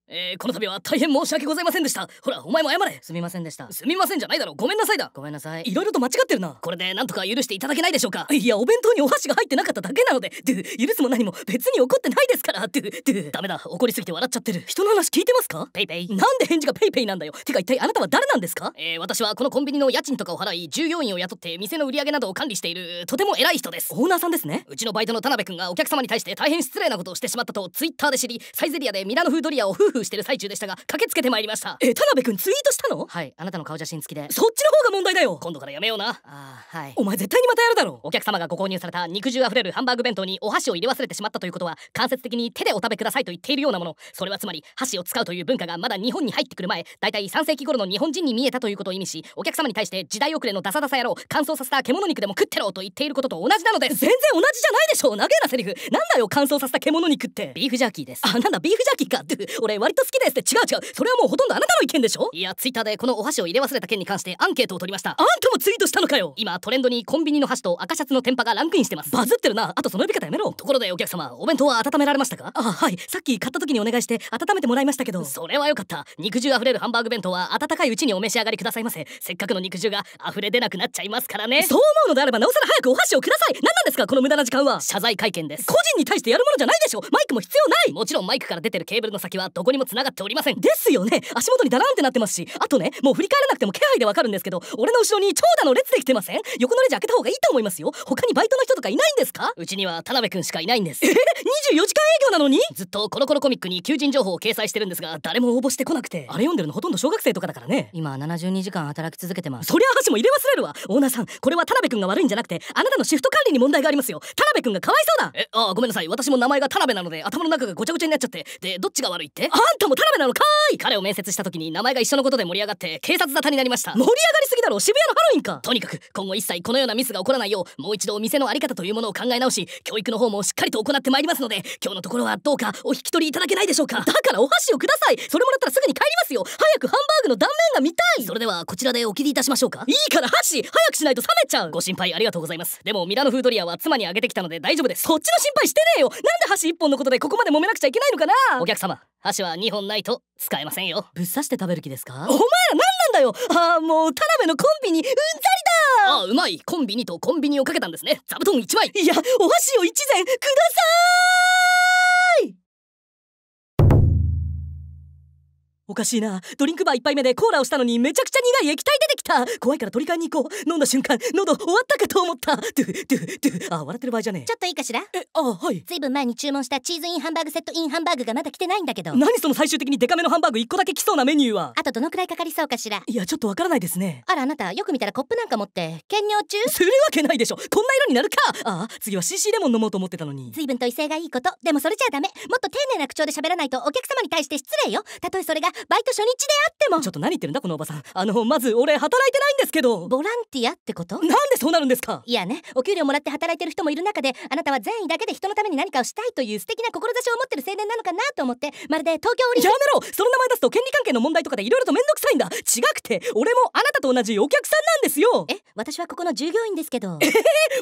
えー、この度は大変申し訳ございませんでしたほらお前も謝れすみませんでしたすみませんじゃないだろごめんなさいだごめんなさいいろいろと間違ってるなこれでなんとか許していただけないでしょうかいやお弁当にお箸が入ってなかっただけなのでドゥ許すも何も別に怒ってないですからドゥドゥダメだ怒りすぎて笑っちゃってる人の話聞いてますかペイペイなんで返事がペイペイなんだよてか一体あなたは誰なんですかえー、私はこのコンビニの家賃とかを払い従業員を雇って店の売り上げなどを管理しているとても偉い人ですオーナーさんですねうちのバイトの田辺君がお客様に対して大変失礼なことをしてしまったとツイッターで知りサイゼリアでミラノ風ドリアを夫婦してる最中でしたが駆けつけてまいりましたえ田辺君ツイートしたのはいあなたの顔写真付きでそっちの方が問題だよ今度からやめようなあはいお前絶対にまたやるだろお客様がご購入された肉汁あふれるハンバーグ弁当にお箸を入れ忘れてしまったということは間接的に手でお食べくださいと言っているようなものそれはつまり箸を使うという文化がまだ日本に入ってくる前だいたい3世紀頃の日本人に見えたということを意味しお客様に対して時代遅れのダサダサ野郎乾燥させた獣肉でも食ってろと言っていることと同じなので全然同じじゃないでしょ長えなセリフなんだよ乾燥させた獣肉ってビーフジャーキーですあなんだビーフジャーキーかって俺割と好きですって違う違うそれはもうほとんどあなたの意見でしょいやツイッターでこのお箸を入れ忘れた件に関してアンケートを取りましたあんたもツイートしたのかよ今トレンドにコンビニの箸と赤シャツの天パがランクインしてますバズってるなあとその呼び方やめろところでお客様お弁当は温められましたかあはいさっき買った時にお願いして温めてもらいましたけどそれはよかった肉汁あふれるハンバーグ弁当は温かいうちにお召し上がりくださいませせっかくの肉汁が溢れ出なくなっちゃいますからねそう思うのであればなおさら早くお箸をください何なんですかこの無駄な時間は謝罪会見です個人に対してやるものじゃないでしょマイクも必要ないもちろんマイクから出てるケーブルの先はどこににも繋がっておりませんですよね足元にダランってなってますしあとねもう振り返らなくても気配でわかるんですけど俺の後ろに長蛇の列できてません横のレジ開けた方がいいと思いますよ他にバイトの人とかいないんですかうちには田辺くんしかいないんですえ24時間営業なのにずっとコロコロコミックに求人情報を掲載してるんですが誰も応募してこなくてあれ読んでるのほとんど小学生とかだからね今72時間働き続けてますそりゃ箸も入れ忘れるわオーナーさんこれは田辺くんが悪いんじゃなくてあなたのシフト管理に問題がありますよ田辺くんがかわいそうだえああごめんなさい私も名前が田辺なので頭の中がごちゃごちゃになっちゃってでどっちが悪いってあんたも田辺なのかーい彼を面接した時に名前が一緒のことで盛り上がって警察沙汰になりました盛り上がりすぎだろ渋谷のハロウィンかとにかく今後一切このようなミスが起こらないようもう一度お店の在り方というものを考え直し教育の方もしっかりと行ってまいりますので今日のところはどうかお引き取りいただけないでしょうかだからお箸をくださいそれもらったらすぐに帰りますよ早く販グの断面が見たいそれではこちらでお切りいたしましょうかいいから箸早くしないと冷めちゃうご心配ありがとうございますでもミラノフードリアは妻にあげてきたので大丈夫ですそっちの心配してねえよなんで箸1本のことでここまで揉めなくちゃいけないのかなお客様箸は2本ないと使えませんよぶっ刺して食べる気ですかお前ら何なんだよああもう田辺のコンビにうんざりだああうまいコンビニとコンビニをかけたんですね座布団1枚いやお箸を1膳くださいおかしいなドリンクバー一杯目でコーラをしたのにめちゃくちゃ苦い液体出てきた怖いから取り替えに行こう飲んだ瞬間喉終わったかと思ったドゥドゥドゥあ笑ってる場合じゃねえちょっといいかしらえあはいずいぶん前に注文したチーズインハンバーグセットインハンバーグがまだ来てないんだけど何その最終的にデカめのハンバーグ1個だけ来そうなメニューはあとどのくらいかかりそうかしらいやちょっとわからないですねあらあなたよく見たらコップなんか持って兼尿中するわけないでしょこんな色になるかああ次は CC レモン飲もうと思ってたのにずいぶんと威勢がいいことでもそれじゃあダメもっと丁寧な口調で喋らないとお客様に対して失礼よたとえそれがバイト初日であってもちょっと何言ってるんだこのおばさんあのまず俺働いてないんですけどボランティアってことなんでそうなるんですかいやねお給料もらって働いてる人もいる中であなたは善意だけで人のために何かをしたいという素敵な志を持ってる青年なのかなと思ってまるで東京オリンピックやめろその名前出すと権利関係の問題とかで色々と面倒くさいんだ違くて俺もあなたと同じお客さんなんですよえ私はここの従業員ですけどえ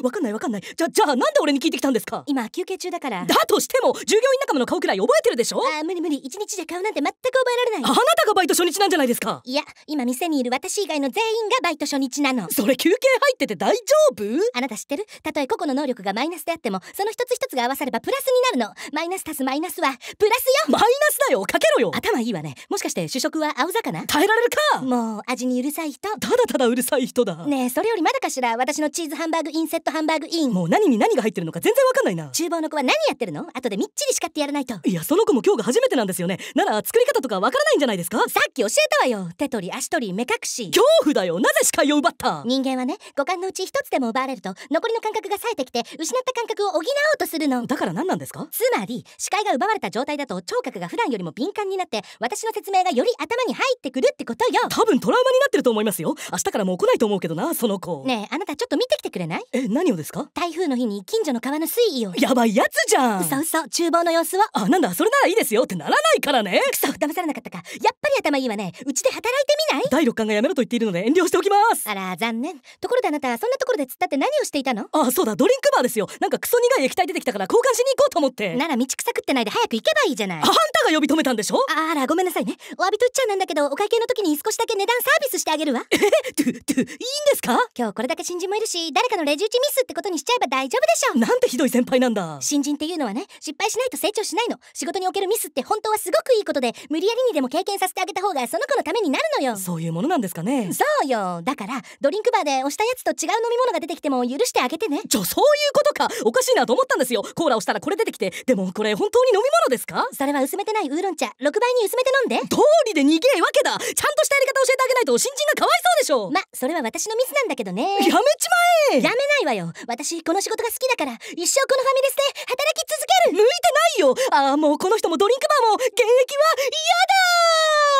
ー、わかんないわかんないじゃじゃあなんで俺に聞いてきたんですか今休憩中だからだとしても従業員仲間の顔くらい覚えてるでしょあ無理無理一日で買顔なんて全く覚えられないあなたがバイト初日なんじゃないですかいや今店にいる私以外の全員がバイト初日なのそれ休憩入ってて大丈夫あなた知ってるたとえ個々の能力がマイナスであってもその一つ一つが合わさればプラスになるのマイナス足すマイナスはプラスよマイナスだよかけろよ頭いいわねもしかして主食は青魚耐えられるかもう味にうるさい人ただただうるさい人だねえそれよりまだかしら私のチーズハンバーグインセットハンバーグインもう何に何が入ってるのか全然わかんないな厨房の子は何やってるの後でみっちり叱ってやらないといやその子も今日が初めてなんですよねなら作り方とかわからないないんじゃないですかさっき教えたわよ手取り足取り目隠し恐怖だよなぜ視界を奪った人間はね五感のうち一つでも奪われると残りの感覚が冴えてきて失った感覚を補おうとするのだから何なんですかつまり視界が奪われた状態だと聴覚が普段よりも敏感になって私の説明がより頭に入ってくるってことよ多分トラウマになってると思いますよ明日からもう来ないと思うけどなその子ねえあなたちょっと見てきてくれないえ何をですか台風の日に近所の川の水位をやばいやつじゃん嘘嘘厨房の様子はあなんだそれならいいですよってならないからねくそ騙されなかったかやっぱり頭いいわねうちで働いてみない第六感がやめろと言っているので遠慮しておきますあら残念ところであなたそんなところで突っ立って何をしていたのああそうだドリンクバーですよなんかクソ苦い液体出てきたから交換しに行こうと思ってなら道草食ってないで早く行けばいいじゃないあんたが呼び止めたんでしょあらごめんなさいねお詫びと言っちゃなんだけどお会計の時に少しだけ値段サービスしてあげるわ <laughs> えトゥトゥいいんですか今日これだけ新人もいるし誰かのレジ打ちミスってことにしちゃえば大丈夫でしょなんてひどい先輩なんだ新人っていうのはね失敗しないと成長しないの仕事におけるミスって本当はすごくいいことで無理やりにでも経験させてあげた方がその子のためになるのよそういうものなんですかねそうよだからドリンクバーで押したやつと違う飲み物が出てきても許してあげてねちょそういうことかおかしいなと思ったんですよコーラをしたらこれ出てきてでもこれ本当に飲み物ですかそれは薄めてないウーロン茶6倍に薄めて飲んで通りで逃げえわけだちゃんとしたやり方教えてあげないと新人がかわいそうでしょまそれは私のミスなんだけどねやめちまえやめないわよ私この仕事が好きだから一生このファミレスで働き続ける向いてないよああもうこの人もドリンクバーも現役は嫌だ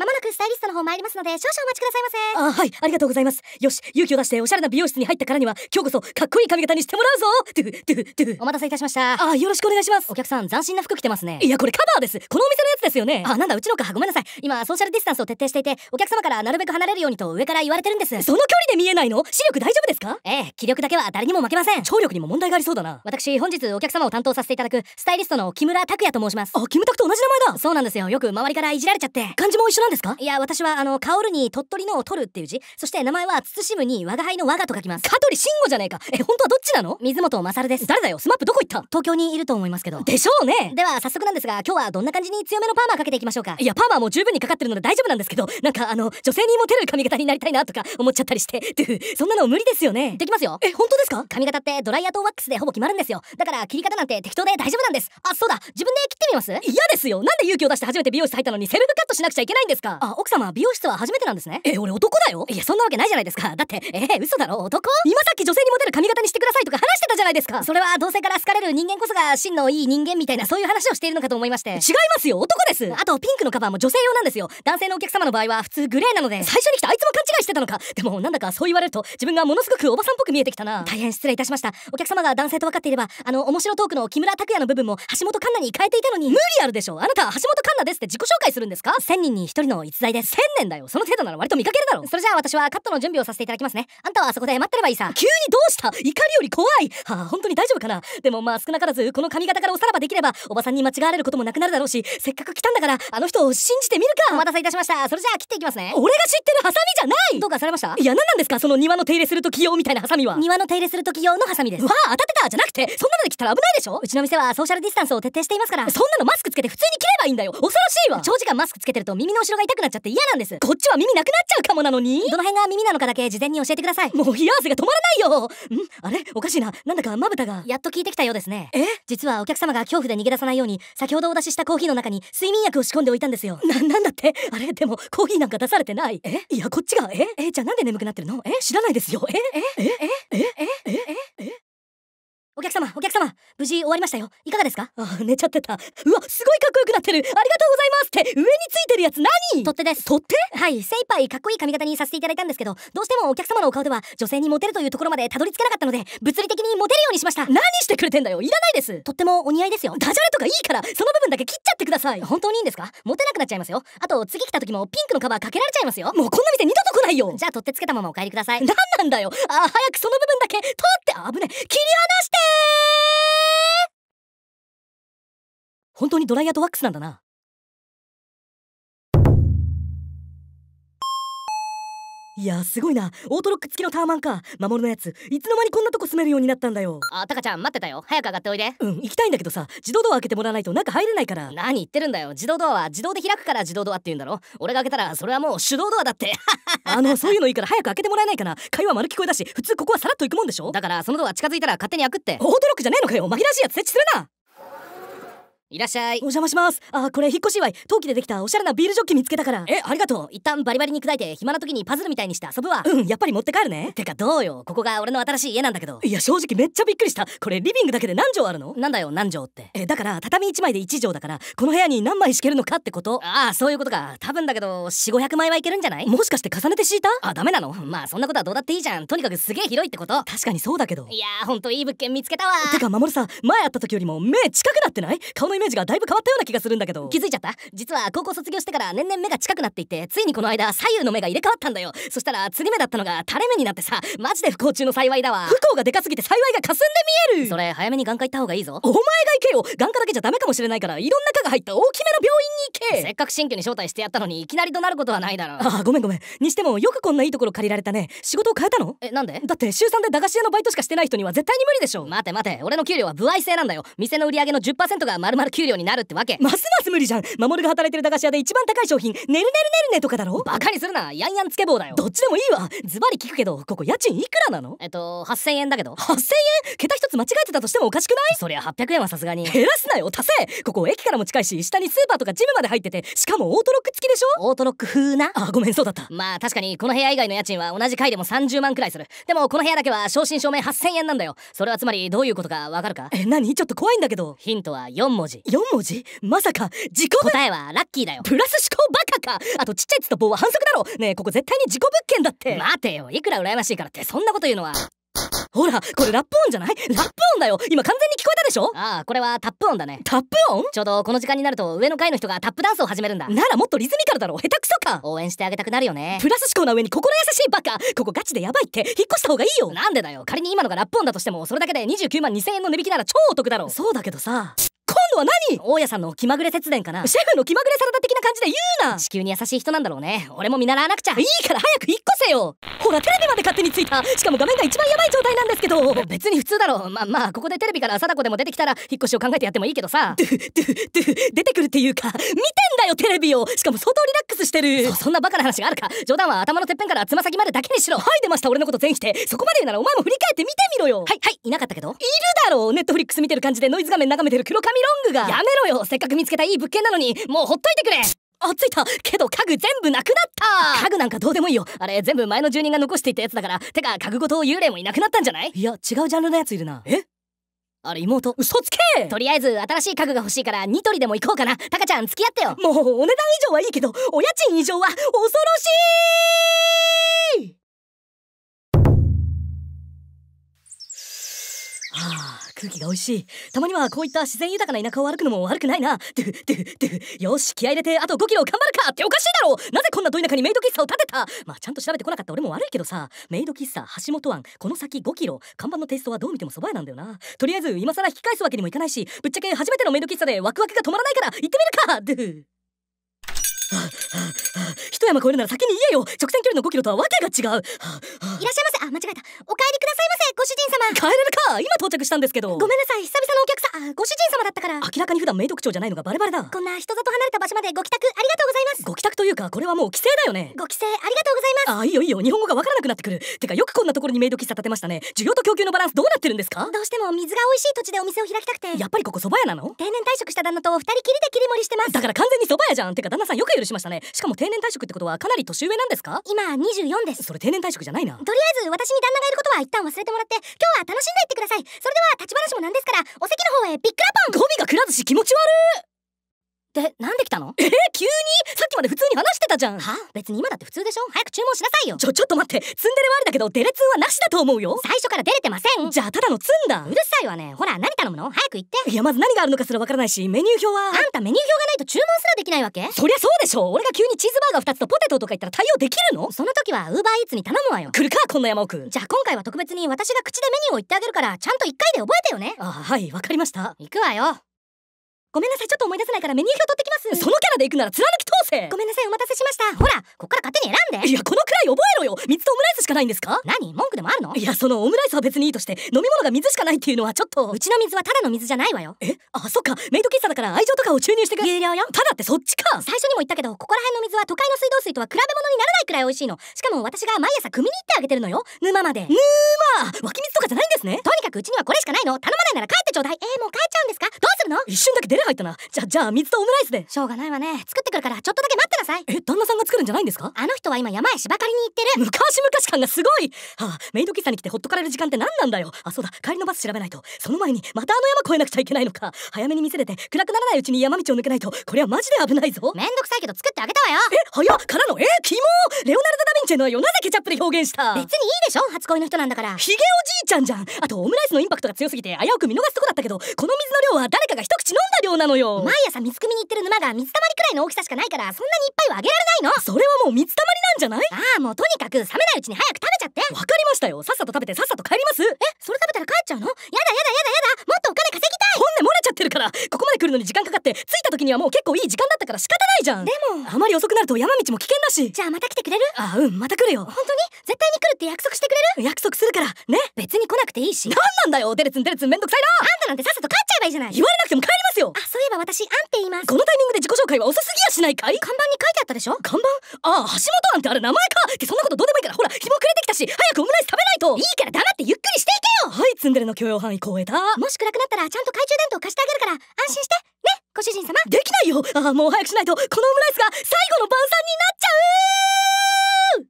まもなくスタイリストの方参りますので少々お待ちくださいませあはいありがとうございますよし勇気を出しておしゃれな美容室に入ったからには今日こそかっこいい髪型にしてもらうぞドゥドゥドゥお待たせいたしましたあよろしくお願いしますお客さん斬新な服着てますねいやこれカバーですこのお店のやつですよねあなんだうちのかごめんなさい今ソーシャルディスタンスを徹底していてお客様からなるべく離れるようにと上から言われてるんですその距離で見えないの視力大丈夫ですかええ気力だけは誰にも負けません聴力にも問題がありそうだな私本日お客様を担当させていただくスタイリストの木村拓哉と申しますあキムタクと同じ名前だそうなんですよよく周りからいじられちゃって漢字も一緒なんんですかいや私はあの薫に鳥取のを取るっていう字そして名前は慎むに吾輩の我がと書きます香取慎吾じゃねえかえ本当はどっちなの水本勝です誰だよスマップどこ行った東京にいると思いますけどでしょうねでは早速なんですが今日はどんな感じに強めのパーマかけていきましょうかいやパーマも十分にかかってるので大丈夫なんですけどなんかあの女性にモテる髪型になりたいなとか思っちゃったりしてて <laughs> そんなの無理ですよねできますよえ本当ですか髪型ってドライヤーとワックスでほぼ決まるんですよだから切り方なんて適当で大丈夫なんですあそうだ自分で切ってみます嫌ですよなんで勇気を出して初めて美容室入ったのにセルフカットしなくちゃいけないんですですかあ、奥様美容室は初めてなんですね。え、俺男だよいや、そんなわけないじゃないですか。だって、えー、嘘だろ男今さっき女性にモテる髪型にしてくださいとか話してたじゃないですか。それは同性から好かれる人間こそが真のいい人間みたいなそういう話をしているのかと思いまして。違いますよ、男です。あと、ピンクのカバーも女性用なんですよ。男性のお客様の場合は普通グレーなので、最初に来たあいつも勘違いしてたのか。でも、なんだかそう言われると、自分がものすごくおばさんっぽく見えてきたな。大変失礼いたしました。お客様が男性と分かっていれば、あの、面白トークの木村拓哉の部分も橋本環奈に変えていたのに、無理あるでしょ。あなた、橋本環奈ですって自己紹介するんですか ?1000 人に1人の逸材です1000年だよその程度なら割と見かけるだろそれじゃあ私はカットの準備をさせていただきますねあんたはあそこで待ってればいいさ急にどうした怒りより怖いはあ本当に大丈夫かなでもまあ少なからずこの髪型からおさらばできればおばさんに間違われることもなくなるだろうしせっかく来たんだからあの人を信じてみるかお待たせいたしましたそれじゃあ切っていきますね俺が知ってるハサミじゃないどうかされましたいや何なんですかその庭の手入れする時用みたいなハサミは庭の手入れする時用のハサミですわあ当たってたじゃなくてそんなので切ったら危ないでしょうちの店はソーシャルディスタンスを徹底していますからそんなのマスクつけて普通に切ればいいんだよ恐ろしいわ長時間マスクつけてると耳の後ろが痛くなっちゃって嫌なんですこっちは耳なくなっちゃうかもなのにどの辺が耳なのかだけ事前に教えてくださいもう冷や汗が止まらないよんあれおかしいななんだかまぶたがやっと聞いてきたようですねえ実はお客様が恐怖で逃げ出さないように先ほどお出ししたコーヒーの中に睡眠薬を仕込んでおいたんですよななんだってあれでもコーヒーなんか出されてないえいやこっちがええじゃあなんで眠くなってるのえ知らないですよええええええええええお客様、お客様、無事終わりましたよ。いかがですかあ、寝ちゃってた。うわ、すごいかっこよくなってる。ありがとうございますって、上についてるやつ何取ってです。取っ手はい、精一杯かっこいい髪型にさせていただいたんですけど、どうしてもお客様のお顔では女性にモテるというところまでたどり着けなかったので、物理的にモテるようにしました。何してくれてんだよ。いらないです。とってもお似合いですよ。ダジャレとかいいから、その部分だけ切っちゃってください。本当にいいんですかモテなくなっちゃいますよ。あと、次来た時もピンクのカバーかけられちゃいますよ。もうこんな店二度と来ないよ。じゃあ取ってつけたままお帰りください。何なんだよ。あ、早くその部分だけ取って、危ね。切り離して本当にドライヤーとワックスなんだな。いやすごいなオートロック付きのターマンか守のやついつの間にこんなとこ住めるようになったんだよあたかちゃん待ってたよ早く上がっておいでうん行きたいんだけどさ自動ドア開けてもらわないと中入れないから何言ってるんだよ自動ドアは自動で開くから自動ドアって言うんだろ俺が開けたらそれはもう手動ドアだって <laughs> あのそういうのいいから早く開けてもらえないかな会話丸聞こえだし普通ここはさらっと行くもんでしょだからそのドア近づいたら勝手に開くってオートロックじゃねえのかよ紛らわしいやつ設置するないらっしゃいお邪魔しますあこれ引っ越し祝い陶器でできたおしゃれなビールジョッキ見つけたからえありがとう一旦バリバリに砕いて暇な時にパズルみたいにして遊ぶわうんやっぱり持って帰るねてかどうよここが俺の新しい家なんだけどいや正直めっちゃびっくりしたこれリビングだけで何畳あるのなんだよ何畳ってえだから畳1枚で1畳だからこの部屋に何枚敷けるのかってことああそういうことか多分だけど4500枚はいけるんじゃないもしかして重ねて敷いたあダメなのまあそんなことはどうだっていいじゃんとにかくすげえ広いってこと確かにそうだけどいやほんといい物件見つけたわてか守さ前会った時よりも目近くなってない顔のイメージがだいぶ変わったような気がするんだけど気づいちゃった実は高校卒業してから年々目が近くなっていてついにこの間左右の目が入れ替わったんだよそしたら継ぎ目だったのが垂れ目になってさマジで不幸中の幸いだわ不幸がでかすぎて幸いが霞んで見えるそれ早めに眼科行った方がいいぞお前が行けよ眼科だけじゃダメかもしれないからいろんな科が入った大きめの病院に行けせっかく新居に招待してやったのにいきなり怒鳴ることはないだろああごめんごめんにしてもよくこんないいところ借りられたね仕事を変えたのえなんでだって週3で駄菓子屋のバイトしかしてない人には絶対に無理でしょ待て待て俺の給料は歩合制なんだよ店の売り上げの10%が丸々給料になるってわけますます無理じゃん守が働いてる駄菓子屋で一番高い商品ねるねるねるねとかだろバカにするなヤンヤンつけ棒だよどっちでもいいわズバリ聞くけどここ家賃いくらなのえっと8000円だけど8000円桁一つ間違えてたとしてもおかしくないそりゃ800円はさすがに減らすなよ足せここ駅からも近いし下にスーパーとかジムまで入っててしかもオートロック付きでしょオートロック風なあごめんそうだったまあ確かにこの部屋以外の家賃は同じ階でも30万くらいするでもこの部屋だけは正真正銘8000円なんだよそれはつまりどういうことかわかるかえ何ちょっと怖いんだけどヒントは4文字4文字まさか自己答えはラッキーだよプラス思考バカかあとちっちゃいつと棒は反則だろねえここ絶対に事故物件だって待てよいくら羨ましいからってそんなこと言うのはほらこれラップ音じゃないラップ音だよ今完全に聞こえたでしょああこれはタップ音だねタップ音ちょうどこの時間になると上の階の人がタップダンスを始めるんだならもっとリズミカルだろ下手くそか応援してあげたくなるよねプラス思考な上に心優しいバカここガチでヤバいって引っ越した方がいいよなんでだよ仮に今のがラップ音だとしてもそれだけで29万2000円の値引きなら超お得だろそうだけどさ今度は何大家さんの気まぐれ節電かなシェフの気まぐれサラダ的な感じで言うな地球に優しい人なんだろうね俺も見習わなくちゃいいから早く引っ越せよほらテレビまで勝手についたしかも画面が一番やばい状態なんですけど別に普通だろまあまあここでテレビから貞子でも出てきたら引っ越しを考えてやってもいいけどさドゥドゥドゥ出てくるっていうか見てんだよテレビをしかも相当リラックスしてるそそんなバカな話があるか冗談は頭のてっぺんからつま先までだけにしろはい出ました俺のこと全否定そこまで言うならお前も振り返って見てみろよはいはいいなかったけどいるだろうネットフリックス見てる感じでノイズ画面眺めてる黒髪ロングがやめろよせっかく見つけたいい物件なのにもうほっといてくれあついたけど家具全部なくなった家具なんかどうでもいいよあれ全部前の住人が残していたやつだからてか家具ごと幽霊もいなくなったんじゃないいや違うジャンルのやついるなえあれ妹嘘つけとりあえず新しい家具が欲しいからニトリでも行こうかなタカちゃん付き合ってよもうお値段以上はいいけどお家賃以上は恐ろしいは <sighs> あ空気が美味しいたまにはこういった自然豊かな田舎を歩くのも悪くないなドゥドゥドゥよし気合入れてあと5キロ頑張るかっておかしいだろなぜこんなど田舎にメイド喫茶を建てたまあちゃんと調べてこなかった俺も悪いけどさメイド喫茶橋本湾この先5キロ看板のテイストはどう見てもそば屋なんだよなとりあえず今更引き返すわけにもいかないしぶっちゃけ初めてのメイド喫茶でワクワクが止まらないから行ってみるかドゥ一山越えるなら先に言えよ直線距離の5キロとはわけが違ういらっしゃいませあ間違えたお帰りくださいませご主人様帰れるか今到着したんですけどごめんなさい久々のお客さんご主人様だったから明らかに普段ド特徴じゃないのがバレバレだこんな人里離れた場所までご帰宅ありがとうございますご帰宅というかこれはもう規制だよねご帰省ありがとうございますああいいよいいよ日本語がわからなくなってくるてかよくこんなところにメイド喫茶建てましたね需要と供給のバランスどうなってるんですかどうしても水が美味しい土地でお店を開きたくてやっぱりここ蕎麦屋なの定年退職した旦那と二人きりで切り盛りしてますだから完全に蕎麦屋じゃんてか旦那さんよくルしましたねしかも定年退職ってことはかなり年上なんですか今24ですそれ定年退職じゃないなとりあえず私に旦那がいることは一旦忘れてもらって今日は楽しんでいってくださいそれでは立ち話もなんですからお席の方へビッグラポンゴミがくら寿司気持ち悪いで、なんで来たのえー、急にさっきまで普通に話してたじゃんは別に今だって普通でしょ早く注文しなさいよちょ、ちょっと待ってツンデレはあれだけどデレツンはなしだと思うよ最初からデレてませんじゃあただのツンだうるさいわねほら何頼むの早く言っていやまず何があるのかすらわからないしメニュー表はあんたメニュー表がないと注文すらできないわけそりゃそうでしょ俺が急にチーズバーガー2つとポテトとか言ったら対応できるのその時はウーバーイーツに頼むわよ来るかこんな山奥じゃあ今回は特別に私が口でメニューを言ってあげるからちゃんと1回で覚えてよねあはいわかりました行くわよごめんなさいちょっと思い出せないからメニュー表取ってきますそのキャラで行くなら貫き通せごめんなさいお待たせしましたほらこっから勝手に選んでいやこのくらい覚えろよ水とオムライスしかないんですか何文句でもあるのいやそのオムライスは別にいいとして飲み物が水しかないっていうのはちょっとうちの水はただの水じゃないわよえあそっかメイド喫茶だから愛情とかを注入してくれ有料よただってそっちか最初にも言ったけどここら辺の水は都会の水道水とは比べ物にならないくらい美味しいのしかも私が毎朝汲みに行ってあげてるのよ沼まで沼湧き水とかじゃないんですねとにかくうちにはこれしかないの頼まないなら帰ってちょうだいえー、もう帰っちゃうんですかどうするの一瞬だけ出入ったなじゃじゃあ水とオムライスでしょうがないわね作ってくるからちょっとだけ待ってなさいえ旦那さんが作るんじゃないんですかあの人は今山へ芝刈りに行ってる昔々感がすごいはあメイド喫茶に来てほっとかれる時間って何なんだよあそうだ帰りのバス調べないとその前にまたあの山越えなくちゃいけないのか早めに見せれて暗くならないうちに山道を抜けないとこれはマジで危ないぞめんどくさいけど作ってあげたわよえ早からのえキモレオナルド・ダ・ヴィンチェのはよなぜケチャップで表現した別にいいでしょ初恋の人なんだからヒゲおじいちゃんじゃんあとオムライスのインパクトが強すぎて危うく見逃すとこだったけどこの水の量は誰かが一口飲んだ量量なのよ毎朝水汲みに行ってる沼が水たまりくらいの大きさしかないからそんなにいっぱいはあげられないのそれはもう水たまりなんじゃないああもうとにかく冷めないうちに早く食べちゃってわかりましたよさっさと食べてさっさと帰りますえそれ食べたら帰っちゃうのやだやだやだやだもっとお金稼ぎたい本音漏れちゃってるからここまで来るのに時間かかって着いた時にはもう結構いい時間だったから仕方ないじゃんでもあまり遅くなると山道も危険だしじゃあまた来てくれるあうんまた来るよ本当に絶対に来るって約束してくれる約束するからね別に来なくていいし何なんだよデレツンデレツンめんどくさいなあんたなんてさっさと帰っちゃえばいいじゃない言われなくても帰りますよあ、そういえば私、アンって言います。このタイミングで自己紹介は遅すぎやしないかい看板に書いてあったでしょ看板ああ、橋本アンってあれ名前かってそんなことどうでもいいから、ほら、日も暮れてきたし、早くオムライス食べないといいから黙ってゆっくりしていけよはい、ツンデレの許容範囲超えた。もし暗くなったら、ちゃんと懐中電灯貸してあげるから、安心してね、ご主人様できないよああ、もう早くしないと、このオムライスが最後の晩餐になっちゃう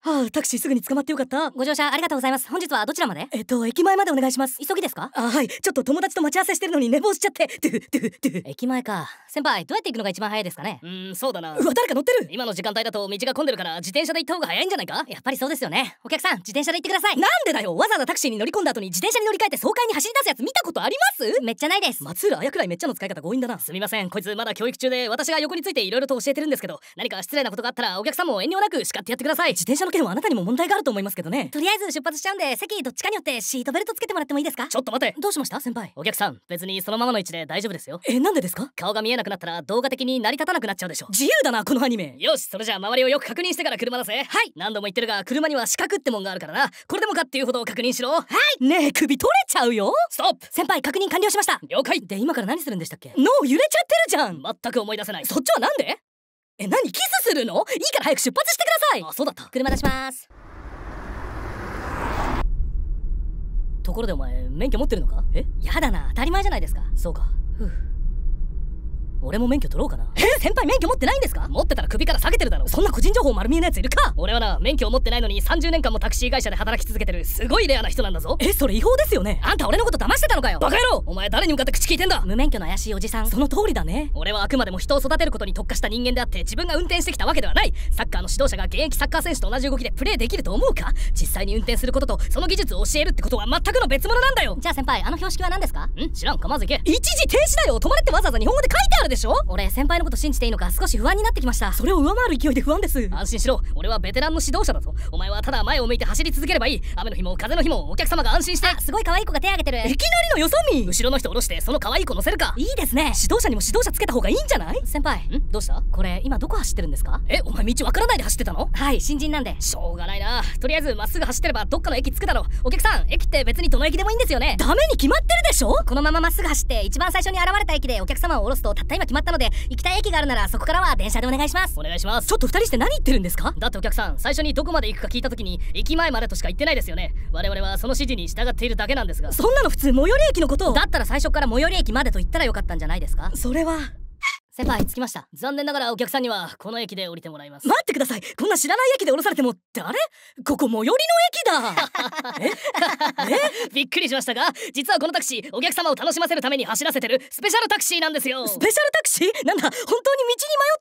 はあ、タクシーすぐに捕まってよかったご乗車ありがとうございます本日はどちらまでえっと駅前までお願いします急ぎですかあはいちょっと友達と待ち合わせしてるのに寝坊しちゃって駅前か先輩どうやって行くのが一番早いですかねうんそうだなうわ誰か乗ってる今の時間帯だと道が混んでるから自転車で行った方が早いんじゃないかやっぱりそうですよねお客さん自転車で行ってくださいなんでだよわざわざタクシーに乗り込んだ後に自転車に乗り換えて爽快に走り出すやつ見たことありますめっちゃないです松浦綾くらいめっちゃの使い方強引だなすみませんこいつまだ教育中で私が横についていろいろと教えてるんですけど何か失礼なことがあったらお客さんも遠慮なく叱ってやってください自転車のってるあなたにも問題があると思いますけどねとりあえず出発しちゃうんで席どっちかによってシートベルトつけてもらってもいいですかちょっと待てどうしました先輩お客さん別にそのままの位置で大丈夫ですよえなんでですか顔が見えなくなったら動画的に成り立たなくなっちゃうでしょ自由だなこのアニメよしそれじゃあ周りをよく確認してから車だぜはい何度も言ってるが車には四角ってもんがあるからなこれでもかっていうほど確認しろはいねえ首取れちゃうよストップ先輩確認完了しました了解で今から何するんでしたっけ脳揺れちゃってるじゃん全く思い出せないそっちはなんでえ、何キスするのいいから早く出発してくださいあ、そうだった。車出します。ところでお前、免許持ってるのかえやだな。当たり前じゃないですか。そうか。ふう。俺も免許取ろうかなえ先輩免許持ってないんですか持ってたら首から下げてるだろそんな個人情報丸見えなやついるか俺はな免許を持ってないのに30年間もタクシー会社で働き続けてるすごいレアな人なんだぞえそれ違法ですよねあんた俺のこと騙してたのかよバカ野郎お前誰に向かって口聞いてんだ無免許の怪しいおじさんその通りだね俺はあくまでも人を育てることに特化した人間であって自分が運転してきたわけではないサッカーの指導者が現役サッカー選手と同じ動きでプレーできると思うか実際に運転することとその技術を教えるってことは全くの別物なんだよじゃあ先輩あの標識は何ですかん知らんかまず行け一時停止だよ止まれってわざわざ日本語で書いてあるるでしょ俺先輩のこと信じていいのか少し不安になってきましたそれを上回る勢いで不安です安心しろ俺はベテランの指導者だぞお前はただ前を向いて走り続ければいい雨の日も風の日もお客様が安心してすごい可愛い子が手挙げてるいきなりのよそ見後ろの人下ろしてその可愛い子乗せるかいいですね指導者にも指導者つけた方がいいんじゃない先輩んどうしたこれ今どこ走ってるんですかえお前道わからないで走ってたのはい新人なんでしょうがないなとりあえずまっすぐ走ってればどっかの駅着くだろうお客さん駅って別にどの駅でもいいんですよねダメに決まってるでしょこのまままっすぐ走って一番最初に現れた駅でお客様を降ろすとたった今決まったので行きたい駅があるならそこからは電車でお願いしますお願いしますちょっと2人して何言ってるんですかだってお客さん最初にどこまで行くか聞いた時に駅前までとしか言ってないですよね我々はその指示に従っているだけなんですがそんなの普通最寄り駅のことをだったら最初から最寄り駅までと言ったらよかったんじゃないですかそれは先輩着きました残念ながらお客さんにはこの駅で降りてもらいます待ってくださいこんな知らない駅で降ろされても誰ここ最寄りの駅だ <laughs> えびっくりしましたが実はこのタクシーお客様を楽しませるために走らせてるスペシャルタクシーなんですよスペシャルタクシーなんだ本当に道に迷っ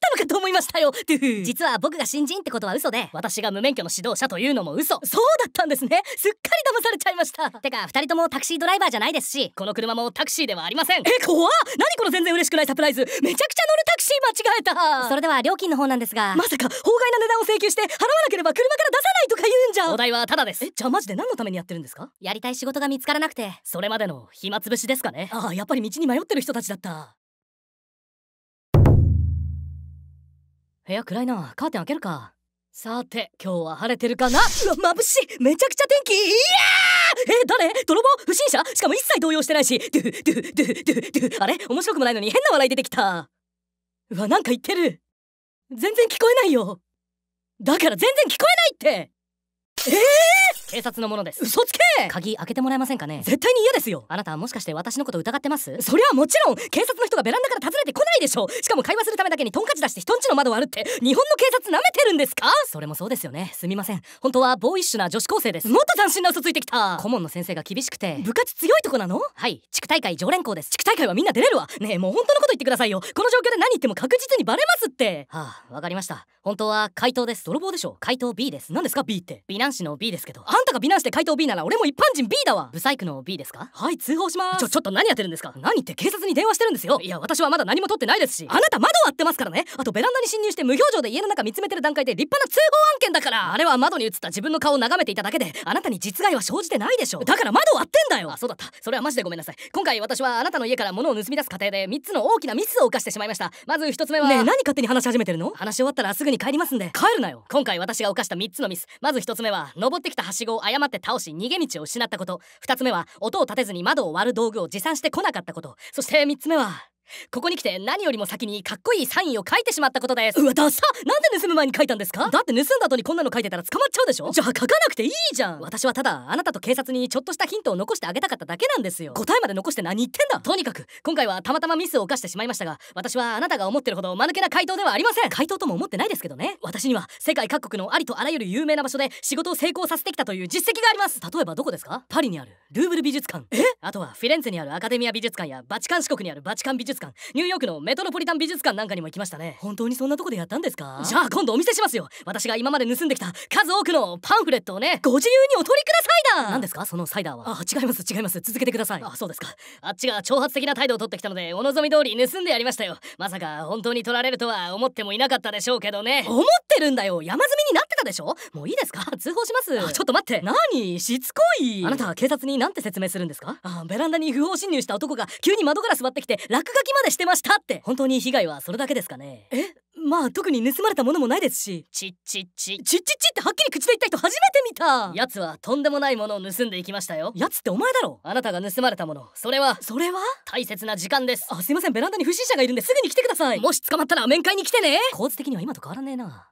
たのかと思いましたよ <laughs> 実は僕が新人ってことは嘘で私が無免許の指導者というのも嘘そうだったんですねすっかり騙されちゃいましたてか2人ともタクシードライバーじゃないですしこの車もタクシーではありませんえ怖っ何この全然嬉しくないサプライズめちゃくちゃ乗るタクシー間違えたそれでは料金の方なんですがまさか法外な値段を請求して払わなければ車から出さないとか言うんじゃお題はタダですえじゃあマジで何のためにやってるんですかやりたい仕事が見つからなくてそれまでの暇つぶしですかねああやっぱり道に迷ってる人たちだった部屋暗いなカーテン開けるかさて今日は晴れてるかなうわ眩しいめちゃくちゃ天気いやえ誰泥棒不審者しかも一切動揺してないしドゥドゥドゥドゥドゥあれ面白くもないのに変な笑い出てきたうわなんか言ってる全然聞こえないよだから全然聞こえないってええー、警察のものです嘘つけ鍵開けてもらえませんかね絶対に嫌ですよあなたもしかして私のこと疑ってますそれはもちろん警察の人がベランダから訪ねてこないでしょうしかも会話するためだけにトンカチ出して人んちの窓割るって日本の警察舐めてるんですかそれもそうですよねすみません本当はボーイッシュな女子高生ですもっと斬新な嘘ついてきた顧問の先生が厳しくて部活強いとこなのはい地区大会常連校です地区大会はみんな出れるわねえもう本当のこと言ってくださいよこの状況で何言っても確実にバレますってはあわかりました本当は回答です泥棒でしょ回答 B です何ですか B って美男子の B ですけどあんたが美男子で回答 B なら俺も一般人 B だわブサイクの B ですかはい通報しますちょちょっと何やってるんですか何って警察に電話してるんですよいや私はまだ何も取ってないですしあなた窓割ってますからねあとベランダに侵入して無表情で家の中見つめてる段階で立派な通報案件だからあれは窓に映った自分の顔を眺めていただけであなたに実害は生じてないでしょうだから窓割ってんだよあそうだったそれはマジでごめんなさい今回私はあなたの家から物を盗み出す過程で3つの大きなミスを犯してしまいましたまず1つ目はねえ何勝手に話し始めてるの話し終わったらすぐに帰りますんで帰るなよ今回私が犯した3つのミスまず1つ目は登ってきたはしごを誤って倒し逃げ道を失ったこと2つ目は音を立てずに窓を割る道具を持参してこなかったことそして3つ目はここに来て何よりも先にかっこいいサインを書いてしまったことですうわダサなんで盗む前に書いたんですかだって盗んだ後にこんなの書いてたら捕まっちゃうでしょじゃあ書かなくていいじゃん私はただあなたと警察にちょっとしたヒントを残してあげたかっただけなんですよ答えまで残して何言ってんだとにかく今回はたまたまミスを犯してしまいましたが私はあなたが思ってるほど間抜けな回答ではありません回答とも思ってないですけどね私には世界各国のありとあらゆる有名な場所で仕事を成功させてきたという実績があります例えばどこですかパリにあるルーブル美術館えあとはフィレンツェにあるアカデミア美術館やバチカン四国にあるバチカン美術館館ニューヨークのメトロポリタン美術館なんかにも行きましたね本当にそんなとこでやったんですかじゃあ今度お見せしますよ私が今まで盗んできた数多くのパンフレットをねご自由にお取りくださいだ何ですかそのサイダーはあ違います違います続けてくださいあそうですかあっちが挑発的な態度をとってきたのでお望み通り盗んでやりましたよまさか本当に取られるとは思ってもいなかったでしょうけどね思ってるんだよ山積みになってたでしょもういいですか通報しますちょっと待って何しつこいあなたは警察に何て説明するんですかあベランダに不法侵入した男が急に窓から座ってきて落書ききまでしてましたって本当に被害はそれだけですかねえまあ特に盗まれたものもないですしちっちっちちっちっちってはっきり口で言った人初めて見たやつはとんでもないものを盗んでいきましたよ奴ってお前だろあなたが盗まれたものそれはそれは大切な時間ですあすいませんベランダに不審者がいるんですぐに来てくださいもし捕まったら面会に来てね構図的には今と変わらねえな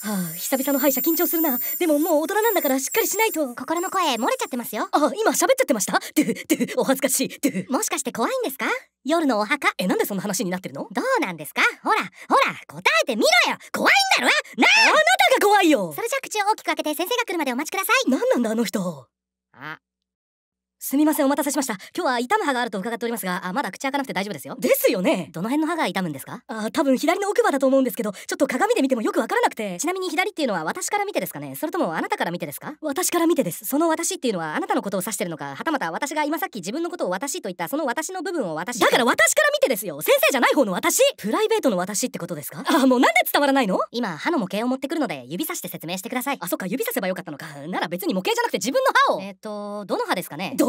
はあ、久々の歯医者緊張するな。でももう大人なんだからしっかりしないと。心の声漏れちゃってますよ。あ、今喋っちゃってましたドゥ、ドゥ、お恥ずかしい。ドゥ。もしかして怖いんですか夜のお墓。え、なんでそんな話になってるのどうなんですかほら、ほら、答えてみろよ怖いんだろなあなたが怖いよそれじゃ口を大きく開けて先生が来るまでお待ちください。何なんだあの人。あ、すみませんお待たせしました今日は痛む歯があると伺っておりますがあまだ口開かなくて大丈夫ですよですよねどの辺の歯が痛むんですかあ多分左の奥歯だと思うんですけどちょっと鏡で見てもよくわからなくてちなみに左っていうのは私から見てですかねそれともあなたから見てですか私から見てですその私っていうのはあなたのことを指してるのかはたまた私が今さっき自分のことを私と言ったその私の部分を私だから私から見てですよ先生じゃない方の私プライベートの私ってことですかあもうなんで伝わらないの今歯の模型を持ってくるので指さして説明してくださいあそっか指させばよかったのかなら別に模型じゃなくて自分の歯をえっ、ー、とどの歯ですかねどの派でもな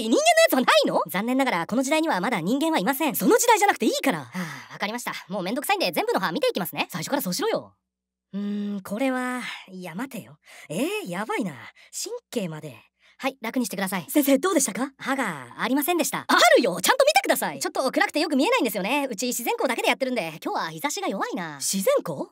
い人間のやつはないの残念ながらこの時代にはまだ人間はいませんその時代じゃなくていいからはあわかりましたもうめんどくさいんで全部の歯見ていきますね最初からそうしろようーんこれはいや待てよえー、やばいな神経まではい楽にしてください先生どうでしたか歯がありませんでしたあるよちゃんと見てくださいちょっと暗くてよく見えないんですよねうち自然光だけでやってるんで今日は日差しが弱いな自然光うわ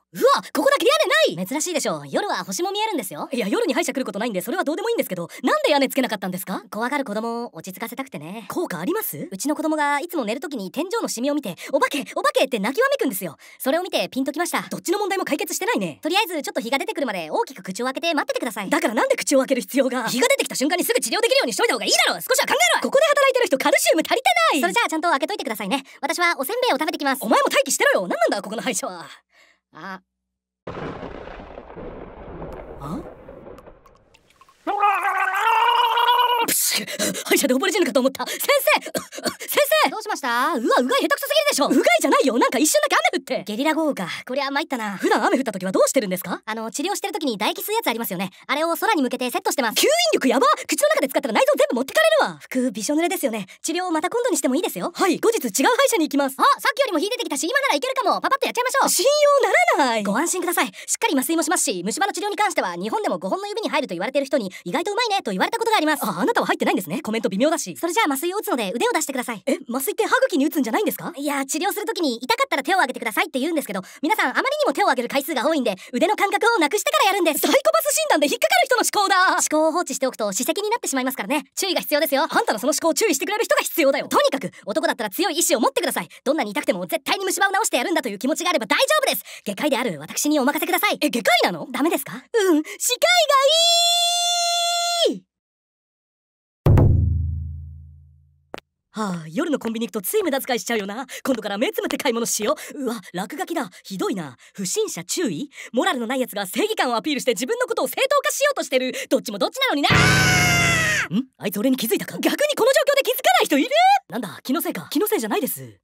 ここだけ屋根ない珍しいでしょ夜は星も見えるんですよいや夜に歯医者来ることないんでそれはどうでもいいんですけどなんで屋根つけなかったんですか怖がる子供を落ち着かせたくてね効果ありますうちの子供がいつも寝るときに天井のシミを見てお化けお化けって泣きわめくんですよそれを見てピンときましたどっちの問題も解決してないねとりあえずちょっと日が出てくるまで大きく口を開けて待っててくださいだからなんで口を開ける必要が日が出てきた瞬間にすぐ治療できるようにしといた方がいいだろう少しは考えろここで働いてる人カルシウム足りてないそれじゃあちゃんと開けといてくださいね私はおせんべいを食べてきますお前も待機してろよ何なんだここの歯医者はああ歯医者で溺れ死ぬかと思った先生先生どうしましたうわうがい下手くそすぎるでしょうがいじゃないよなんか一瞬だけ雨降ってゲリラ豪雨かこりゃ参ったな普段雨降った時はどうしてるんですかあの治療してる時に唾液吸うやつありますよねあれを空に向けてセットしてます吸引力やば口の中で使ったら内臓全部持ってかれるわ服びしょ濡れですよね治療また今度にしてもいいですよはい後日違う歯医者に行きますあさっきよりも火出てきたし今ならいけるかもパパッとやっちゃいましょう信用ならないご安心くださいしっかり麻酔もしますし虫歯の治療に関しては日本でも5本の指に入ると言われてる人に意外とうまいねと言われたことがありますあなたは入ってないんですねコメント微妙だしそれじゃあ麻酔を打つので腕を出してくださいえ麻酔って歯茎に打つんじゃないんですかいや治療するときに痛かったら手を挙げてくださいって言うんですけど皆さんあまりにも手を挙げる回数が多いんで腕の感覚をなくしてからやるんですサイコパス診断で引っかかる人の思考だ思考を放置しておくと歯石になってしまいますからね注意が必要ですよあんたのその思考を注意してくれる人が必要だよとにかく男だったら強い意志を持ってくださいどんなに痛くても絶対に虫歯を治してやるんだという気持ちがあれば大丈夫です外科医である私にお任せくださいえ外科医なのダメですかうん視界がいいはあ夜のコンビニ行くとつい無駄遣いしちゃうよな今度から目つむって買い物しよううわ落書きだひどいな不審者注意モラルのない奴が正義感をアピールして自分のことを正当化しようとしてるどっちもどっちなのになんあいつ俺に気づいたか逆にこの状況で気づかない人いるなんだ気のせいか気のせいじゃないです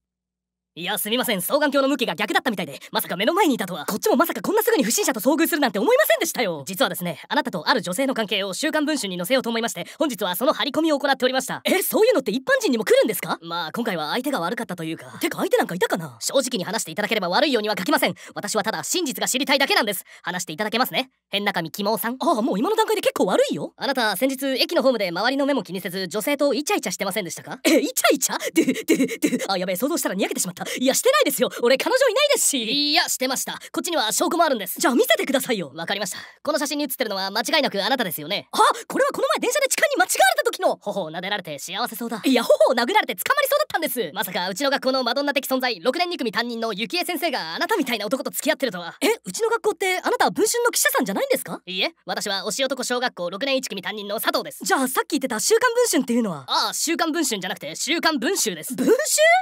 いやすみません双眼鏡の向きが逆だったみたいでまさか目の前にいたとはこっちもまさかこんなすぐに不審者と遭遇するなんて思いませんでしたよ実はですねあなたとある女性の関係を「週刊文春」に載せようと思いまして本日はその張り込みを行っておりましたえそういうのって一般人にも来るんですかまあ今回は相手が悪かったというかてか相手なんかいたかな正直に話していただければ悪いようには書きません私はただ真実が知りたいだけなんです話していただけますね変な神希望さんああもう今の段階で結構悪いよあなた先日駅のホームで周りの目も気にせず女性とイチャイチャしてませんでしたかえイチャイチャあやべえ想像したらにやけてしまった <laughs> いやしてないですよ俺彼女いないですしいやしてましたこっちには証拠もあるんですじゃあ見せてくださいよわかりましたこの写真に写ってるのは間違いなくあなたですよねあこれはこの前電車で痴漢に間違われた時の頬を撫でられて幸せそうだいや頬を殴られて捕まりそうだったんですまさかうちの学校のマドンナ的存在6年2組担任の幸恵先生があなたみたいな男と付き合ってるとはえうちの学校ってあなたは文春の記者さんじゃないんですかいいえ私は押男小学校6年1組担任の佐藤ですじゃあさっき言ってた週刊文春っていうのはああ週刊文春じゃなくて週刊文春です文春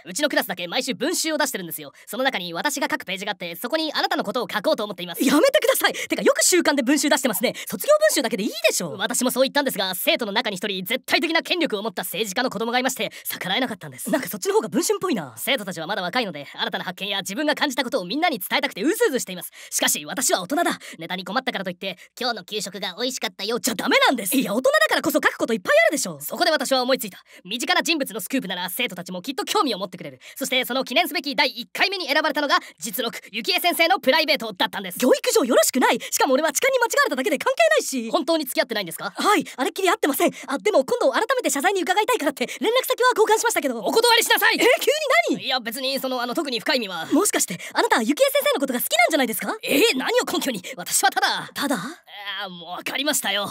うちのクラスだけ毎週文文集を出してるんですよその中に私が書くページがあってそこにあなたのことを書こうと思っていますやめてくださいてかよく習慣で文集出してますね卒業文集だけでいいでしょ私もそう言ったんですが生徒の中に一人絶対的な権力を持った政治家の子供がいまして逆らえなかったんですなんかそっちの方が文春っぽいな生徒たちはまだ若いので新たな発見や自分が感じたことをみんなに伝えたくてうずうずしていますしかし私は大人だネタに困ったからといって今日の給食が美味しかったよじゃダメなんですいや大人だからこそ書くこといっぱいあるでしょそこで私は思いついた身近な人物のスクープなら生徒たちもきっと興味を持ってくれるそしてその記念念すべき第1回目に選ばれたのが実録幸恵先生のプライベートだったんです教育上よろしくないしかも俺は痴漢に間違われただけで関係ないし本当に付き合ってないんですかはいあれっきり会ってませんあでも今度改めて謝罪に伺いたいからって連絡先は交換しましたけどお断りしなさいえ急に何いや別にそのあの特に深い意味はもしかしてあなた幸恵先生のことが好きなんじゃないですかえー、何を根拠に私はただただああもう分かりましたよ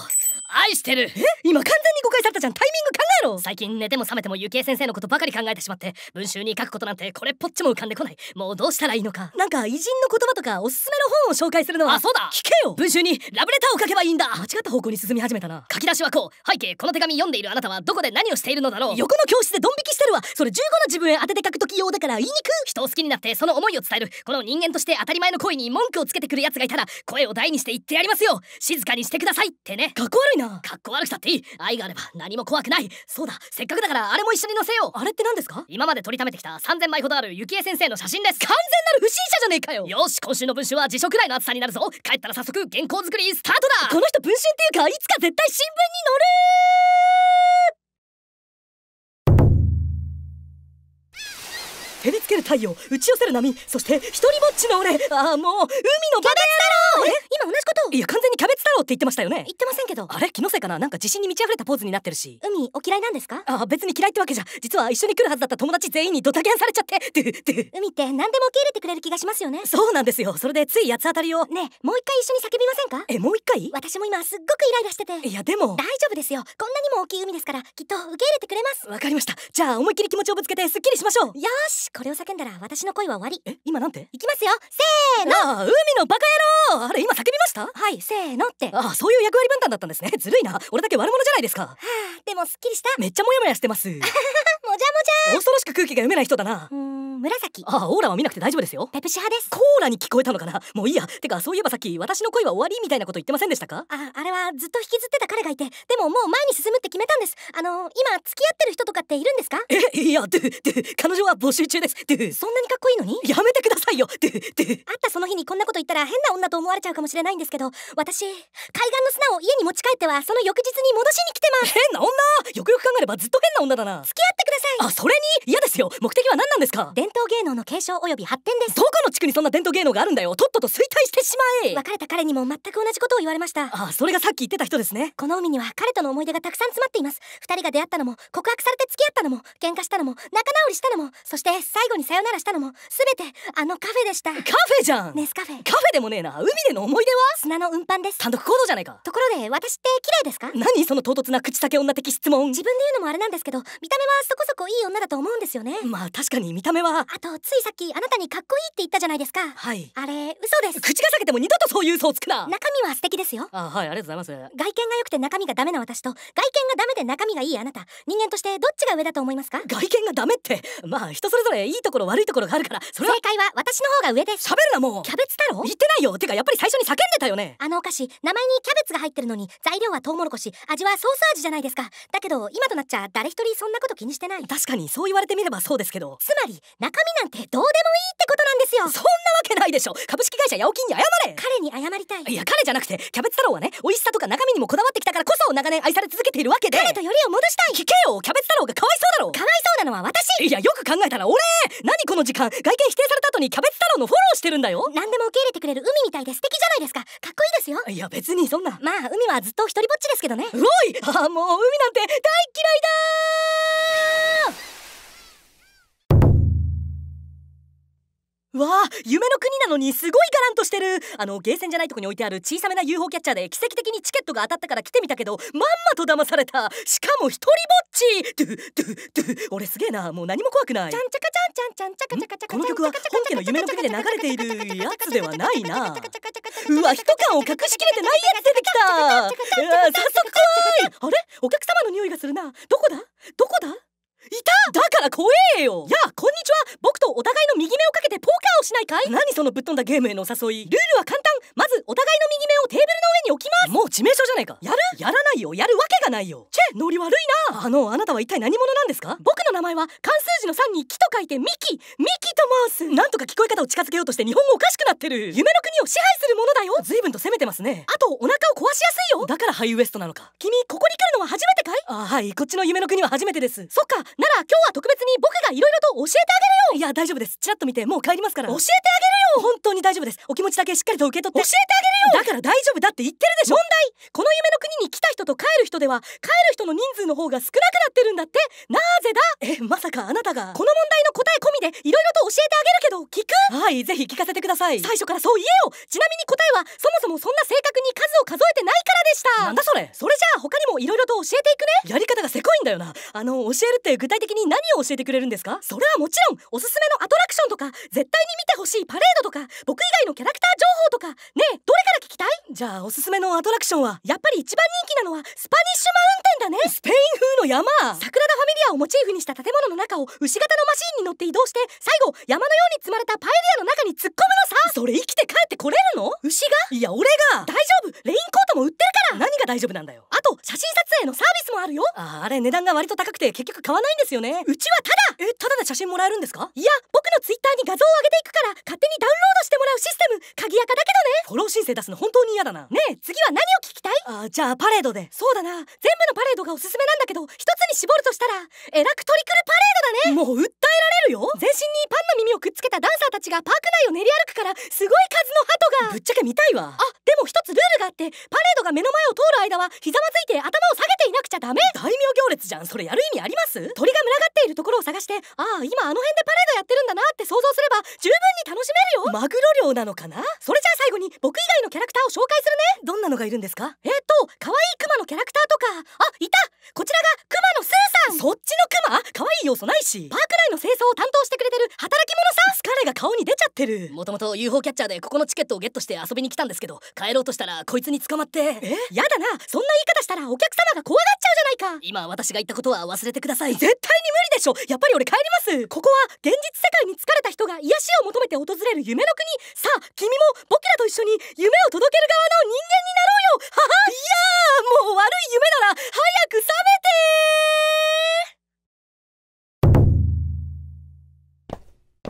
愛してる今完全に誤解されたじゃんタイミング考えろ最近寝ても覚めてもゆきえ先生のことばかり考えてしまって文集に書くことなんてこれっぽっちも浮かんでこないもうどうしたらいいのかなんか偉人の言葉とかおすすめの本を紹介するのはあそうだ聞けよ文集にラブレターを書けばいいんだ間違った方向に進み始めたな書き出しはこう背景この手紙読んでいるあなたはどこで何をしているのだろう横の教室でドン引きしてるわそれ15の自分へ当てて書く時用だから言いにく人を好きになってその思いを伝えるこの人間として当たり前の恋に文句をつけてくる奴がいたら声を大にして言ってやりますよ静かにしてくださいってねかっこ悪いなかっこ悪くたっていい愛があれば何も怖くないそうだせっかくだからあれも一緒に載せようあれって何ですか今まで撮りためてきた3000枚ほどある幸恵先生の写真です完全なる不審者じゃねえかよよし今週の文集は辞書くらいの厚さになるぞ帰ったら早速原稿作りスタートだこの人文春っていうかいつか絶対新聞に載る照りつける太陽打ち寄せる波そして一人ぼっちの俺ああもう海のキャベツ野郎え今同じこといや完全にキャベツ太郎って言ってましたよね言ってませんけどあれ気のせいかななんか自信に満ち溢れたポーズになってるし海お嫌いなんですかあ別に嫌いってわけじゃ実は一緒に来るはずだった友達全員にドタキャンされちゃってってって海って何でも受け入れてくれる気がしますよねそうなんですよそれでつい八つ当たりをねもう一回一緒に叫びませんかえもう一回私も今すっごくイライラしてていやでも大丈夫ですよこんなにも大きい海ですからきっと受け入れてくれますわかりましたじゃあ思いっきり気持ちをぶつけてすっきりしましょうよしこれを叫んだら私の恋は終わりえ今なんていきますよせーの海のバカ野郎あれ今叫びましたはいせーのってああそういう役割分担だったんですねずるいな俺だけ悪者じゃないですかはあでもすっきりしためっちゃモヤモヤしてます <laughs> もじゃもじゃ恐ろしく空気が読めない人だなうーん紫ああオーラは見なくて大丈夫ですよペプシ派ですコーラに聞こえたのかなもういいやてかそういえばさっき私の恋は終わりみたいなこと言ってませんでしたかああれはずっと引きずってた彼がいてでももう前に進むって決めたんですあの今付き合ってる人とかっているんですかえいやでで彼女は募集中ですでそんなにかっこいいのにやめてくださいよでで会ったその日にこんなこと言ったら変な女と思われちゃうかもしれないんですけど私海岸の砂を家に持ち帰ってはその翌日に戻しに来てます変な女よくよく考えればずっと変な女だな付き合ってくださいあそれに嫌ですよ目的は何なんですか統芸能の継承及び発展ですどこの地区にそんな伝統芸能があるんだよとっとと衰退してしまえ別れた彼にも全く同じことを言われましたああそれがさっき言ってた人ですねこの海には彼との思い出がたくさん詰まっています2人が出会ったのも告白されて付き合ったのも喧嘩したのも仲直りしたのもそして最後にさよならしたのも全てあのカフェでしたカフェじゃんネスカフェカフェでもねえな海での思い出は砂の運搬です単独行動じゃないかところで私って綺麗ですか何その唐突な口先女的質問自分で言うのもあれなんですけど見た目はそこそこいい女だと思うんですよねまあ確かに見た目はあとついさっきあなたにかっこいいって言ったじゃないですかはいあれ嘘です口が裂けても二度とそういう嘘をつくな中身は素敵ですよあはいありがとうございます外見が良くて中身がダメな私と外見がダメで中身がいいあなた人間としてどっちが上だと思いますか外見がダメってまあ人それぞれいいところ悪いところがあるからそれは正解は私の方が上です喋るなもうキャベツ太郎言ってないよてかやっぱり最初に叫んでたよねあのお菓子名前にキャベツが入ってるのに材料はトウモロコシ味はソース味じゃないですかだけど今となっちゃ誰一人そんなこと気にしてない確かにそう言われてみればそうですけどつまり中中身なんてどうでもいいってことなんですよそんなわけないでしょ株式会社ヤオキンに謝れ彼に謝りたいいや彼じゃなくてキャベツ太郎はね美味しさとか中身にもこだわってきたからこそ長年愛され続けているわけで彼とよりを戻したい聞けよキャベツ太郎がかわいそうだろかわいそうなのは私いやよく考えたら俺何この時間外見否定された後にキャベツ太郎のフォローしてるんだよ何でも受け入れてくれる海みたいで素敵じゃないですかかっこいいですよいや別にそんなまあ海はずっと一人ぼっちですけどねうおいあもう海なんて大嫌いだわあ夢の国なのにすごいガランとしてるあのゲーセンじゃないとこに置いてある小さめな UFO キャッチャーで奇跡的にチケットが当たったから来てみたけどまんまと騙されたしかも一人ぼっちドゥドゥドゥ俺すげえなもう何も怖くないちゃんちゃかちんちこの曲は本家の夢の国で流れているやつではないなうわ一缶を隠しきれてないやつ出てきた早速来いあれお客様の匂いがするなどこだどこだただから怖えよやあこんにちは僕とお互いの右目をかけてポーカーをしないかい何そのぶっ飛んだゲームへのお誘いルールは簡単まずお互いの右目をテーブルの上に置きますもう致命傷じゃないかやるやらないよやるわけがないよチェノリ悪いなあのあなたは一体何者なんですか僕の名前は漢数字の3に木と書いてミキミキと申すなんとか聞こえ方を近づけようとして日本語おかしくなってる夢の国を支配するものだよ随分と攻めてますねあとお腹を壊しやすいよだからハイウエストなのか君ここに来るのは初めてかいあはいこっちの夢の国は初めてですそっかなら今日は特別に僕がいろいろと教えてあげるよいや大丈夫ですチラッと見てもう帰りますから教えてあげるよ本当に大丈夫ですお気持ちだけしっかりと受け取って教えてあげるよだから大丈夫だって言ってるでしょ問題この夢の国に来た人と帰る人では帰る人の人数の方が少なくなってるんだってなぜだえまさかあなたがこの問題の答え込みでいろいろと教えてあげるけど聞くはいぜひ聞かせてください最初からそう言えよちなみに答えはそもそもそんな正確に数を数えてないからでしたなんだそれそれじゃあ他にもいろいろと教えていくねやり方がせこいんだよなあの教えるって具体体的に何を教えてくれるんですかそれはもちろんおすすめのアトラクションとか絶対に見てほしいパレードとか僕以外のキャラクター情報とかねえどれから聞きたいじゃあおすすめのアトラクションはやっぱり一番人気なのはスパニッシュマウンテンだねスペイン風の山桜田ファミリアをモチーフにした建物の中を牛型のマシンに乗って移動して最後山のように積まれたパエリアの中に突っ込むのさそれ生きて帰ってこれるの牛がいや俺が大丈夫レインコートも売ってるから何が大丈夫なんだよあと写真撮影のサービスもあるよああれ値段が割と高くて結局買わないんですよねうちはただえただで写真もらえるんですかいや僕のツイッターに画像を上げていくから勝手にダウンロードしてもらうシステム鍵垢だけどねフォロー申請出すの本当に嫌だなねえ次は何を聞きたいあじゃあパレードでそうだな全部のパレードがおすすめなんだけど一つに絞るとしたらエラクトリクルパレードだねもう訴えられるよ全身にパンの耳をくっつけたダンサーたちがパーク内を練り歩くからすごい数の鳩がぶっちゃけ見たいわあでも一つルールがあってパレードが目の前を通る間はひざまずいて頭を下げていなくちゃダメ大名行列じゃんそれやる意味あります鳥が群がっているところを探してああ今あの辺でパレードやってるんだなって想像すれば十分に楽しめるよマグロ漁なのかなそれじゃあ最後に僕以外のキャラクターを紹介するねどんなのがいるんですかえっ、ー、と可愛いクマのキャラクターとかあいたこちらがクマのスーさんそっちのクマ可愛い要素ないしパーク内の清掃を担当してくれてる働き者さん疲れが顔に出ちゃってるもともと UFO キャッチャーでここのチケットをゲットして遊びに来たんですけど帰ろうとしたらこいつに捕まってえやだなそんな言い方したらお客様が怖がっちゃうじゃないか今私が言ったことは忘れてください全対に無理でしょやっぱり俺帰りますここは現実世界に疲れた人が癒しを求めて訪れる夢の国さあ君も僕らと一緒に夢を届ける側の人間になろうよははいやもう悪い夢なら早く覚めて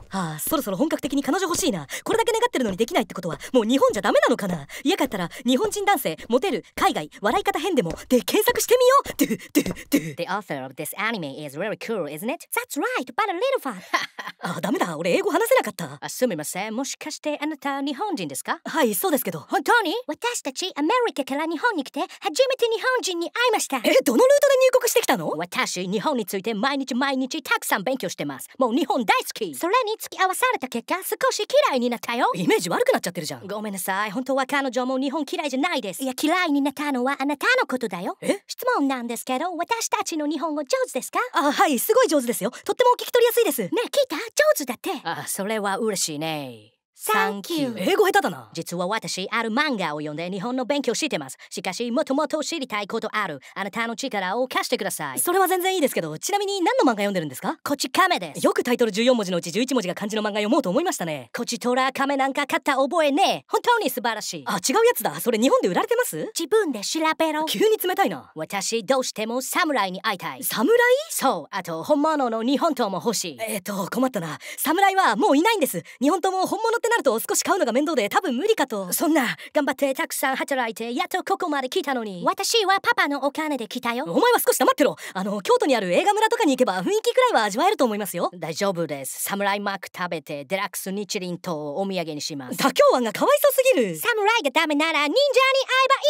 はあ、そろそろ本格的に彼女欲しいな。これだけ願ってるのにできないってことは、もう日本じゃダメなのかな嫌かったら、日本人男性、モテる、海外、笑い方変でも、で検索してみようドゥ、ドゥ、ドゥ。The author of this anime is really cool, isn't it? That's right, but a little fun. あ <laughs> あ、ダメだ。俺英語話せなかった。すみません。もしかしてあなた日本人ですかはい、そうですけど。本当に私たちアメリカから日本に来て、初めて日本人に会いました。え、どのルートで入国してきたの私、日本について毎日毎日たくさん勉強してます。もう日本大好き。それに付き合わされた結果少し嫌いになったよイメージ悪くなっちゃってるじゃんごめんなさい本当は彼女も日本嫌いじゃないですいや嫌いになったのはあなたのことだよえ質問なんですけど私たちの日本語上手ですかあはいすごい上手ですよとっても聞き取りやすいですね聞いた上手だってあそれは嬉しいねサンキュー英語下手だな実は私ある漫画を読んで日本の勉強してますしかしもともと知りたいことあるあなたの力を貸してくださいそれは全然いいですけどちなみに何の漫画読んでるんですかこち亀ですよくタイトル14文字のうち11文字が漢字の漫画読もうと思いましたねこち虎亀なんか買った覚えねえ本当に素晴らしいあ違うやつだそれ日本で売られてます自分で調べろ急に冷たいな私どうしても侍に会いたい侍そうあと本物の日本刀も欲しいえっ、と困ったな侍はもういないんです日本刀も本物ってなると少し買うのが面倒で多分無理かとそんな頑張ってたくさん働いてやっとここまで来たのに私はパパのお金で来たよお前は少し黙ってろあの京都にある映画村とかに行けば雰囲気くらいは味わえると思いますよ大丈夫ですサムライマーク食べてデラックス日輪刀をお土産にします妥協案がかわいそうすぎるサムライがダメなら忍者に会えばいい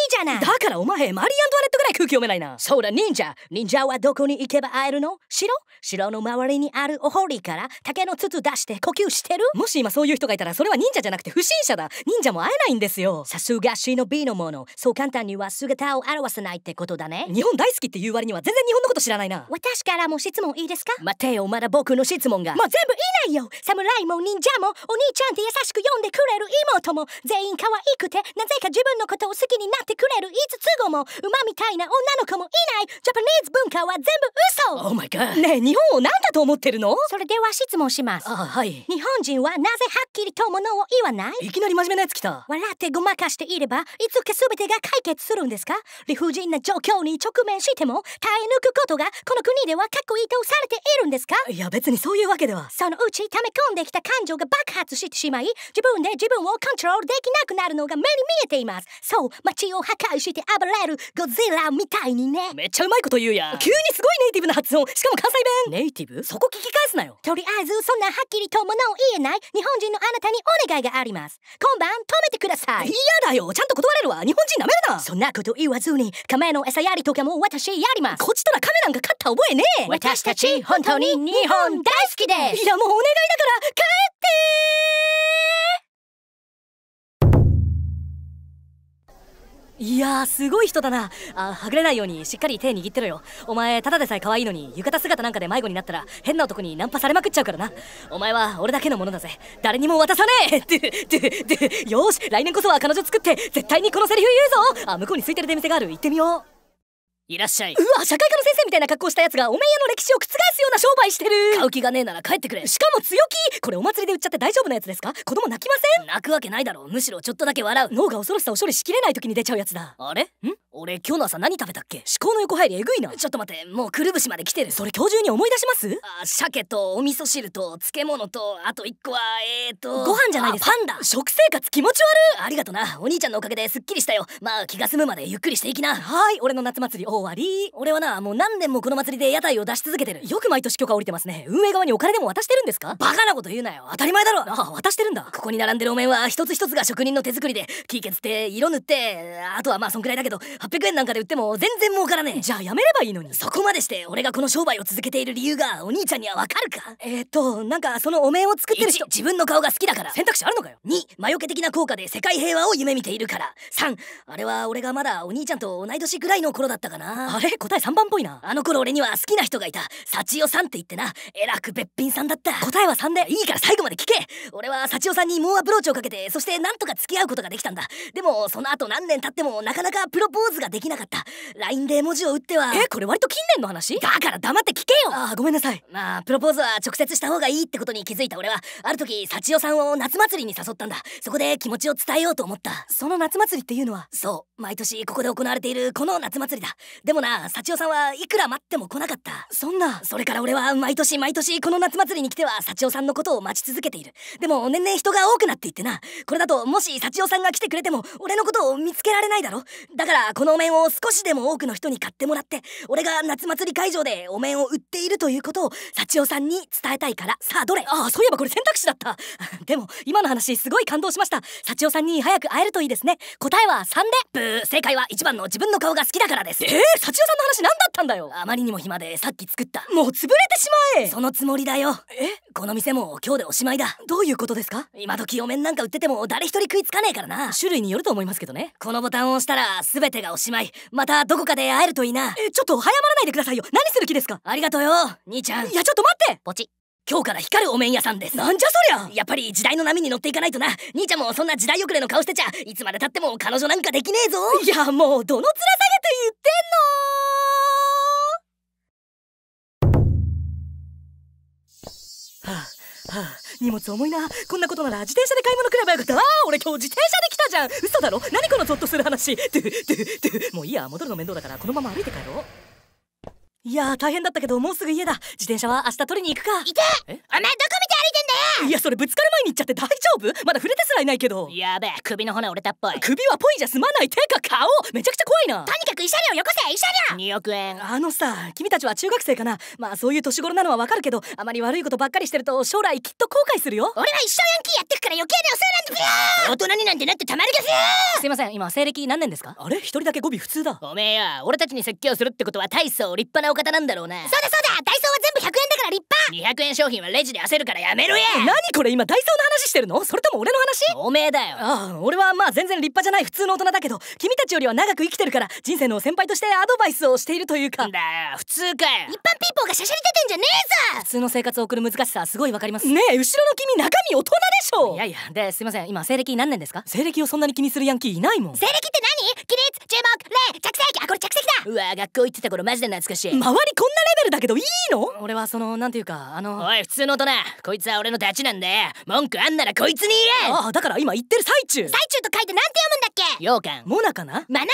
じゃないだからお前マリー・アントワネットぐらい空気読めないなそうだ忍者忍者はどこに行けば会えるの城城の周りにあるお堀から竹の筒出して呼吸してるもし今そういう人がいたらそれは忍者じゃなくて不審者だ忍者も会えないんですよさすが C の B のものそう簡単には姿を表さないってことだね日本大好きっていう割には全然日本のこと知らないな私からも質問いいですか待てよまだ僕の質問がもう全部いないよ侍も忍者もお兄ちゃんって優しく呼んでくれる妹も全員可愛くてなぜか自分のことを好きになってくれる5つ子も馬みたいな女の子もいないジャパニーズ文化は全部嘘 Oh my god ねえ日本を何だと思ってるのそれでは質問しますあはい日本人はなぜはっきりとものを言わないいきなり真面目なやつ来た笑ってごまかしていればいつか全てが解決するんですか理不尽な状況に直面しても耐え抜くことがこの国ではかっこいいとされているんですかいや別にそういうわけではそのうち溜め込んできた感情が爆発してしまい自分で自分をコントロールできなくなるのが目に見えていますそう街を破壊して暴れるゴジラみたいにねめっちゃうまいこと言うや急にすごいネイティブな発音しかも関西弁ネイティブそこ聞き返すなよとりあえずそんなはっきりとものを言えない日本人のあなたにお願いがあります今晩止めてください嫌だよちゃんと断れるわ日本人なめるなそんなこと言わずに亀の餌やりとかも私やりますこっちとら亀なんか勝った覚えねえ私たち本当に日本大好きですいやもうお願いだから帰ってーいやーすごい人だなあはぐれないようにしっかり手握ってろよお前ただでさえ可愛いのに浴衣姿なんかで迷子になったら変な男にナンパされまくっちゃうからなお前は俺だけのものだぜ誰にも渡さねえってってってよし来年こそは彼女作って絶対にこのセリフ言うぞあ向こうに空いてる出店がある行ってみよういらっしゃいうわ社会科の先生みたいな格好したやつがお面屋の歴史を覆すような商売してる買う気がねえなら帰ってくれしかも強気これお祭りで売っちゃって大丈夫なやつですか子供泣きません泣くわけないだろむしろちょっとだけ笑う脳が恐ろしさを処理しきれない時に出ちゃうやつだあれん俺今日の朝何食べたっけ思考の横入りえぐいなちょっと待ってもうくるぶしまで来てるそれ今日中に思い出しますあ鮭とお味噌汁と漬物とあと1個はえーとご飯じゃないですパンだ食生活気持ち悪いありがとなお兄ちゃんのおかげですっきりしたよまあ気が済むまでゆっくりしていきなはい俺の夏祭り終わり俺はなもう何年もこの祭りで屋台を出し続けてるよく毎年許可降りてますね運営側にお金でも渡してるんですかバカなこと言うなよ当たり前だろああ渡してるんだここに並んでるお面は一つ一つが職人の手作りで木削って色塗ってあとはまあそんくらいだけど800円なんかで売っても全然儲からねえじゃあやめればいいのにそこまでして俺がこの商売を続けている理由がお兄ちゃんにはわかるかえー、っとなんかそのお面を作ってる人自分の顔が好きだから選択肢あるのかよ2魔除け的な効果で世界平和を夢見ているから3あれは俺がまだお兄ちゃんと同い年ぐらいの頃だったかなあれ答え3番っぽいなあの頃俺には好きな人がいた幸代さんって言ってなえらくべっぴんさんだった答えは3でいいから最後まで聞け俺は幸代さんに猛アプローチをかけてそしてなんとか付き合うことができたんだでもその後何年経ってもなかなかプロポーズができなかった LINE で文字を打ってはえこれ割と近年の話だから黙って聞けよああごめんなさいまあプロポーズは直接した方がいいってことに気づいた俺はある時幸代さんを夏祭りに誘ったんだそこで気持ちを伝えようと思ったその夏祭りっていうのはそう毎年ここで行われているこの夏祭りだでもな幸代さんはいくら待っても来なかったそんなそれから俺は毎年毎年この夏祭りに来ては幸代さんのことを待ち続けているでも年々人が多くなっていってなこれだともし幸代さんが来てくれても俺のことを見つけられないだろだからこのお面を少しでも多くの人に買ってもらって俺が夏祭り会場でお面を売っているということを幸代さんに伝えたいからさあどれああそういえばこれ選択肢だった <laughs> でも今の話すごい感動しました幸代さんに早く会えるといいですね答えは3でブー正解は1番の自分の顔が好きだからですええ幸代さんの話何だったんだよあまりにも暇でさっき作ったもう潰れてしまえそのつもりだよえこの店も今日でおしまいだどういうことですか今時お面なんか売ってても誰一人食いつかねえからな種類によると思いますけどねこのボタンを押したら全てがおしまいまたどこかで会えるといいなえちょっと早まらないでくださいよ何する気ですかありがとうよ兄ちゃんいやちょっと待ってポチ今日から光るお面屋さんですなんじゃそりゃやっぱり時代の波に乗っていかないとな兄ちゃんもそんな時代遅れの顔してちゃいつまでたっても彼女なんかできねえぞいやもうどの面下げて言ってんのはあ、はあ、荷物重いなこんなことなら自転車で買い物くればよかったわ俺今日自転車で来たじゃん嘘だろ何このゾッとする話ドゥドゥドゥもういいや戻るの面倒だからこのまま歩いて帰ろういや大変だったけどもうすぐ家だ自転車は明日取りに行くかいてお前どこ見て歩いてんだよいやそれぶつかる前に行っちゃって大丈夫まだ触れてすらいないけどやべ首の骨折れたっぽい首はぽいじゃ済まない手か顔めちゃくちゃ怖いなとにかく慰謝料よこせ慰謝料2億円あのさ君たちは中学生かなまあそういう年頃なのはわかるけどあまり悪いことばっかりしてると将来きっと後悔するよ俺は一生ヤンキーやってくから余計なお世話なんて大人になんてなってたまるかすすいません今西暦何年ですかあれ一人だけ語尾普通だおめえや俺たちに説教するってことは大層立派ななお方なんだろうなそうだそうだダイソーは全部100円だから立派200円商品はレジで焦るからやめろや何これ今ダイソーの話してるのそれとも俺の話おめえだよああ俺はまあ全然立派じゃない普通の大人だけど君たちよりは長く生きてるから人生の先輩としてアドバイスをしているというかだよ普通かよ一般ピーポーがしゃしゃり出てんじゃねえぞ普通の生活を送る難しさはすごいわかりますねえ後ろの君中身大人でしょいやいやですいません今西暦何年ですか西暦をそんなに気にするヤンキーいないもん西暦って何起立注目礼着席あこれ着席だうわ学校行ってた頃マジで懐かしい周りこんなレベルだけどいいの俺はそのなんていうかあのおい普通の大人こいつは俺のダチなんだ文句あんならこいつに言えああだから今言ってる最中最中と書いてなんて読むんだっけ羊羹モナカなマナか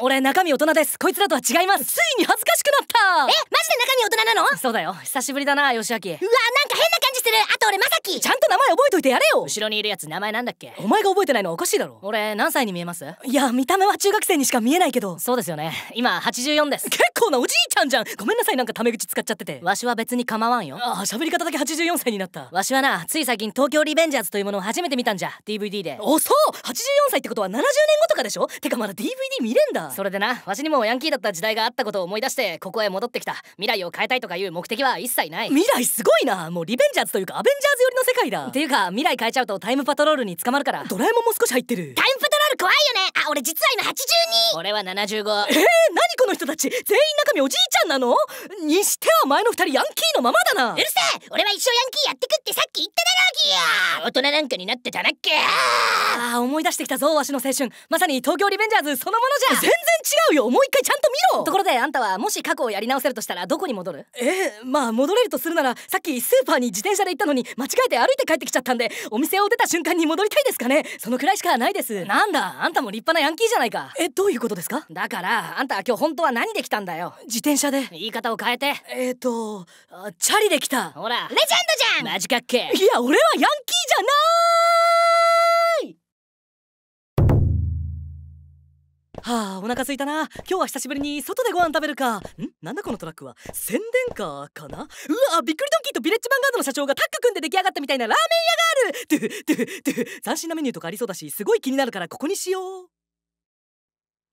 な俺中身大人ですこいつらとは違いますついに恥ずかしくなったえマジで中身大人なのそうだよ久しぶりだな吉明うわなんか変な感じするあと俺まさきちゃんと名前覚えといてやれよ後ろにいるやつ名前なんだっけお前が覚えてないのおかしいだろ俺何歳に見えますいや見た目は中学生にしか見えないけどそうですよね今84です結構なおじいちゃんじゃんごめんなさいなんかタメ口使っちゃっててわしは別に構わんよああ喋り方だけ84歳になったわしはなつい最近東京リベンジャーズというものを初めて見たんじゃ DVD でおそう84歳ってことは70年後とかでしょてかまだ DVD 見れんだそれでなわしにもヤンキーだった時代があったことを思い出してここへ戻ってきた未来を変えたいとかいう目的は一切ない未来すごいなもうリベンジャーズというかアベンジャーズ寄りの世界だっていうか未来変えちゃうとタイムパトロールに捕まるからドラえもんも少し入ってるタイムパトロール怖いよねあ俺実は今82俺は75えー、何の人たち全員中身おじいちゃんなのにしては前の二人ヤンキーのままだなうるせえ俺は一生ヤンキーやってくってさっき言っただろうギア大人なんかになってたなっけああ思い出してきたぞわしの青春まさに東京リベンジャーズそのものじゃ全然違うよもう一回ちゃんと見ろところであんたはもし過去をやり直せるとしたらどこに戻るええまあ戻れるとするならさっきスーパーに自転車で行ったのに間違えて歩いて帰ってきちゃったんでお店を出た瞬間に戻りたいですかねそのくらいしかないですなんだあんたも立派なヤンキーじゃないかえどういうことですかだからあんた今日本本当は何で来たんだよ自転車で言い方を変えてえっ、ー、とチャリで来たほらレジェンドじゃんマジかっけいや俺はヤンキーじゃないはあお腹すいたな今日は久しぶりに外でご飯食べるかんなんだこのトラックは宣伝カーかなうわびっくりドンキーとビレッジヴァンガードの社長がタッグ組んで出来上がったみたいなラーメン屋がある斬新なメニューとかありそうだしすごい気になるからここにしよう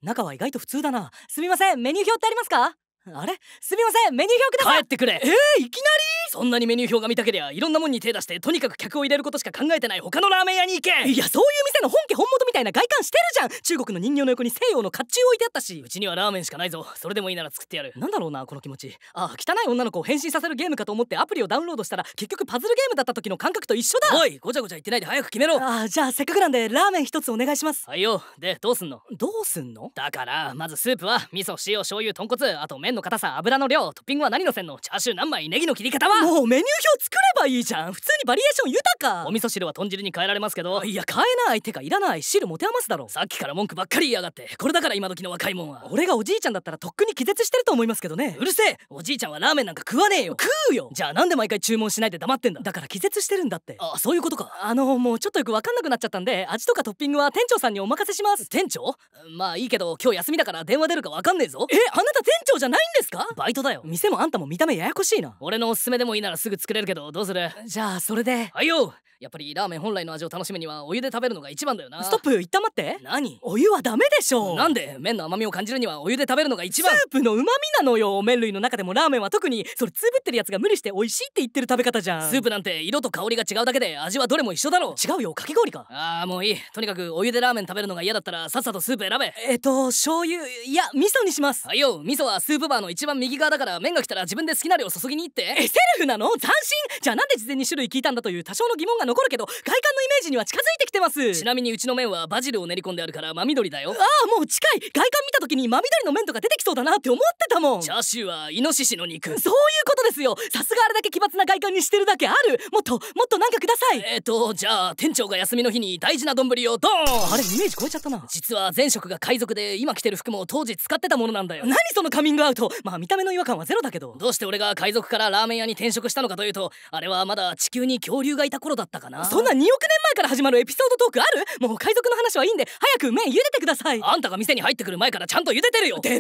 中は意外と普通だなすみませんメニュー表ってありますか <laughs> あれすみませんメニュー表ください帰ってくれえー、いきなりそんなにメニュー表が見たけりゃいろんなもんに手出してとにかく客を入れることしか考えてない他のラーメン屋に行けいやそういう店の本家本元みたいな外観してるじゃん中国の人形の横に西洋の甲冑置いてあったしうちにはラーメンしかないぞそれでもいいなら作ってやるなんだろうなこの気持ちあ汚い女の子を変身させるゲームかと思ってアプリをダウンロードしたら結局パズルゲームだった時の感覚と一緒だおいごちゃごちゃ言ってないで早く決めろあじゃあせっかくなんでラーメン一つお願いしますはいよでどうすんのどうすんのだからまずスープは味噌塩醤油豚骨あと麺麺の硬さ油の量トッピングは何のせんのチャーシュー何枚ネギの切り方はもうメニュー表作ればいいじゃん普通にバリエーション豊かお味噌汁は豚汁に変えられますけどいや変えないてかいらない汁持て余すだろさっきから文句ばっかり言いやがってこれだから今時の若いもんは俺がおじいちゃんだったらとっくに気絶してると思いますけどねうるせえおじいちゃんはラーメンなんか食わねえよ食うよじゃあなんで毎回注文しないで黙ってんだだから気絶してるんだってあそういうことかあのもうちょっとよくわかんなくなっちゃったんで味とかトッピングは店長さんにお任せします店長まあいいけど今日休みだから電話出るかわかんねえぞえあなた店長じゃないんですかバイトだよ店もあんたも見た目ややこしいな俺のおすすめでもいいならすぐ作れるけどどうするじゃあそれではいよやっぱりラーメン本来の味を楽しむにはお湯で食べるのが一番だよなストップ一旦待って何お湯はダメでしょなんで麺の甘みを感じるにはお湯で食べるのが一番スープの旨味なのよ麺類の中でもラーメンは特にそれつぶってるやつが無理して美味しいって言ってる食べ方じゃんスープなんて色と香りが違うだけで味はどれも一緒だろ違うよかき氷かああもういいとにかくお湯でラーメン食べるのが嫌だったらさっさとスープ選べえっと醤油いや味噌にしますはいよ味噌はスープバーの一番右側だから麺が来たら自分で好きな量注ぎに行ってえセルフなの斬新じゃあなんで事前に種類聞いたんだという多少の疑問が残るけど外観のイメージには近づいてきてますちなみにうちの麺はバジルを練り込んであるから真緑だよああもう近い外観見た時に真緑の麺とか出てきそうだなって思ってたもんチャーシューはイノシシの肉そういうことですよさすがあれだけ奇抜な外観にしてるだけあるもっともっとなんかくださいえっ、ー、とじゃあ店長が休みの日に大事な丼をドーンあれイメージ超えちゃったな実は前職が海賊で今着てる服も当時使ってたものなんだよ何そのカミングアウトまあ見た目の違和感はゼロだけどどうして俺が海賊からラーメン屋に転職したのかというとあれはまだ地球に恐竜がいた頃だったかなそんな2億年前から始まるエピソードトークあるもう海賊の話はいいんで早く麺茹でてくださいあんたが店に入ってくる前からちゃんと茹でてるよデロンデロン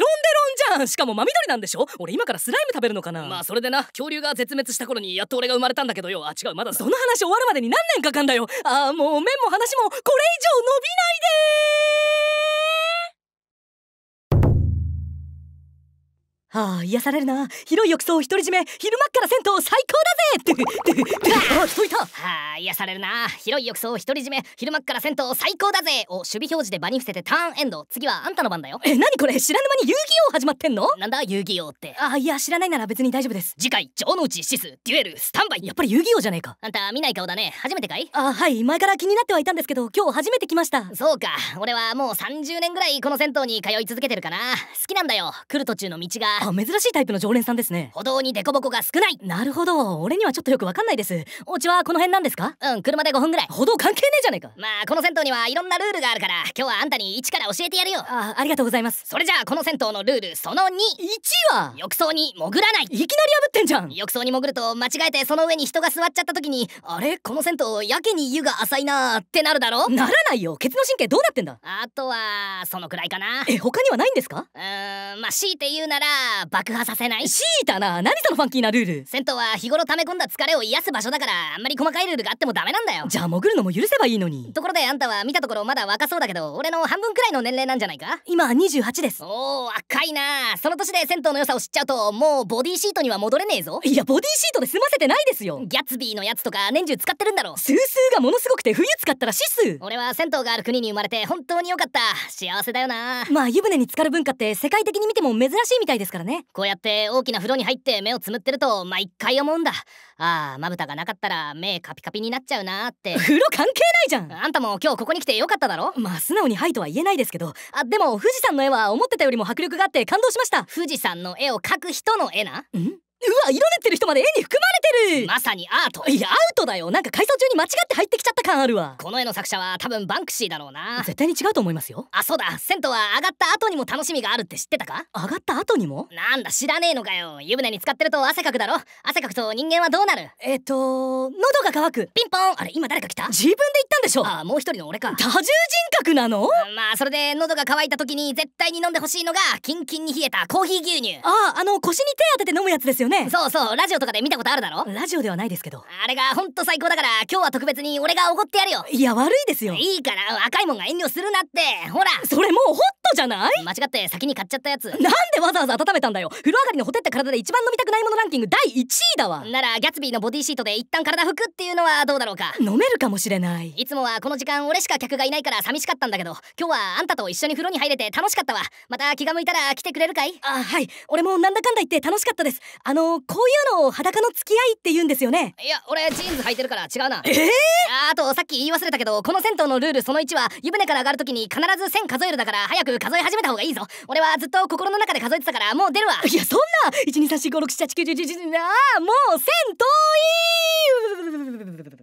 じゃんしかも真緑なんでしょ俺今からスライム食べるのかなまあそれでな恐竜が絶滅した頃にやっと俺が生まれたんだけどよあ違うまだその話終わるまでに何年かかんだよあーもう麺も話もこれ以上伸びないでーああ、癒されるな。広い浴槽を独り占め、昼間から銭湯最高だぜって、って、ああ、聞こえた。ああ、癒されるな。広い浴槽を独り占め、昼間から銭湯最高だぜを守備表示で場に伏せてターンエンド。次はあんたの番だよ。え、なにこれ知らぬ間に遊戯王始まってんのなんだ遊戯王って。ああ、いや、知らないなら別に大丈夫です。次回、城の内シス、デュエル、スタンバイ。やっぱり遊戯王じゃねえか。あんた、見ない顔だね。初めてかいああ、はい。前から気になってはいたんですけど、今日初めて来ました。そうか。俺はもう30年ぐらいこの銭湯に通い続けてるかな。好きなんだよ。来る途中の道が。あ珍しいタイプの常連さんですね歩道にデコボコが少ないなるほど俺にはちょっとよくわかんないですお家はこの辺なんですかうん車で5分ぐらい歩道関係ねえじゃねえかまあこの銭湯にはいろんなルールがあるから今日はあんたに1から教えてやるよあありがとうございますそれじゃあこの銭湯のルールその21は浴槽に潜らないいきなり破ってんじゃん浴槽に潜ると間違えてその上に人が座っちゃった時にあれこの銭湯やけに湯が浅いなーってなるだろならないよ血の神経どうなってんだあとはそのくらいかなえ他にはないんですかうんまあ強いて言うなら爆破させないシータな何そのファンキーなルール銭湯は日頃溜め込んだ疲れを癒す場所だからあんまり細かいルールがあってもダメなんだよじゃあ潜るのも許せばいいのにところであんたは見たところまだ若そうだけど俺の半分くらいの年齢なんじゃないか今28ですおお赤いなその年で銭湯の良さを知っちゃうともうボディシートには戻れねえぞいやボディシートで済ませてないですよギャツビーのやつとか年中使ってるんだろスースーがものすごくて冬使ったらシス俺は銭湯がある国に生まれて本当によかった幸せだよなまあ湯船に浸かる文化って世界的に見ても珍しいみたいですからからねこうやって大きな風呂に入って目をつむってると毎回思うんだああまぶたがなかったら目カピカピになっちゃうなって風呂関係ないじゃんあんたも今日ここに来てよかっただろまあ素直にはいとは言えないですけどあでも富士山の絵は思ってたよりも迫力があって感動しました富士山の絵を描く人の絵なんうわ色塗ってる人まで絵に含まれてるまさにアートいやアウトだよなんか改装中に間違って入ってきちゃった感あるわこの絵の作者は多分バンクシーだろうな絶対に違うと思いますよあそうだ銭湯は上がった後にも楽しみがあるって知ってたか上がった後にもなんだ知らねえのかよ湯船に浸かってると汗かくだろ汗かくと人間はどうなるえっ、と喉が渇くピンポンあれ今誰か来た自分で言ったんでしょああもう一人の俺か多重人格なの、まあそれで喉が渇いた時に絶対に飲んでほしいのがキンキンに冷えたコーヒー牛乳あああの腰に手当てて飲むやつですよねねそうそうラジオとかで見たことあるだろラジオではないですけどあれがほんと最高だから今日は特別に俺がおごってやるよいや悪いですよいいから若いもんが遠慮するなってほらそれもうホットじゃない間違って先に買っちゃったやつなんでわざわざ温めたんだよ風呂上がりのほてった体で一番飲みたくないものランキング第1位だわならギャツビーのボディシートで一旦体拭くっていうのはどうだろうか飲めるかもしれないいつもはこの時間俺しか客がいないから寂しかったんだけど今日はあんたと一緒に風呂に入れて楽しかったわまた気が向いたら来てくれるかいあはい俺もなんだかんだ言って楽しかったですあののこういうのを裸の付き合いって言うんですよねいや俺ジーンズ履いてるから違うなえー、あとさっき言い忘れたけどこの銭湯のルールその1は湯船から上がるときに必ず1000数えるだから早く数え始めた方がいいぞ俺はずっと心の中で数えてたからもう出るわいやそんな1 2 3 4 5 6 7 8 9 1 0 1 1 1 1 1 1 1 1 1 1 1 1 1 1 1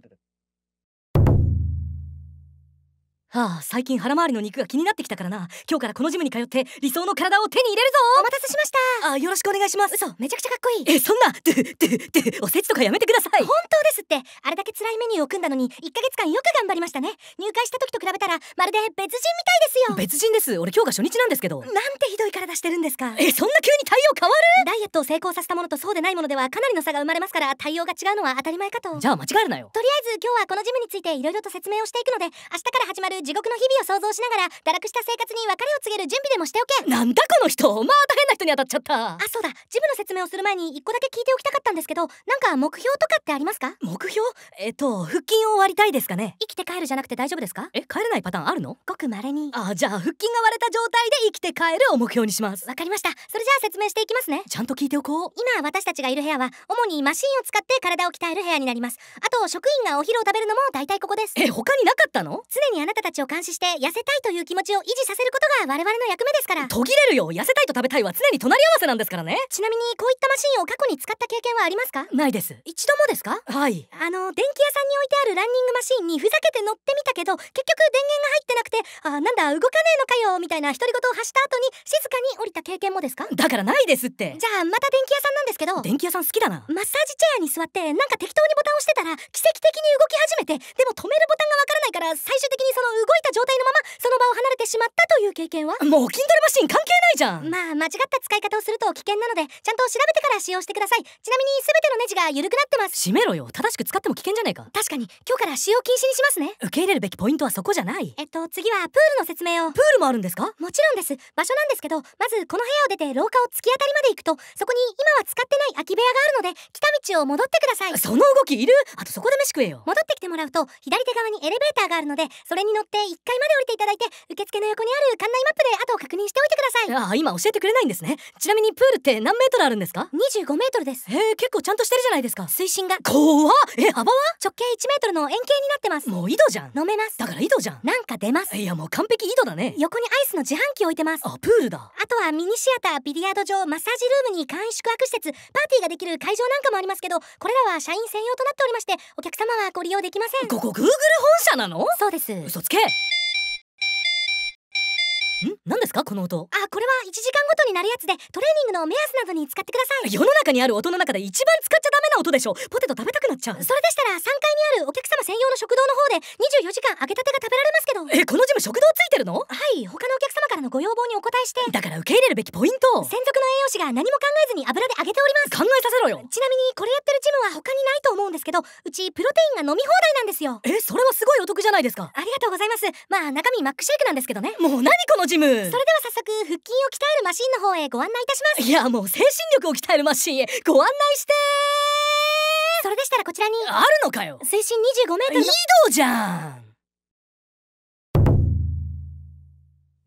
1 1 1 1 1 1 1 1 1 1 1 1 1 1 1 1 1 1 1 1 1 1 1 1 1 1 1 1 1 1 1 1 1 1 1 1 1 1 1 1 1 1 1 1 1 1 1 1 1 1 1 1 1 1 1 1 1 1 1 1 1 1 1 1 1 1 1 1 1 1 1 1 1 1 1 1 1 1 1 1 1 1 1 1 1 1 1 1 1 1 1 1 1 1 1 1 1 1 1 1 1 1 1 1 1 1 1 1 1 1 1 1 1 1 1 1 1 1 1 1 1 1 1ああ最近腹回りの肉が気になってきたからな今日からこのジムに通って理想の体を手に入れるぞお待たせしましたああよろしくお願いします嘘めちゃくちゃかっこいいえそんなててておせちとかやめてください本当ですってあれだけ辛いメニューを組んだのに1ヶ月間よく頑張りましたね入会した時と比べたらまるで別人みたいですよ別人です俺今日が初日なんですけどなんてひどい体してるんですかえそんな急に対応変わるダイエットを成功させたものとそうでないものではかなりの差が生まれますから対応が違うのは当たり前かとじゃあ間違えるなよとりあえず今日はこのジムについていろいろと説明をしていくので明日から始まる地獄の日々を想像しながら堕落した生活に別れを告げる準備でもしておけなんだこの人まあ大変な人に当たっちゃったあそうだジムの説明をする前に1個だけ聞いておきたかったんですけどなんか目標とかってありますか目標えっと腹筋を割りたいですかね生きて帰るじゃなくて大丈夫ですかえ帰れないパターンあるのごく稀にあじゃあ腹筋が割れた状態で生きて帰るを目標にしますわかりましたそれじゃあ説明していきますねちゃんと聞いておこう今私たちがいる部屋は主にマシンを使って体を鍛える部屋になりますあと職員がお昼を食べるのも大体ここですえ他になかったの常にあなたたたちを監視して痩せたいという気持ちを維持させることが我々の役目ですから途切れるよ痩せたいと食べたいは常に隣り合わせなんですからねちなみにこういったマシンを過去に使った経験はありますかないです一度もですかはいあの電気屋さんに置いてあるランニングマシンにふざけて乗ってみたけど結局電源が入ってなくてあなんだ動かねえのかよみたいな独り言を発した後に静かに降りた経験もですかだからないですってじゃあまた電気屋さんなんですけど電気屋さん好きだなマッサージチェアに座ってなんか適当にボタンを押してたら奇跡的に動き始めてでも止めるボタンがわからないから最終的にその動いた状態のままその場を離れてしまったという経験はもう筋トレマシン関係ないじゃんまあ間違った使い方をすると危険なのでちゃんと調べてから使用してくださいちなみに全てのネジが緩くなってます閉めろよ正しく使っても危険じゃねえか確かに今日から使用禁止にしますね受け入れるべきポイントはそこじゃないえっと次はプールの説明をプールもあるんですかもちろんです場所なんですけどまずこの部屋を出て廊下を突き当たりまで行くとそこに今は使ってない空き部屋があるので来た道を戻ってくださいその動きいるあとそこで飯食えよ戻ってきてもらうと左手側にエレベーターがあるのでそれに乗ってって1階まで降りていただいて受付の横にある館内マップで後を確認しておいてくださいああ今教えてくれないんですねちなみにプールって何メートルあるんですか25メートルですへえ結構ちゃんとしてるじゃないですか水深が怖っえ幅は直径1メートルの円形になってますもう井戸じゃん飲めますだから井戸じゃんなんか出ますいやもう完璧井戸だね横にアイスの自販機置いてますあプールだあとはミニシアタービリヤード場マッサージルームに簡易宿泊施設パーティーができる会場なんかもありますけどこれらは社員専用となっておりましてお客様はご利用できませんここ Google 本社なのそうです嘘つけ it. ん何ですかこの音あこれは1時間ごとになるやつでトレーニングの目安などに使ってください世の中にある音の中で一番使っちゃダメな音でしょポテト食べたくなっちゃうそれでしたら3階にあるお客様専用の食堂の方で24時間揚げたてが食べられますけどえこのジム食堂ついてるのはい他のお客様からのご要望にお答えしてだから受け入れるべきポイント専属の栄養士が何も考えずに油で揚げております考えさせろよちなみにこれやってるジムは他にないと思うんですけどうちプロテインが飲み放題なんですよえそれはすごいお得じゃないですかありがとうございますまあ中身マックシェイクなんですけどねもう何このジムそれでは早速腹筋を鍛えるマシンの方へご案内いたしますいやもう精神力を鍛えるマシンへご案内してそれでしたらこちらにあるのかよ水深25メートルの井じゃん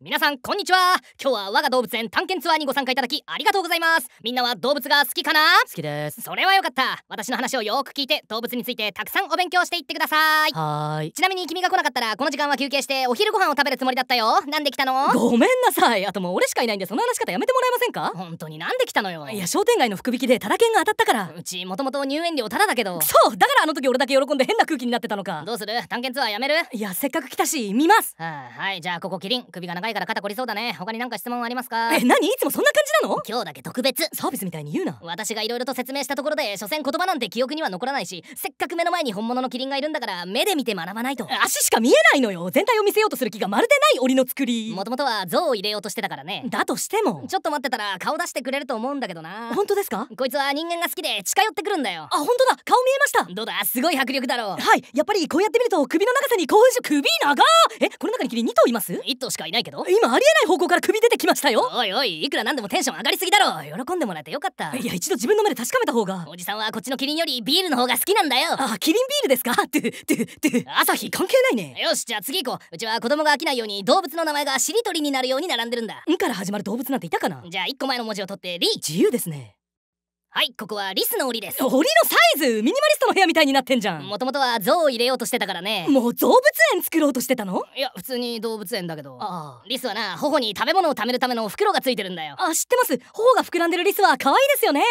皆さんこんにちは今日は我が動物園探検ツアーにご参加いただきありがとうございますみんなは動物が好きかな好きですそれはよかった私の話をよく聞いて動物についてたくさんお勉強していってくださいはいちなみに君が来なかったらこの時間は休憩してお昼ご飯を食べるつもりだったよなんで来たのごめんなさいあともう俺しかいないんでその話し方やめてもらえませんか本当になんで来たのよいや商店街の福引きでタダ券が当たったからうちもともと入園料タダだけどそうだからあの時俺だけ喜んで変な空気になってたのかどうする探検ツアーやめるいやせっかく来たし見ますはあ、はいじゃあここキリン首が長いから肩こりそうだね他に何か質問ありますか <laughs> え何いつもそんな感じなの今日だけ特別サービスみたいに言うな私が色々と説明したところで所詮言葉なんて記憶には残らないしせっかく目の前に本物のキリンがいるんだから目で見て学ばないと足しか見えないのよ全体を見せようとする気がまるでない檻の作りもともとは像を入れようとしてたからねだとしてもちょっと待ってたら顔出してくれると思うんだけどな本当ですかこいつは人間が好きで近寄ってくるんだよあ本当だ顔見えましたどうだすごい迫力だろうはいやっぱりこうやってみると首の長さに興奮し首長えこの中にキリン2頭います ?1 頭しかいないけど今ありえない方向から首出てきましたよおいおいいくらなんでもテンション上がりすぎだろ喜んでもらえてよかったいや一度自分の目で確かめた方がおじさんはこっちのキリンよりビールの方が好きなんだよあキリンビールですかってってって朝日関係ないねよしじゃあ次行こううちは子供が飽きないように動物の名前がしりとりになるように並んでるんだんから始まる動物なんていたかなじゃあ1個前の文字を取ってリ自由ですねはいここはリスの檻です檻のサイズミニマリストの部屋みたいになってんじゃんもともとは象を入れようとしてたからねもう動物園作ろうとしてたのいや普通に動物園だけどああリスはな頬に食べ物を貯めるための袋がついてるんだよあ知ってます頬が膨らんでるリスは可愛いですよねん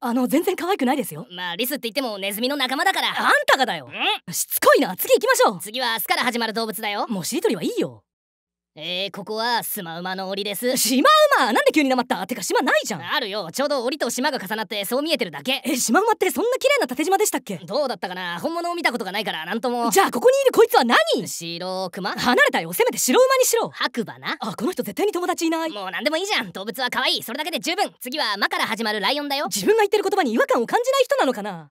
あの全然可愛くないですよまあリスって言ってもネズミの仲間だからあんたがだよしつこいな次行きましょう次は明日から始まる動物だよもうしりとりはいいよえー、ここはスマウマの檻ですシマウマなんで急になまったてか島ないじゃんあるよちょうど檻と島が重なってそう見えてるだけえシマウマってそんな綺麗な縦島でしたっけどうだったかな本物を見たことがないからなんともじゃあここにいるこいつは何白クマ離れたよせめて白馬にしろ白馬なあこの人絶対に友達いないもう何でもいいじゃん動物は可愛いそれだけで十分次は「ま」から始まるライオンだよ自分が言ってる言葉に違和感を感じない人なのかな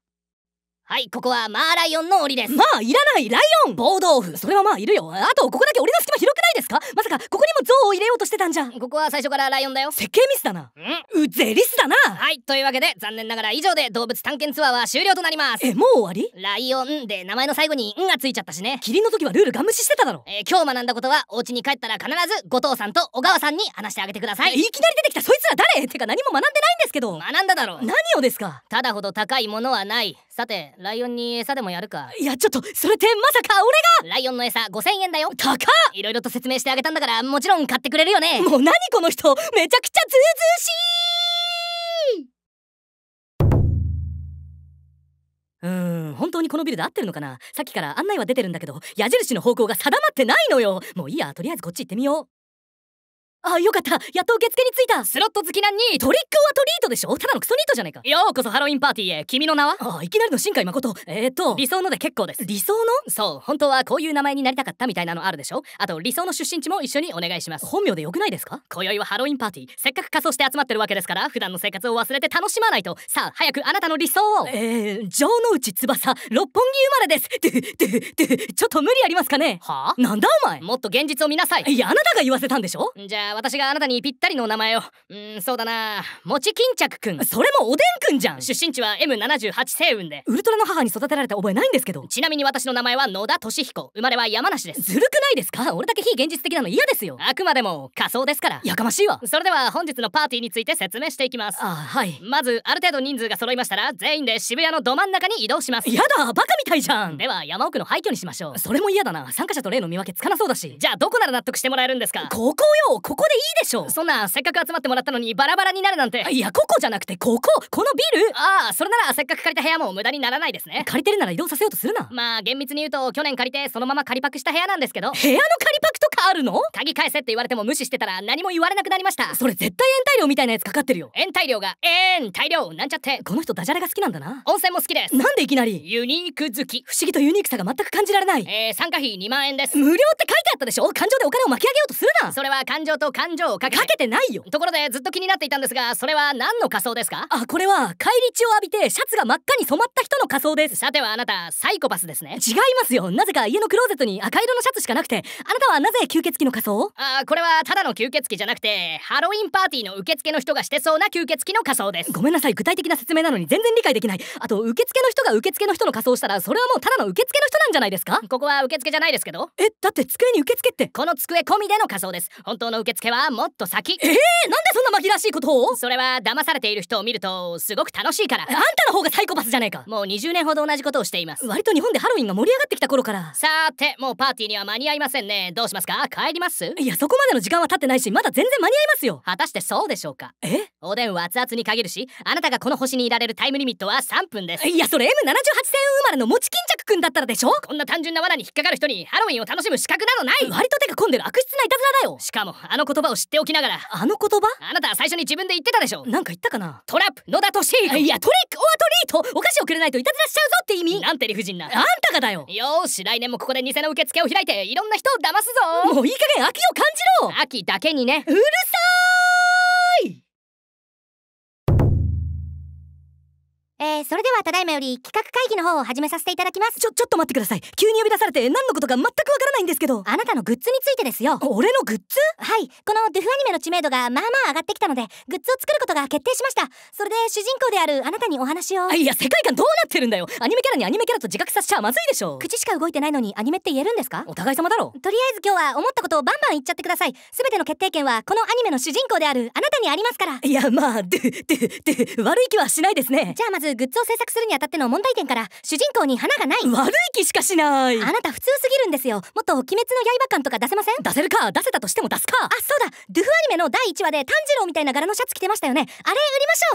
はいここはマーライオンの檻ですまあいらないライオン暴動腐それはまあいるよあとここだけ檻の隙間広くないですかまさかここにも像を入れようとしてたんじゃここは最初からライオンだよ設計ミスだなうぜリスだなはいというわけで残念ながら以上で動物探検ツアーは終了となりますえもう終わりライオンで名前の最後に「ん」がついちゃったしねキリンの時はルールガン無視してただろ、えー、今日学んだことはお家に帰ったら必ず後藤さんと小川さんに話してあげてくださいいきなり出てきたそいつら誰ってか何も学んでないんですけど学んだだろ何をですかただほど高いものはないさてライオンに餌でもやるかいやちょっとそれってまさか俺がライオンの餌5000円だよ高っいろいろと説明してあげたんだからもちろん買ってくれるよねもう何この人めちゃくちゃずうずうしいうん本当にこのビルで合ってるのかなさっきから案内は出てるんだけど矢印の方向が定まってないのよもういいやとりあえずこっち行ってみようああよかったやっと受付に着いたスロット好きなにトリックオアトリートでしょただのクソニートじゃねえかようこそハロウィンパーティーへ君の名はああいきなりの新海誠えー、っと理想ので結構です理想のそう本当はこういう名前になりたかったみたいなのあるでしょあと理想の出身地も一緒にお願いします本名でよくないですか今宵はハロウィンパーティーせっかく仮装して集まってるわけですから普段の生活を忘れて楽しまないとさあ早くあなたの理想をえー、城之内翼六本木生まれですでででちょっと無理ありますかねはあなんだお前もっと現実を見なさいいやあなたが言わせたんでしょじゃあゃあ私があなたにぴったりのお名前をうんそうだなもち巾着くんそれもおでんくんじゃん出身地は M78 星雲でウルトラの母に育てられた覚えないんですけどちなみに私の名前は野田俊彦生まれは山梨ですずるくないですか俺だけ非現実的なの嫌ですよあくまでも仮装ですからやかましいわそれでは本日のパーティーについて説明していきますあはいまずある程度人数が揃いましたら全員で渋谷のど真ん中に移動しますやだバカみたいじゃんでは山奥の廃墟にしましょうそれも嫌だな参加者と例の見分けつかなそうだしじゃあどこなら納得してもらえるんですかここよここここでいいでしょそんなせっかく集まってもらったのにバラバラになるなんていやここじゃなくてこここのビルああそれならせっかく借りた部屋も無駄にならないですね借りてるなら移動させようとするなまあ厳密に言うと去年借りてそのまま借りパクした部屋なんですけど部屋の借りパクとかあるの鍵返せって言われても無視してたら何も言われなくなりましたそれ絶対延滞料みたいなやつかかってるよ延滞料が延滞料なんちゃってこの人ダジャレが好きなんだな温泉も好きですなんでいきなりユニーク好き不思議とユニークさが全く感じられないえー、参加費2万円です無料って書いてあったでしょ感情でお金を巻き上げようとするなそれは感情と感情をかけかけてないよところでずっと気になっていたんですがそれは何の仮装ですかあこれは帰り血を浴びてシャツが真っ赤に染まった人の仮装ですさてはあなたサイコパスですね違いますよなぜか家のクローゼットに赤色のシャツしかなくてあなたはなぜ吸血鬼の仮装あこれはただの吸血鬼じゃなくてハロウィンパーティーの受付の人がしてそうな吸血鬼の仮装ですごめんなさい具体的な説明なのに全然理解できないあと受付の人が受付の人の仮装したらそれはもうただの受付の人なんじゃないですかここは受付じゃないですけどえだって机に受付ってこの机込みでの仮装です本当の受付付けはもっと先ええー、なんでそんな紛らわしいことをそれは騙されている人を見るとすごく楽しいからあんたの方がサイコパスじゃねえかもう20年ほど同じことをしています割と日本でハロウィンが盛り上がってきた頃からさーてもうパーティーには間に合いませんねどうしますか帰りますいやそこまでの時間は経ってないしまだ全然間に合いますよ果たしてそうでしょうかえおでんは熱々に限るしあなたがこの星にいられるタイムリミットは3分ですいやそれ M78 戦生まれのもち巾着くんだったらでしょこんな単純な罠に引っかかる人にハロウィンを楽しむ資格などない割と手が込んでる悪質ないたずらだよしかもあの言葉を知っておきながらあの言葉あなた最初に自分で言ってたでしょなんか言ったかなトラップ野田としーいやトリックオアトリートお菓子をくれないといたずらしちゃうぞって意味なんて理不尽なあんたがだよよーし来年もここで偽の受付を開いていろんな人を騙すぞもういい加減秋を感じろ秋だけにねうるさーいえー、それではただいまより企画会議の方を始めさせていただきますちょちょっと待ってください急に呼び出されて何のことか全くわからないんですけどあなたのグッズについてですよ俺のグッズはいこのドゥフアニメの知名度がまあまあ上がってきたのでグッズを作ることが決定しましたそれで主人公であるあなたにお話をいや世界観どうなってるんだよアニメキャラにアニメキャラと自覚させちゃまずいでしょ口しか動いてないのにアニメって言えるんですかお互い様だろとりあえず今日は思ったことをバンバン言っちゃってください全ての決定権はこのアニメの主人公であるあなたにありますからいやまあドゥドゥドゥ悪い気はしないですねじゃあまずずグッズを制作するにあたっての問題点から主人公に花がない悪い気しかしないあなた普通すぎるんですよもっと鬼滅の刃感とか出せません出せるか出せたとしても出すかあそうだドゥフアニメの第1話で炭治郎みたいな柄のシャツ着てましたよねあれ売り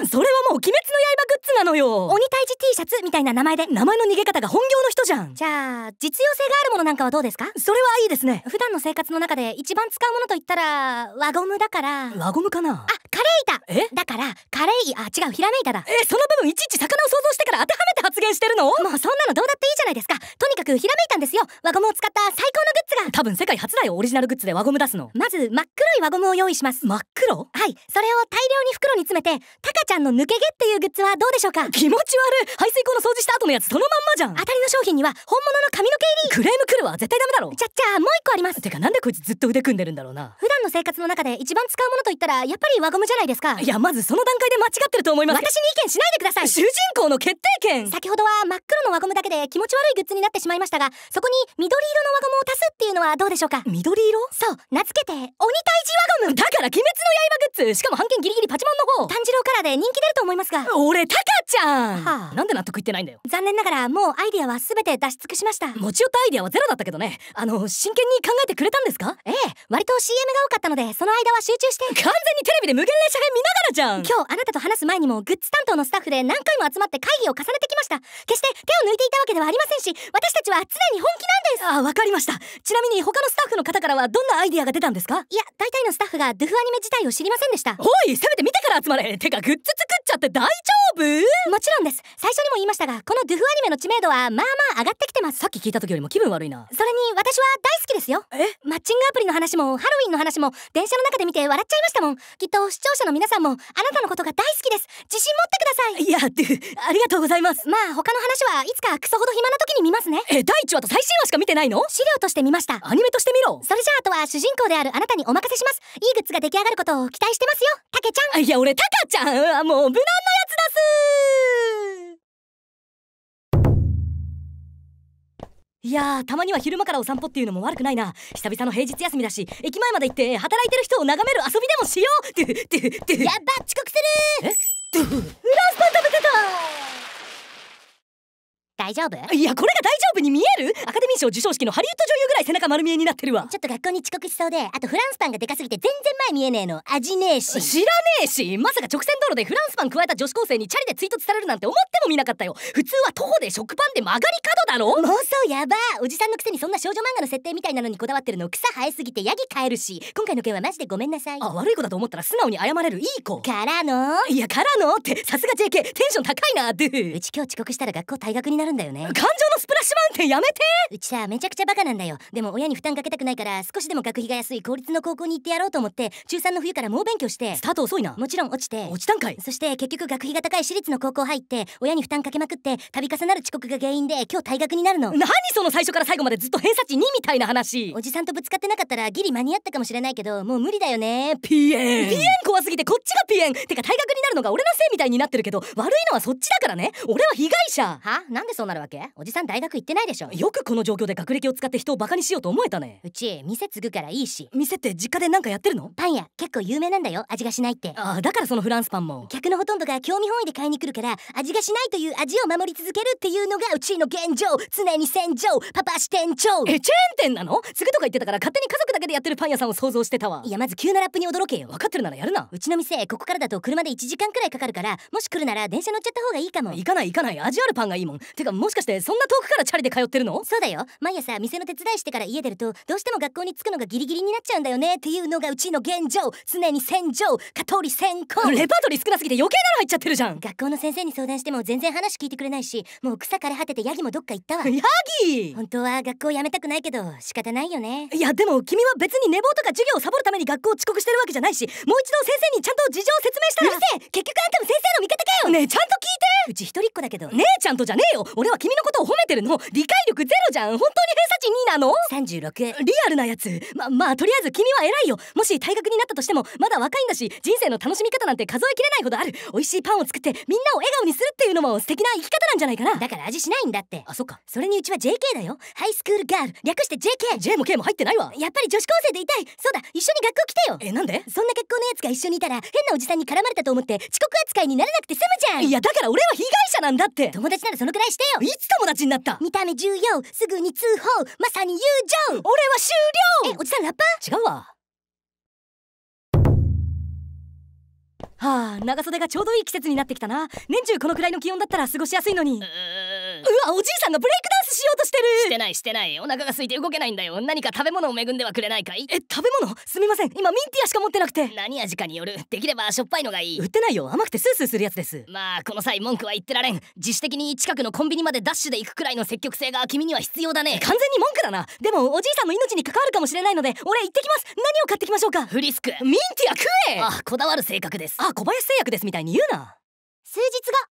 ましょうそれはもう鬼滅の刃グッズなのよ鬼退治 T シャツみたいな名前で名前の逃げ方が本業の人じゃんじゃあ実用性があるものなんかはどうですかそれはいいですね普段の生活の中で一番使うものといったら輪ゴムだから輪ゴムかなあれいただからカレイあ違うひらめいただえその部分いちいち魚を想像してから当てはめて発言してるのもうそんなのどうだっていいじゃないですかとにかくひらめいたんですよ輪ゴムを使った最高のグッズが多分世界初だよオリジナルグッズで輪ゴム出すのまず真っ黒い輪ゴムを用意します真っ黒はいそれを大量に袋に詰めてタカちゃんの抜け毛っていうグッズはどうでしょうか気持ち悪い排水口の掃除した後のやつそのまんまじゃん当たりの商品には本物の髪の毛入りクレーム来るわ絶対ダメだろちゃっちゃもう一個ありますてかなんでこいつずっと腕組んでるんだろうな普段の生活の中で一番使うものといったらやっぱり輪ゴムじゃゃないですかいやまずその段階で間違ってると思います私に意見しないでください主人公の決定権先ほどは真っ黒の輪ゴムだけで気持ち悪いグッズになってしまいましたがそこに緑色の輪ゴムを足すっていうのはどうでしょうか緑色そう名付けて鬼退治輪ゴムだから鬼滅の刃グッズしかも半券ギリギリパチモンの方炭治郎カラーで人気出ると思いますが俺タカちゃん、はあ、なんで納得いってないんだよ残念ながらもうアイディアは全て出し尽くしました持ち寄ったアイディアはゼロだったけどねあの真剣に考えてくれたんですかええ割と CM が多かったのでその間は集中して完全にテレビで無限年者編見ながらじゃん今日あなたと話す前にもグッズ担当のスタッフで何回も集まって会議を重ねてきました決して手を抜いていたわけではありませんし私たちは常に本気なんですあわかりましたちなみに他のスタッフの方からはどんなアイディアが出たんですかいや大体のスタッフがドゥフアニメ自体を知りませんでしたおいせめて見てから集まれてかグッズ作っちゃって大丈夫もちろんです最初にも言いましたがこのドゥフアニメの知名度はまあまあ上がってきてますさっき聞いた時よりも気分悪いなそれに私は大好きですよえマッチングアプリの話もハロウィンの話も電車の中で見て笑っちゃいましたもんきっと視聴者の皆さんもあなたのことが大好きです自信持ってくださいいやってありがとうございますまあ他の話はいつかクソほど暇な時に見ますねえ第1話と最新話しか見てないの資料として見ましたアニメとして見ろそれじゃああとは主人公であるあなたにお任せしますいいグッズが出来上がることを期待してますよタケちゃんいや俺タカちゃんもう無難なやつだすいやーたまには昼間からお散歩っていうのも悪くないな久々の平日休みだし駅前まで行って働いてる人を眺める遊びでもしようってやば遅刻するえラスパン食べてた大丈夫いやこれが大丈夫に見えるアカデミー賞授賞式のハリウッド女優ぐらい背中丸見えになってるわちょっと学校に遅刻しそうであとフランスパンがでかすぎて全然前見えねえの味ねえし知らねえしまさか直線道路でフランスパン加えた女子高生にチャリで追突されるなんて思ってもみなかったよ普通は徒歩で食パンで曲がり角だろ妄想やばおじさんのくせにそんな少女漫画の設定みたいなのにこだわってるの草生えすぎてヤギ飼えるし今回の件はマジでごめんなさいあ悪い子だと思ったら素直に謝れるいい子からのいやからのってさすが JK テンション高いなドゥうち今日遅刻したら学校退学にななるんだよね感情のスプラッシュマウンテンやめてうちさめちゃくちゃバカなんだよでも親に負担かけたくないから少しでも学費が安い公立の高校に行ってやろうと思って中3の冬から猛勉強してスタート遅いなもちろん落ちて落ちたんかいそして結局学費が高い私立の高校入って親に負担かけまくって度重なる遅刻が原因で今日退学になるの何その最初から最後までずっと偏差値2みたいな話おじさんとぶつかってなかったらギリ間に合ったかもしれないけどもう無理だよねピエンピエン怖すぎてこっちがピエンてか退学になるのが俺のせいみたいになってるけど悪いのはそっちだからね俺は被害者はなんででそうなるわけおじさん大学行ってないでしょよくこの状況で学歴を使って人をバカにしようと思えたねうち店継ぐからいいし店って実家で何かやってるのパン屋結構有名なんだよ味がしないってああだからそのフランスパンも客のほとんどが興味本位で買いに来るから味がしないという味を守り続けるっていうのがうちの現状常に戦場パパ支店長えチェーン店なの継ぐとか言ってたから勝手に家族だけでやってるパン屋さんを想像してたわいやまず急なラップに驚けよ分かってるならやるなうちの店ここからだと車で1時間くらいかかるからもし来るなら電車乗っちゃった方がいいかも行かない行かない味あるパンがいいもんててかもしかしてそんな遠くからチャリで通ってるのそうだよ毎朝店の手伝いしてから家出るとどうしても学校に着くのがギリギリになっちゃうんだよねっていうのがうちの現状常に戦場かとり先行レパートリー少なすぎて余計なの入っちゃってるじゃん学校の先生に相談しても全然話聞いてくれないしもう草枯れ果ててヤギもどっか行ったわ <laughs> ヤギ本当は学校辞めたくないけど仕方ないよねいやでも君は別に寝坊とか授業をサボるために学校遅刻してるわけじゃないしもう一度先生にちゃんと事情を説明したらうるせえ結局あんたも先生の味方かよねえちゃんと聞いてうち一人っ子だけど姉ちゃんとじゃねえよ俺は君のことを褒めてるの理解力ゼロじゃん本当に偏差値2なの ?36 リアルなやつままあとりあえず君は偉いよもし退学になったとしてもまだ若いんだし人生の楽しみ方なんて数えきれないほどある美味しいパンを作ってみんなを笑顔にするっていうのも素敵な生き方なんじゃないかなだから味しないんだってあそっかそれにうちは JK だよハイスクールガール略して JKJ も K も入ってないわやっぱり女子高生でいたいそうだ一緒に学校来てよえなんでそんな格好のやつが一緒にいたら変なおじさんに絡まれたと思って遅刻扱いにならなくて済むじゃんいやだから俺は被害者なんだって友達ならそのくらいしてよいつ友達になった見た目重要すぐに通報まさに友情俺は終了えおじさんラッパー違うわはあ長袖がちょうどいい季節になってきたな年中このくらいの気温だったら過ごしやすいのに、えーうわおじいさんがブレイクダンスしようとしてるしてないしてないお腹が空いて動けないんだよ何か食べ物を恵んではくれないかいえ食べ物すみません今ミンティアしか持ってなくて何味かによるできればしょっぱいのがいい売ってないよ甘くてスースーするやつですまあこの際文句は言ってられん自主的に近くのコンビニまでダッシュで行くくらいの積極性が君には必要だね完全に文句だなでもおじいさんの命に関わるかもしれないので俺行ってきます何を買ってきましょうかフリスクミンティア食えあこだわる性格ですあ小林製薬ですみたいに言うな数日が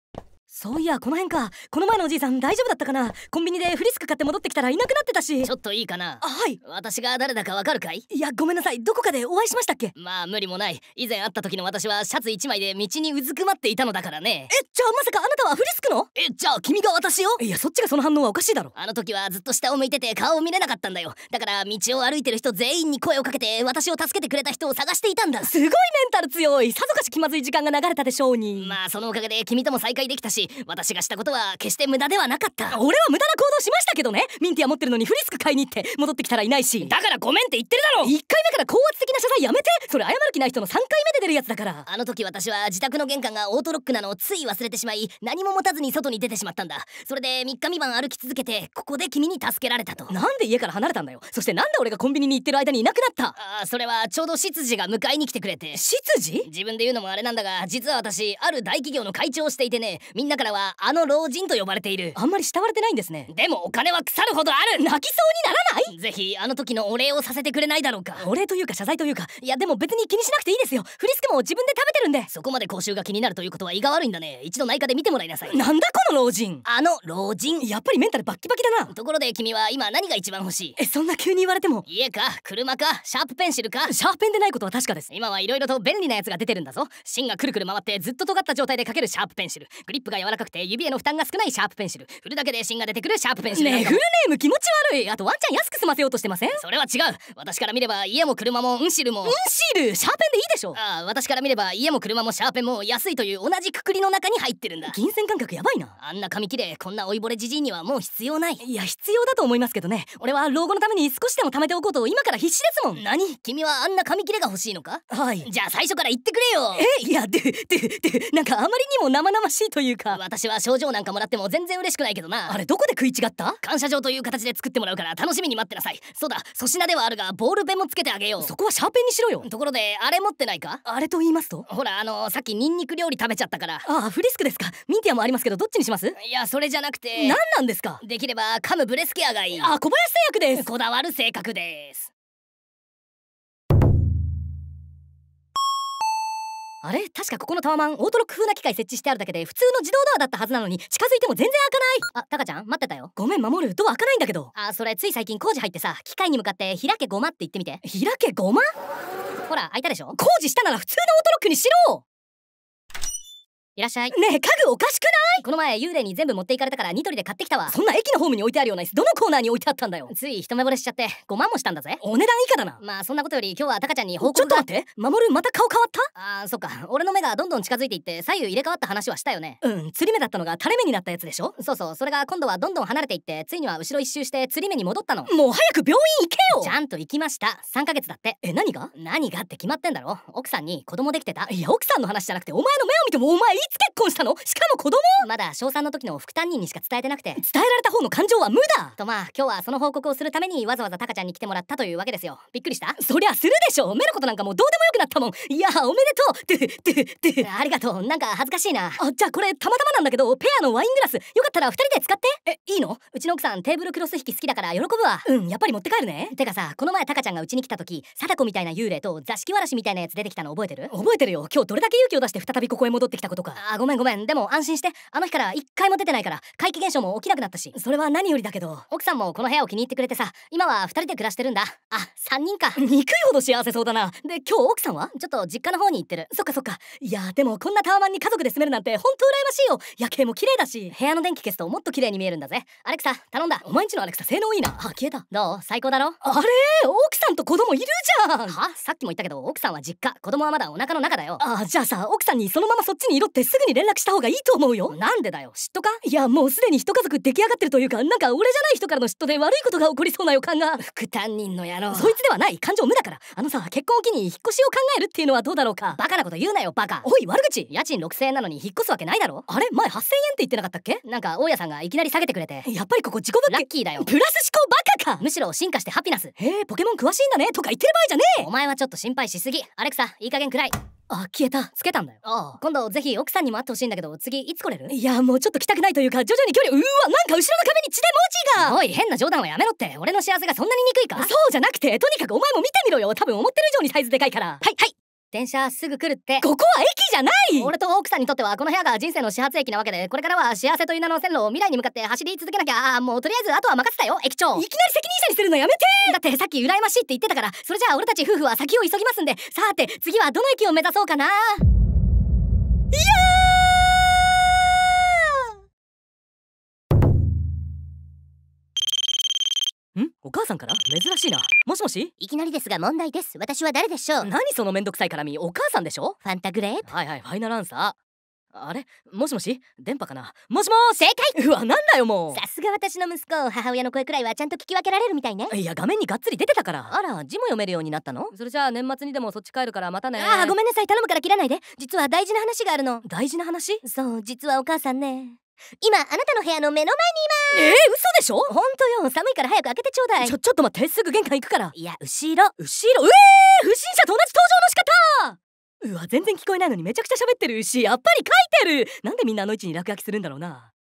そういやこの辺かこの前のおじいさん大丈夫だったかなコンビニでフリスク買って戻ってきたらいなくなってたしちょっといいかなはい私が誰だかわかるかいいやごめんなさいどこかでお会いしましたっけまあ無理もない以前会った時の私はシャツ1枚で道にうずくまっていたのだからねえじゃあまさかあなたはフリスクのえじゃあ君が私よいやそっちがその反応はおかしいだろあの時はずっと下を向いてて顔を見れなかったんだよだから道を歩いてる人全員に声をかけて私を助けてくれた人を探していたんだすごいメンタル強いさぞかし気まずい時間が流れたでしょうにまあそのおかげで君とも再会できたし私がしたことは決して無駄ではなかった俺は無駄な行動しましたけどねミンティア持ってるのにフリスク買いに行って戻ってきたらいないしだからごめんって言ってるだろ1回目から高圧的な謝罪やめてそれ謝る気ない人の3回目で出るやつだからあの時私は自宅の玄関がオートロックなのをつい忘れてしまい何も持たずに外に出てしまったんだそれで3日未満歩き続けてここで君に助けられたとなんで家から離れたんだよそしてなんで俺がコンビニに行ってる間にいなくなったあそれはちょうど執事が迎えに来てくれて執事自分で言うのもあれなんだが実は私ある大企業の会長をしていてねみんなからはあの老人と呼ばれているあんまり慕われてないんですねでもお金は腐るほどある泣きそうにならないぜひあの時のお礼をさせてくれないだろうかお礼というか謝罪というかいやでも別に気にしなくていいですよフリスクも自分で食べてるんでそこまで口臭が気になるということは胃が悪いんだね一度内科で見てもらいなさいなんだこの老人あの老人やっぱりメンタルバッキバキだなところで君は今何が一番欲しいえそんな急に言われても家か車かシャープペンシルかシャーペンでないことは確かです今はいろいろと便利なやつが出てるんだぞ芯がくるくる回ってずっと尖った状態でかけるシャープペンシルグリップがが柔らかくて指への負担が少ないシャープペンシル振るだけで芯が出てくるシャープペンシルねえフルネーム気持ち悪いあとワンちゃん安く済ませようとしてませんそれは違う私から見れば家も車もウンシルもウンシルシャーペンでいいでしょああ私から見れば家も車もシャーペンも安いという同じくくりの中に入ってるんだ金銭感覚やばいなあんな紙切れこんな老いぼれじじいにはもう必要ないいや必要だと思いますけどね俺は老後のために少しでも貯めておこうと今から必死ですもん何君はあんな紙切れが欲しいのかはいじゃあ最初から言ってくれよえいやでででなんかあまりにも生々しいというかか私は賞状なんかもらっても全然嬉しくないけどなあれどこで食い違った感謝状という形で作ってもらうから楽しみに待ってなさいそうだ粗品ではあるがボールペンもつけてあげようそこはシャーペンにしろよところであれ持ってないかあれと言いますとほらあのさっきニンニク料理食べちゃったからああフリスクですかミンティアもありますけどどっちにしますいやそれじゃなくて何なんですかできればカムブレスケアがいいあ小林製薬ですこだわる性格ですあれ確かここのタワマンオートロック風な機械設置してあるだけで普通の自動ドアだったはずなのに近づいても全然開かないあタカちゃん待ってたよごめん守るドア開かないんだけどあそれつい最近工事入ってさ機械に向かって開けゴマって言ってみて開けゴマほら開いたでしょ工事したなら普通のオートロックにしろいらっしゃい。ねえ、家具おかしくないこの前、幽霊に全部持っていかれたからニトリで買ってきたわ。そんな駅のホームに置いてあるような椅子、どのコーナーに置いてあったんだよ。つい一目惚れしちゃって、5万もしたんだぜ。お値段以下だな。まあ、そんなことより今日はタカちゃんに報告ちょっと待って、守るまた顔変わったあー、そっか。俺の目がどんどん近づいていって、左右入れ替わった話はしたよね。うん、釣り目だったのが垂れ目になったやつでしょそうそう、それが今度はどんどん離れていって、ついには後ろ一周して釣り目に戻ったの。もう早く病院行けよちゃんと行きました。3ヶ月だって。え、何が何がって決まってんだろ。奥さんに子供できてた。いや、奥さんの話じゃなくて、お前の目を見てもお前いいつ結婚したのしかも子供まだ小3の時の副担任にしか伝えてなくて伝えられた方の感情は無だとまあ今日はその報告をするためにわざわざタカちゃんに来てもらったというわけですよびっくりしたそりゃするでしょ褒めることなんかもうどうでもよくなったもんいやおめでとうってってありがとうなんか恥ずかしいなあじゃあこれたまたまなんだけどペアのワイングラスよかったら2人で使ってえいいのうちの奥さんテーブルクロス引き好きだから喜ぶわうんやっぱり持って帰るねてかさこの前タカちゃんがうちに来た時貞子みたいな幽霊と座敷わらしみたいなやつ出てきたの覚えてる覚えてるよ今日どれだけ勇気を出して再びここへ戻ってきたことかあごめんごめんでも安心してあの日から一回も出てないから怪奇現象も起きなくなったしそれは何よりだけど奥さんもこの部屋を気に入ってくれてさ今は2人で暮らしてるんだあ3人か <laughs> 憎いほど幸せそうだなで今日奥さんはちょっと実家の方に行ってるそっかそっかいやでもこんなタワマンに家族で住めるなんてほんと羨ましいよ夜景も綺麗だし部屋の電気消すともっと綺麗に見えるんだぜアレクサ頼んだお前んちのアレクサ性能いいなあ消えたどう最高だろあれ奥さんと子供いるじゃんはさっきも言ったけど奥さんは実家子供はまだお腹の中だよあじゃあさ奥さんにそのままそっちにいろってすぐに連絡した方がいいと思うよなんでだよ嫉妬かいやもうすでに一家族出来上がってるというかなんか俺じゃない人からの嫉妬で悪いことが起こりそうな予感が副担任の野郎そいつではない感情無だからあのさ結婚を機に引っ越しを考えるっていうのはどうだろうかバカなこと言うなよバカおい悪口家賃6000円なのに引っ越すわけないだろあれ前8000円って言ってなかったっけなんか大家さんがいきなり下げてくれてやっぱりここ自己物ラッキーだよプラス思考バカかむしろ進化してハピナスへえポケモン詳しいんだねとか言ってる場合じゃねえお前はちょっと心配しすぎアレクサいい加減くらいあ、消えた。つけたんだよ。ああ。今度ぜひ奥さんにも会ってほしいんだけど、次いつ来れるいや、もうちょっと来たくないというか、徐々に距離、うーわ、なんか後ろの壁に血で文字がおい、変な冗談はやめろって。俺の幸せがそんなに憎いかそうじゃなくて、とにかくお前も見てみろよ。多分思ってる以上にサイズでかいから。はい、はい。電車すぐ来るってここは駅じゃない俺と奥さんにとってはこの部屋が人生の始発駅なわけでこれからは幸せという名の線路を未来に向かって走り続けなきゃもうとりあえずあとは任せたよ駅長いきなり責任者にするのやめてだってさっき羨ましいって言ってたからそれじゃあ俺たち夫婦は先を急ぎますんでさて次はどの駅を目指そうかないやーんお母さんから珍しいなもしもしいきなりですが問題です私は誰でしょう何そのめんどくさい絡みお母さんでしょファンタグレープはいはいファイナルアンサーあれもしもし電波かなもしもー正解うわなんだよもうさすが私の息子母親の声くらいはちゃんと聞き分けられるみたいねいや画面にがっつり出てたからあら字も読めるようになったのそれじゃあ年末にでもそっち帰るからまたねああごめんなさい頼むから切らないで実は大事な話があるの大事な話そう実はお母さんね今あなたの部屋の目の前にいますえー、嘘でしょほんよ寒いから早く開けてちょうだいちょちょっと待ってすぐ玄関行くからいや後ろ後ろうえー不審者と同じ登場の仕方うわ全然聞こえないのにめちゃくちゃ喋ってるしやっぱり書いてるなんでみんなあの位置に落書きするんだろうな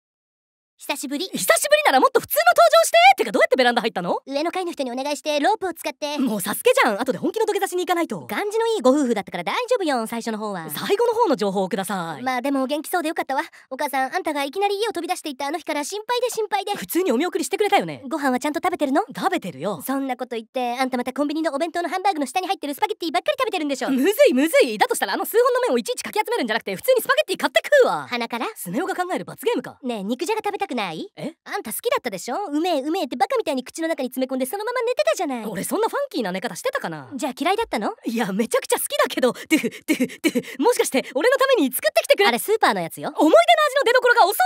久しぶり久しぶりならもっと普通の登場しててかどうやってベランダ入ったの上の階の人にお願いしてロープを使ってもうサスケじゃん後で本気の土下座しに行かないと感じのいいご夫婦だったから大丈夫よ最初の方は最後の方の情報をくださいまあでも元気そうでよかったわお母さんあんたがいきなり家を飛び出していったあの日から心配で心配で普通にお見送りしてくれたよねご飯はちゃんと食べてるの食べてるよそんなこと言ってあんたまたコンビニのお弁当のハンバーグの下に入ってるスパゲッティばっかり食べてるんでしょむずいむずいだとしたらあの数本の麺をいちいちかき集めるんじゃなくて普通にスパゲッティ買って食うわ鼻か <laughs> らスネ夫が考える罰ゲームかねえ肉じゃが食べたたくないえあんた好きだったでしょうめえうめえってバカみたいに口の中に詰め込んでそのまま寝てたじゃない俺そんなファンキーな寝方してたかなじゃあ嫌いだったのいやめちゃくちゃ好きだけどてふてふてふもしかして俺のために作ってきてくれあれスーパーのやつよ思い出の味の出所がお惣菜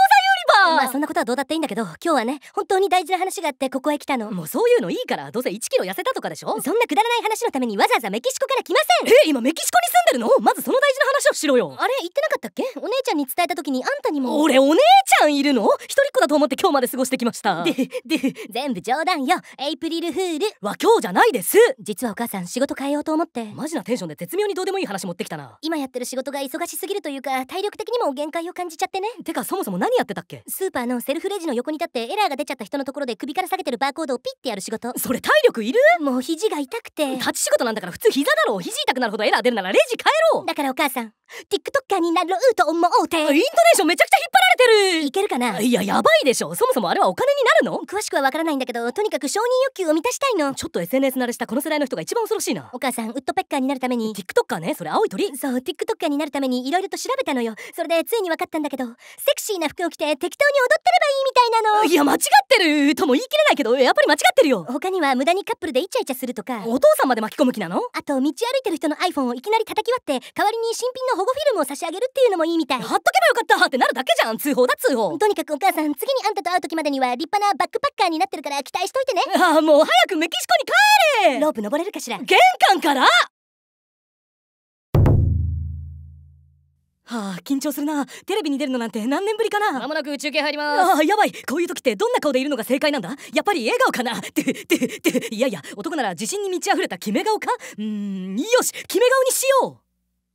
売り場まあそんなことはどうだっていいんだけど今日はね本当に大事な話があってここへ来たのもうそういうのいいからどうせ1キロ痩せたとかでしょそんなくだらない話のためにわざわざメキシコから来ませんえ今メキシコに住んでるのまずその大事な話をしろよあれ言ってなかったっけお姉ちゃんに伝えた時にあんたにも俺お姉ちゃんいるの一人っ子だと思って今日まで過ごしてきましたでで全部冗談よエイプリルフールは今日じゃないです実はお母さん仕事変えようと思ってマジなテンションで絶妙にどうでもいい話持ってきたな今やってる仕事が忙しすぎるというか体力的にも限界を感じちゃってねてかそもそも何やってたっけスーパーのセルフレジの横に立ってエラーが出ちゃった人のところで首から下げてるバーコードをピッてやる仕事それ体力いるもう肘が痛くて立ち仕事なんだから普通膝だろう肘痛くなるほどエラー出るならレジ変えろだからお母さん TikToker になろうと思うてイントネーションめちゃくちゃ引っ張られてるいけるかないやややばいでしょそもそもあれはお金になるの詳しくはわからないんだけどとにかく承認欲求を満たしたいのちょっと SNS 慣れしたこの世代の人が一番恐ろしいなお母さんウッドペッカーになるために TikToker ねそれ青い鳥そう TikToker になるために色々と調べたのよそれでついに分かったんだけどセクシーな服を着て適当に踊ってればいいみたいなのいや間違ってるとも言い切れないけどやっぱり間違ってるよ他には無駄にカップルでイチャイチャするとかお父さんまで巻き込む気なのあと道歩いてる人の iPhone をいきなり叩き割って代わりに新品の保護フィルムを差し上げるっていうのもいいみたい貼っとけばよかったってなるだけじゃん通報だ通報とにかくお母さんん次にあんたと会う時までには立派なバックパッカーになってるから期待しといてね <laughs> ああもう早くメキシコに帰れロープ登れるかしら玄関からはあ緊張するなテレビに出るのなんて何年ぶりかなまもなく中継入りますああやばいこういう時ってどんな顔でいるのが正解なんだやっぱり笑顔かなってってっていやいや男なら自信に満ち溢れたキメ顔かうんよしキメ顔にしよう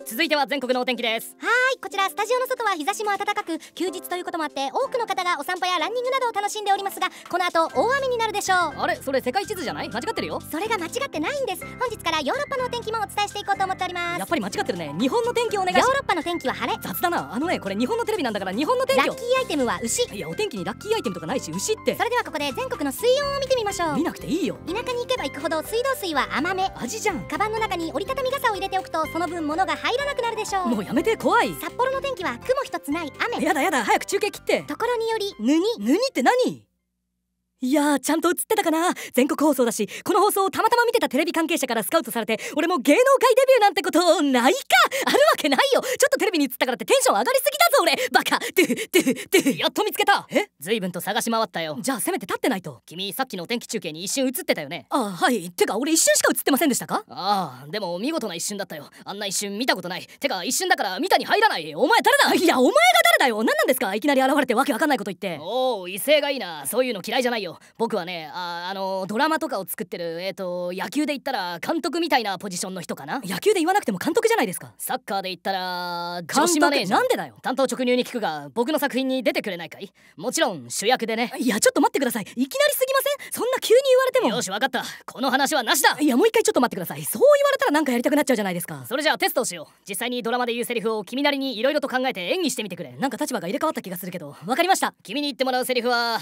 続いては全国のお天気ですはいこちらスタジオの外は日差しも暖かく休日ということもあって多くの方がお散歩やランニングなどを楽しんでおりますがこの後大雨になるでしょうあれそれ世界地図じゃない間違ってるよそれが間違ってないんです本日からヨーロッパのお天気もお伝えしていこうと思っておりますやっぱり間違ってるね日本の天気お願いヨーロッパの天気は晴れ雑だなあのねこれ日本のテレビなんだから日本の天気ラッキーアイテムは牛いやお天気にラッキーアイテムとかないし牛ってそれではここで全国の水温を見てみましょう見なくていいよ田舎に行けば行くほど水道水は甘め味じゃんカバンの中に折りたたみ傘を入れておくとその分物が入入らなくなるでしょうもうやめて怖い札幌の天気は雲一つない雨やだやだ早く中継切ってところによりぬにぬにって何いやちゃんと映ってたかな全国放送だしこの放送をたまたま見てたテレビ関係者からスカウトされて俺も芸能界デビューなんてことないかあるわけないよちょっとテレビに映ったからってテンション上がりすぎだぞ俺バカてててやっと見つけたえ随分と探し回ったよじゃあせめて立ってないと君さっきのお天気中継に一瞬映ってたよねあはいてか俺一瞬しか映ってませんでしたかああでも見事な一瞬だったよあんな一瞬見たことないてか一瞬だから見たに入らないお前誰だいやお前が誰だよ何なんですかいきなり現れてわけわかんないこと言っておお威勢がいいなそういうの嫌いじゃないよ僕はねああのドラマとかを作ってるえっ、ー、と野球で言ったら監督みたいなポジションの人かな野球で言わなくても監督じゃないですかサッカーで言ったら監子マネーなんでだよ担当直入に聞くが僕の作品に出てくれないかいもちろん主役でねいやちょっと待ってくださいいきなりすぎませんそんな急に言われてもよし分かったこの話はなしだいやもう一回ちょっと待ってくださいそう言われたらなんかやりたくなっちゃうじゃないですかそれじゃあテストをしよう実際にドラマで言うセリフを君なりにいろいろと考えて演技してみてくれなんか立場が入れ替わった気がするけど分かりました君に言ってもらうセリフは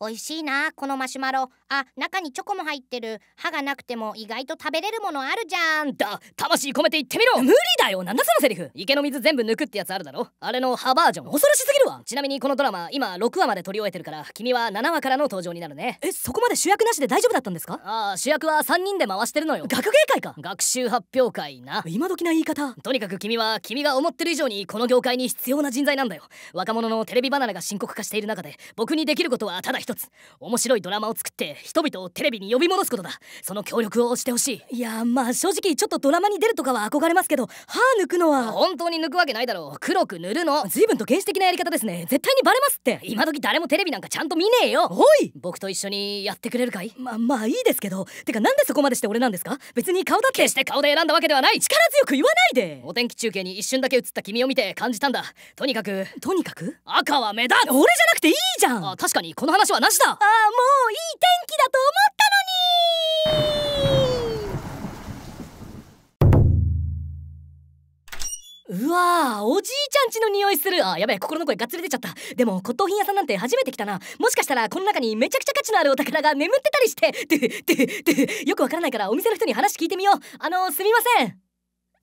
美味しいなこのマシュマロあ中にチョコも入ってる歯がなくても意外と食べれるものあるじゃんだ魂込めて言ってみろ無理だよなんだそのセリフ池の水全部抜くってやつあるだろあれの歯バージョン恐ろしすぎるわちなみにこのドラマ今6話まで撮り終えてるから君は7話からの登場になるねえそこまで主役なしで大丈夫だったんですかああ主役は3人で回してるのよ学芸会か学習発表会な今時な言い方とにかく君は君が思ってる以上にこの業界に必要な人材なんだよ若者のテレビ離れが深刻化している中で僕にできることはただ一つ面白いドラマを作って人々をテレビに呼び戻すことだその協力をしてほしいいやまあ正直ちょっとドラマに出るとかは憧れますけど歯抜くのは本当に抜くわけないだろう黒く塗るの随分と原始的なやり方ですね絶対にバレますって今時誰もテレビなんかちゃんと見ねえよおい僕と一緒にやってくれるかいまあまあいいですけどてかなんでそこまでして俺なんですか別に顔だって決して顔で選んだわけではない力強く言わないでお天気中継に一瞬だけ映った君を見て感じたんだとにかくとにかく赤は目立つ俺じゃなくていいじゃんあ確かにこの話は話だああもういい天気だと思ったのにうわおじいちゃんちの匂いするあやべえ心の声がっつり出ちゃったでも骨董品屋さんなんて初めて来たなもしかしたらこの中にめちゃくちゃ価値のあるお宝が眠ってたりしててててよくわからないからお店の人に話聞いてみようあのすみません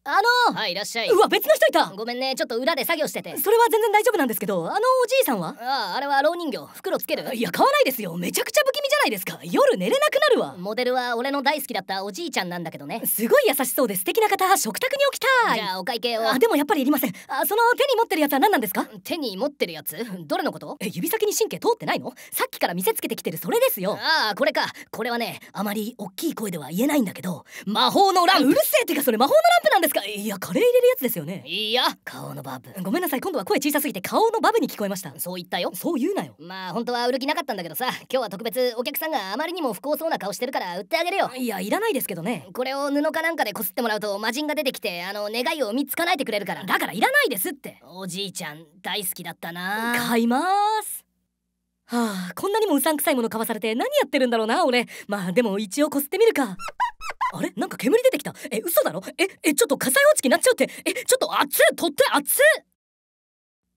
あのはいいらっしゃいうわ別の人いたごめんねちょっと裏で作業しててそれは全然大丈夫なんですけどあのおじいさんはあああれは老人形袋つけるいや買わないですよめちゃくちゃ不気味じゃないですか夜寝れなくなるわモデルは俺の大好きだったおじいちゃんなんだけどねすごい優しそうで素敵な方食卓に置きたいじゃあお会計をあでもやっぱりいりませんあその手に持ってるやつは何なんですか手に持ってるやつどれのことえ指先に神経通ってないのさっきから見せつけてきてるそれですよああこれかこれはねあまり大きい声では言えないんだけど魔法のランうるせえってかそれ魔法のランプなんですかいやカレー入れるやつですよねいや顔のバブごめんなさい今度は声小さすぎて顔のバブに聞こえましたそう言ったよそう言うなよまあ本当は売る気なかったんだけどさ今日は特別お客さんがあまりにも不幸そうな顔してるから売ってあげるよいやいらないですけどねこれを布かなんかでこすってもらうと魔人が出てきてあの願いを見つかないてくれるからだからいらないですっておじいちゃん大好きだったな買いますはあこんなにもうさんくさいもの買わされて何やってるんだろうな俺まあでも一応こすってみるかあれなんか煙出てきたえ嘘だろええちょっと火災報知器なっちゃうってえちょっと熱いとって熱い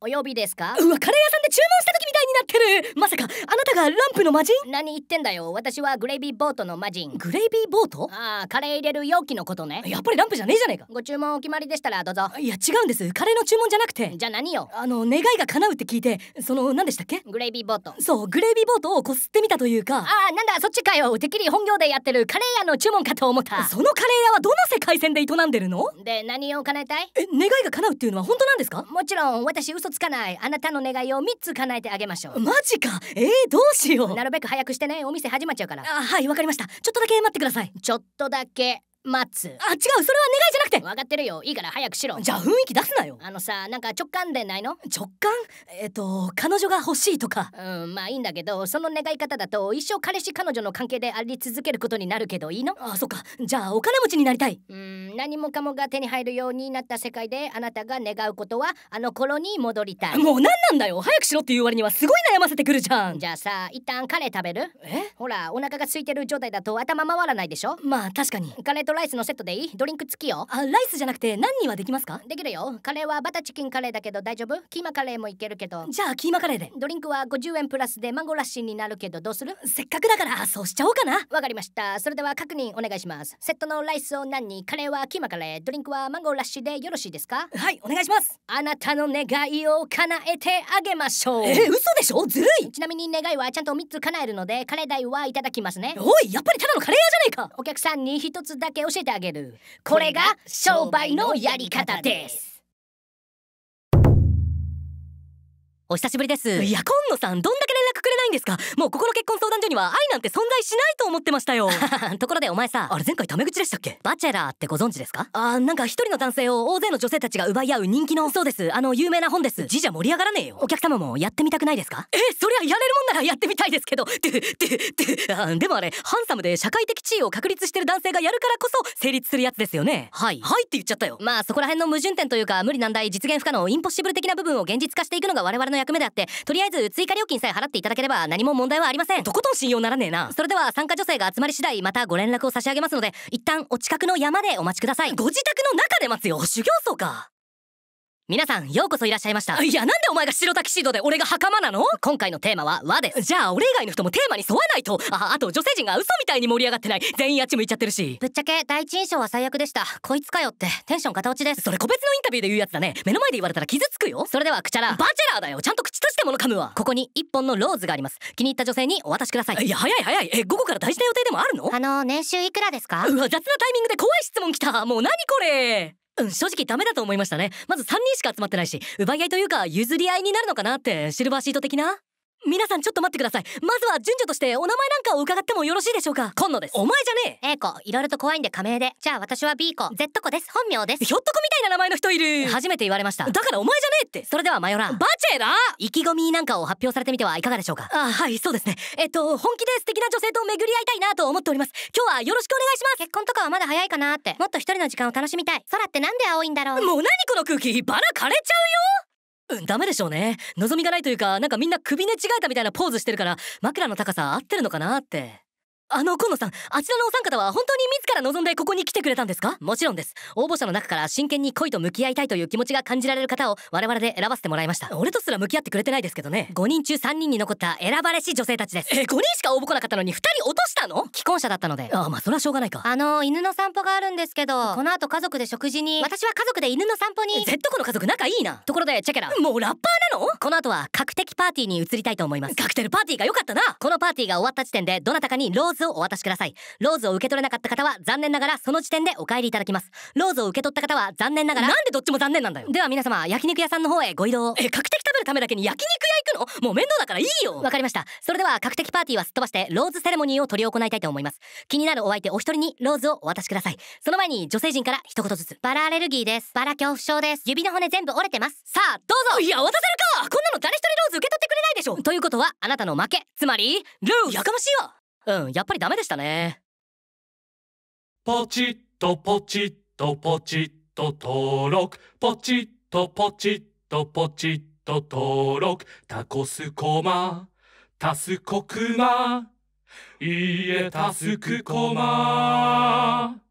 お呼びですかうわカレー屋さんで注文した時になってるまさかあなたがランプの魔人何言ってんだよ私はグレイビーボートの魔人グレイビーボートああカレー入れる容器のことねやっぱりランプじゃねえじゃねえかご注文お決まりでしたらどうぞいや違うんですカレーの注文じゃなくてじゃあ何よあの願いが叶うって聞いてその何でしたっけグレイビーボートそうグレイビーボートをこすってみたというかああなんだそっちかよてっきり本業でやってるカレー屋の注文かと思ったそのカレー屋はどの世界線で営んでるので何を叶えたいえ願いが叶うっていうのは本当なんですかもちろん私嘘つかないあなたの願いを3つ叶えてあげましょうマジかえー、どうしようなるべく早くしてねお店始まっちゃうからあはいわかりましたちょっとだけ待ってくださいちょっとだけ待つあ違うそれは願いじゃなくて分かってるよいいから早くしろじゃあ雰囲気出すなよあのさなんか直感でないの直感えっ、と彼女が欲しいとかうんまあいいんだけどその願い方だと一生彼氏彼女の関係であり続けることになるけどいいのあそっかじゃあお金持ちになりたいうん何もかもが手に入るようになった世界であなたが願うことはあの頃に戻りたいもう何なんだよ早くしろっていう割にはすごい悩ませてくるじゃんじゃあさ一旦カレー食べるえほらお腹が空いてる状態だと頭回らないでしょまあ確かにカレーとライスのセットでいいドリンク付きよあライスじゃなくて何にはできますかできるよカレーはバターチキンカレーだけど大丈夫キーマカレーもいけるけどじゃあキーマカレーでドリンクは50円プラスでマンゴーラッシーになるけどどうするせっかくだからそうしちゃおうかなわかりましたそれでは確認お願いしますセットのライスを何にカレーはキーマカレードリンクはマンゴーラッシーでよろしいですかはいお願いしますあなたの願いを叶えてあげましょうえー、嘘でしょずるいちなみに願いはちゃんと3つ叶えるのでカレー代はいただきますねおいやっぱりただのカレー屋じゃねえかお客さんに1つだけけ教えてあげるこれが商売のやり方ですお久しぶりですいや今野さんどんだけくくれないんですかもうここの結婚相談所には愛なんて存在しないと思ってましたよ <laughs> ところでお前さあれ前回タメ口でしたっけバチェラーってご存知ですかあーなんか一人の男性を大勢の女性たちが奪い合う人気のそうですあの有名な本ですじじゃ盛り上がらねえよお客様もやってみたくないですかえそりゃやれるもんならやってみたいですけどてててでもあれハンサムで社会的地位を確立してる男性がやるからこそ成立するやつですよねはいはいって言っちゃったよまあそこら辺の矛盾点というか無理難題実現不可能インポッシブル的な部分を現実化していくのが我々の役目であってとりあえず追加料金さえ払っていたただければ何も問題はありませんとことん信用ならねえなそれでは参加女性が集まり次第またご連絡を差し上げますので一旦お近くの山でお待ちくださいご自宅の中で待つよ修行僧か皆さんようこそいらっしゃいましたいやなんでお前が白タキシードで俺が袴なの今回のテーマは和ですじゃあ俺以外の人もテーマに沿わないとああと女性陣が嘘みたいに盛り上がってない全員あっち向いちゃってるしぶっちゃけ第一印象は最悪でしたこいつかよってテンション片落ちですそれ個別のインタビューで言うやつだね目の前で言われたら傷つくよそれではくちゃらバチェラーだよちゃんと口としてもの噛むわここに一本のローズがあります気に入った女性にお渡しくださいいや早い早いえ午後から大事な予定でもあるのあの年収いくらですかうわ雑なタイミングで怖い質問きたもう何これうん、正直ダメだと思いましたね。まず3人しか集まってないし、奪い合いというか譲り合いになるのかなって、シルバーシート的な皆さんちょっと待ってくださいまずは順序としてお名前なんかを伺ってもよろしいでしょうか今野ですお前じゃねえ A 子いろいろと怖いんで仮名でじゃあ私は B 子 Z 子です本名ですひょっとこみたいな名前の人いる初めて言われましただからお前じゃねえってそれではマヨラバチェラ意気込みなんかを発表されてみてはいかがでしょうかあはいそうですねえっと本気で素敵な女性と巡り合いたいなと思っております今日はよろしくお願いします結婚とかはまだ早いかなってもっと一人の時間を楽しみたい空って何で青いんだろうもう何この空気バラ枯れちゃうようん、ダメでしょうね。望みがないというか、なんかみんな首ね違えたみたいなポーズしてるから、枕の高さ合ってるのかなって。あの河野さんあちらのお三方は本当に自ら望んでここに来てくれたんですかもちろんです応募者の中から真剣に恋と向き合いたいという気持ちが感じられる方を我々で選ばせてもらいました俺とすら向き合ってくれてないですけどね5人中3人に残った選ばれし女性たちですえ5人しか応募来なかったのに2人落としたの既婚者だったのでああまあそれはしょうがないかあの犬の散歩があるんですけどこの後家族で食事に私は家族で犬の散歩に Z 子の家族仲いいなところでチェケラもうラッパーなのこの後はカ的パーティーに移りたいと思いますカクテルパーティーが良かったなこのパーティーが終わった時点でどなたかにローズズをお渡しくださいローズを受け取れなかった方は残念ながらその時点でお帰りいただきますローズを受け取った方は残念ながらなんでどっちも残念なんだよでは皆様焼肉屋さんの方へご移動え確定食べるためだけに焼肉屋行くのもう面倒だからいいよわかりましたそれでは確定パーティーはすっ飛ばしてローズセレモニーを執り行いたいと思います気になるお相手お一人にローズをお渡しくださいその前に女性陣から一言ずつバラアレルギーですバラ恐怖症です指の骨全部折れてますさあどうぞいや渡せるかこんなの誰一人ローズ受け取ってくれないでしょということはあなたの負けつまりルーやかましいわうんやっぱりダメでしたねポチッとポチッとポチッと登録ポチッとポチッとポチッと登録タコスコマタスコクマいいえタスクコマ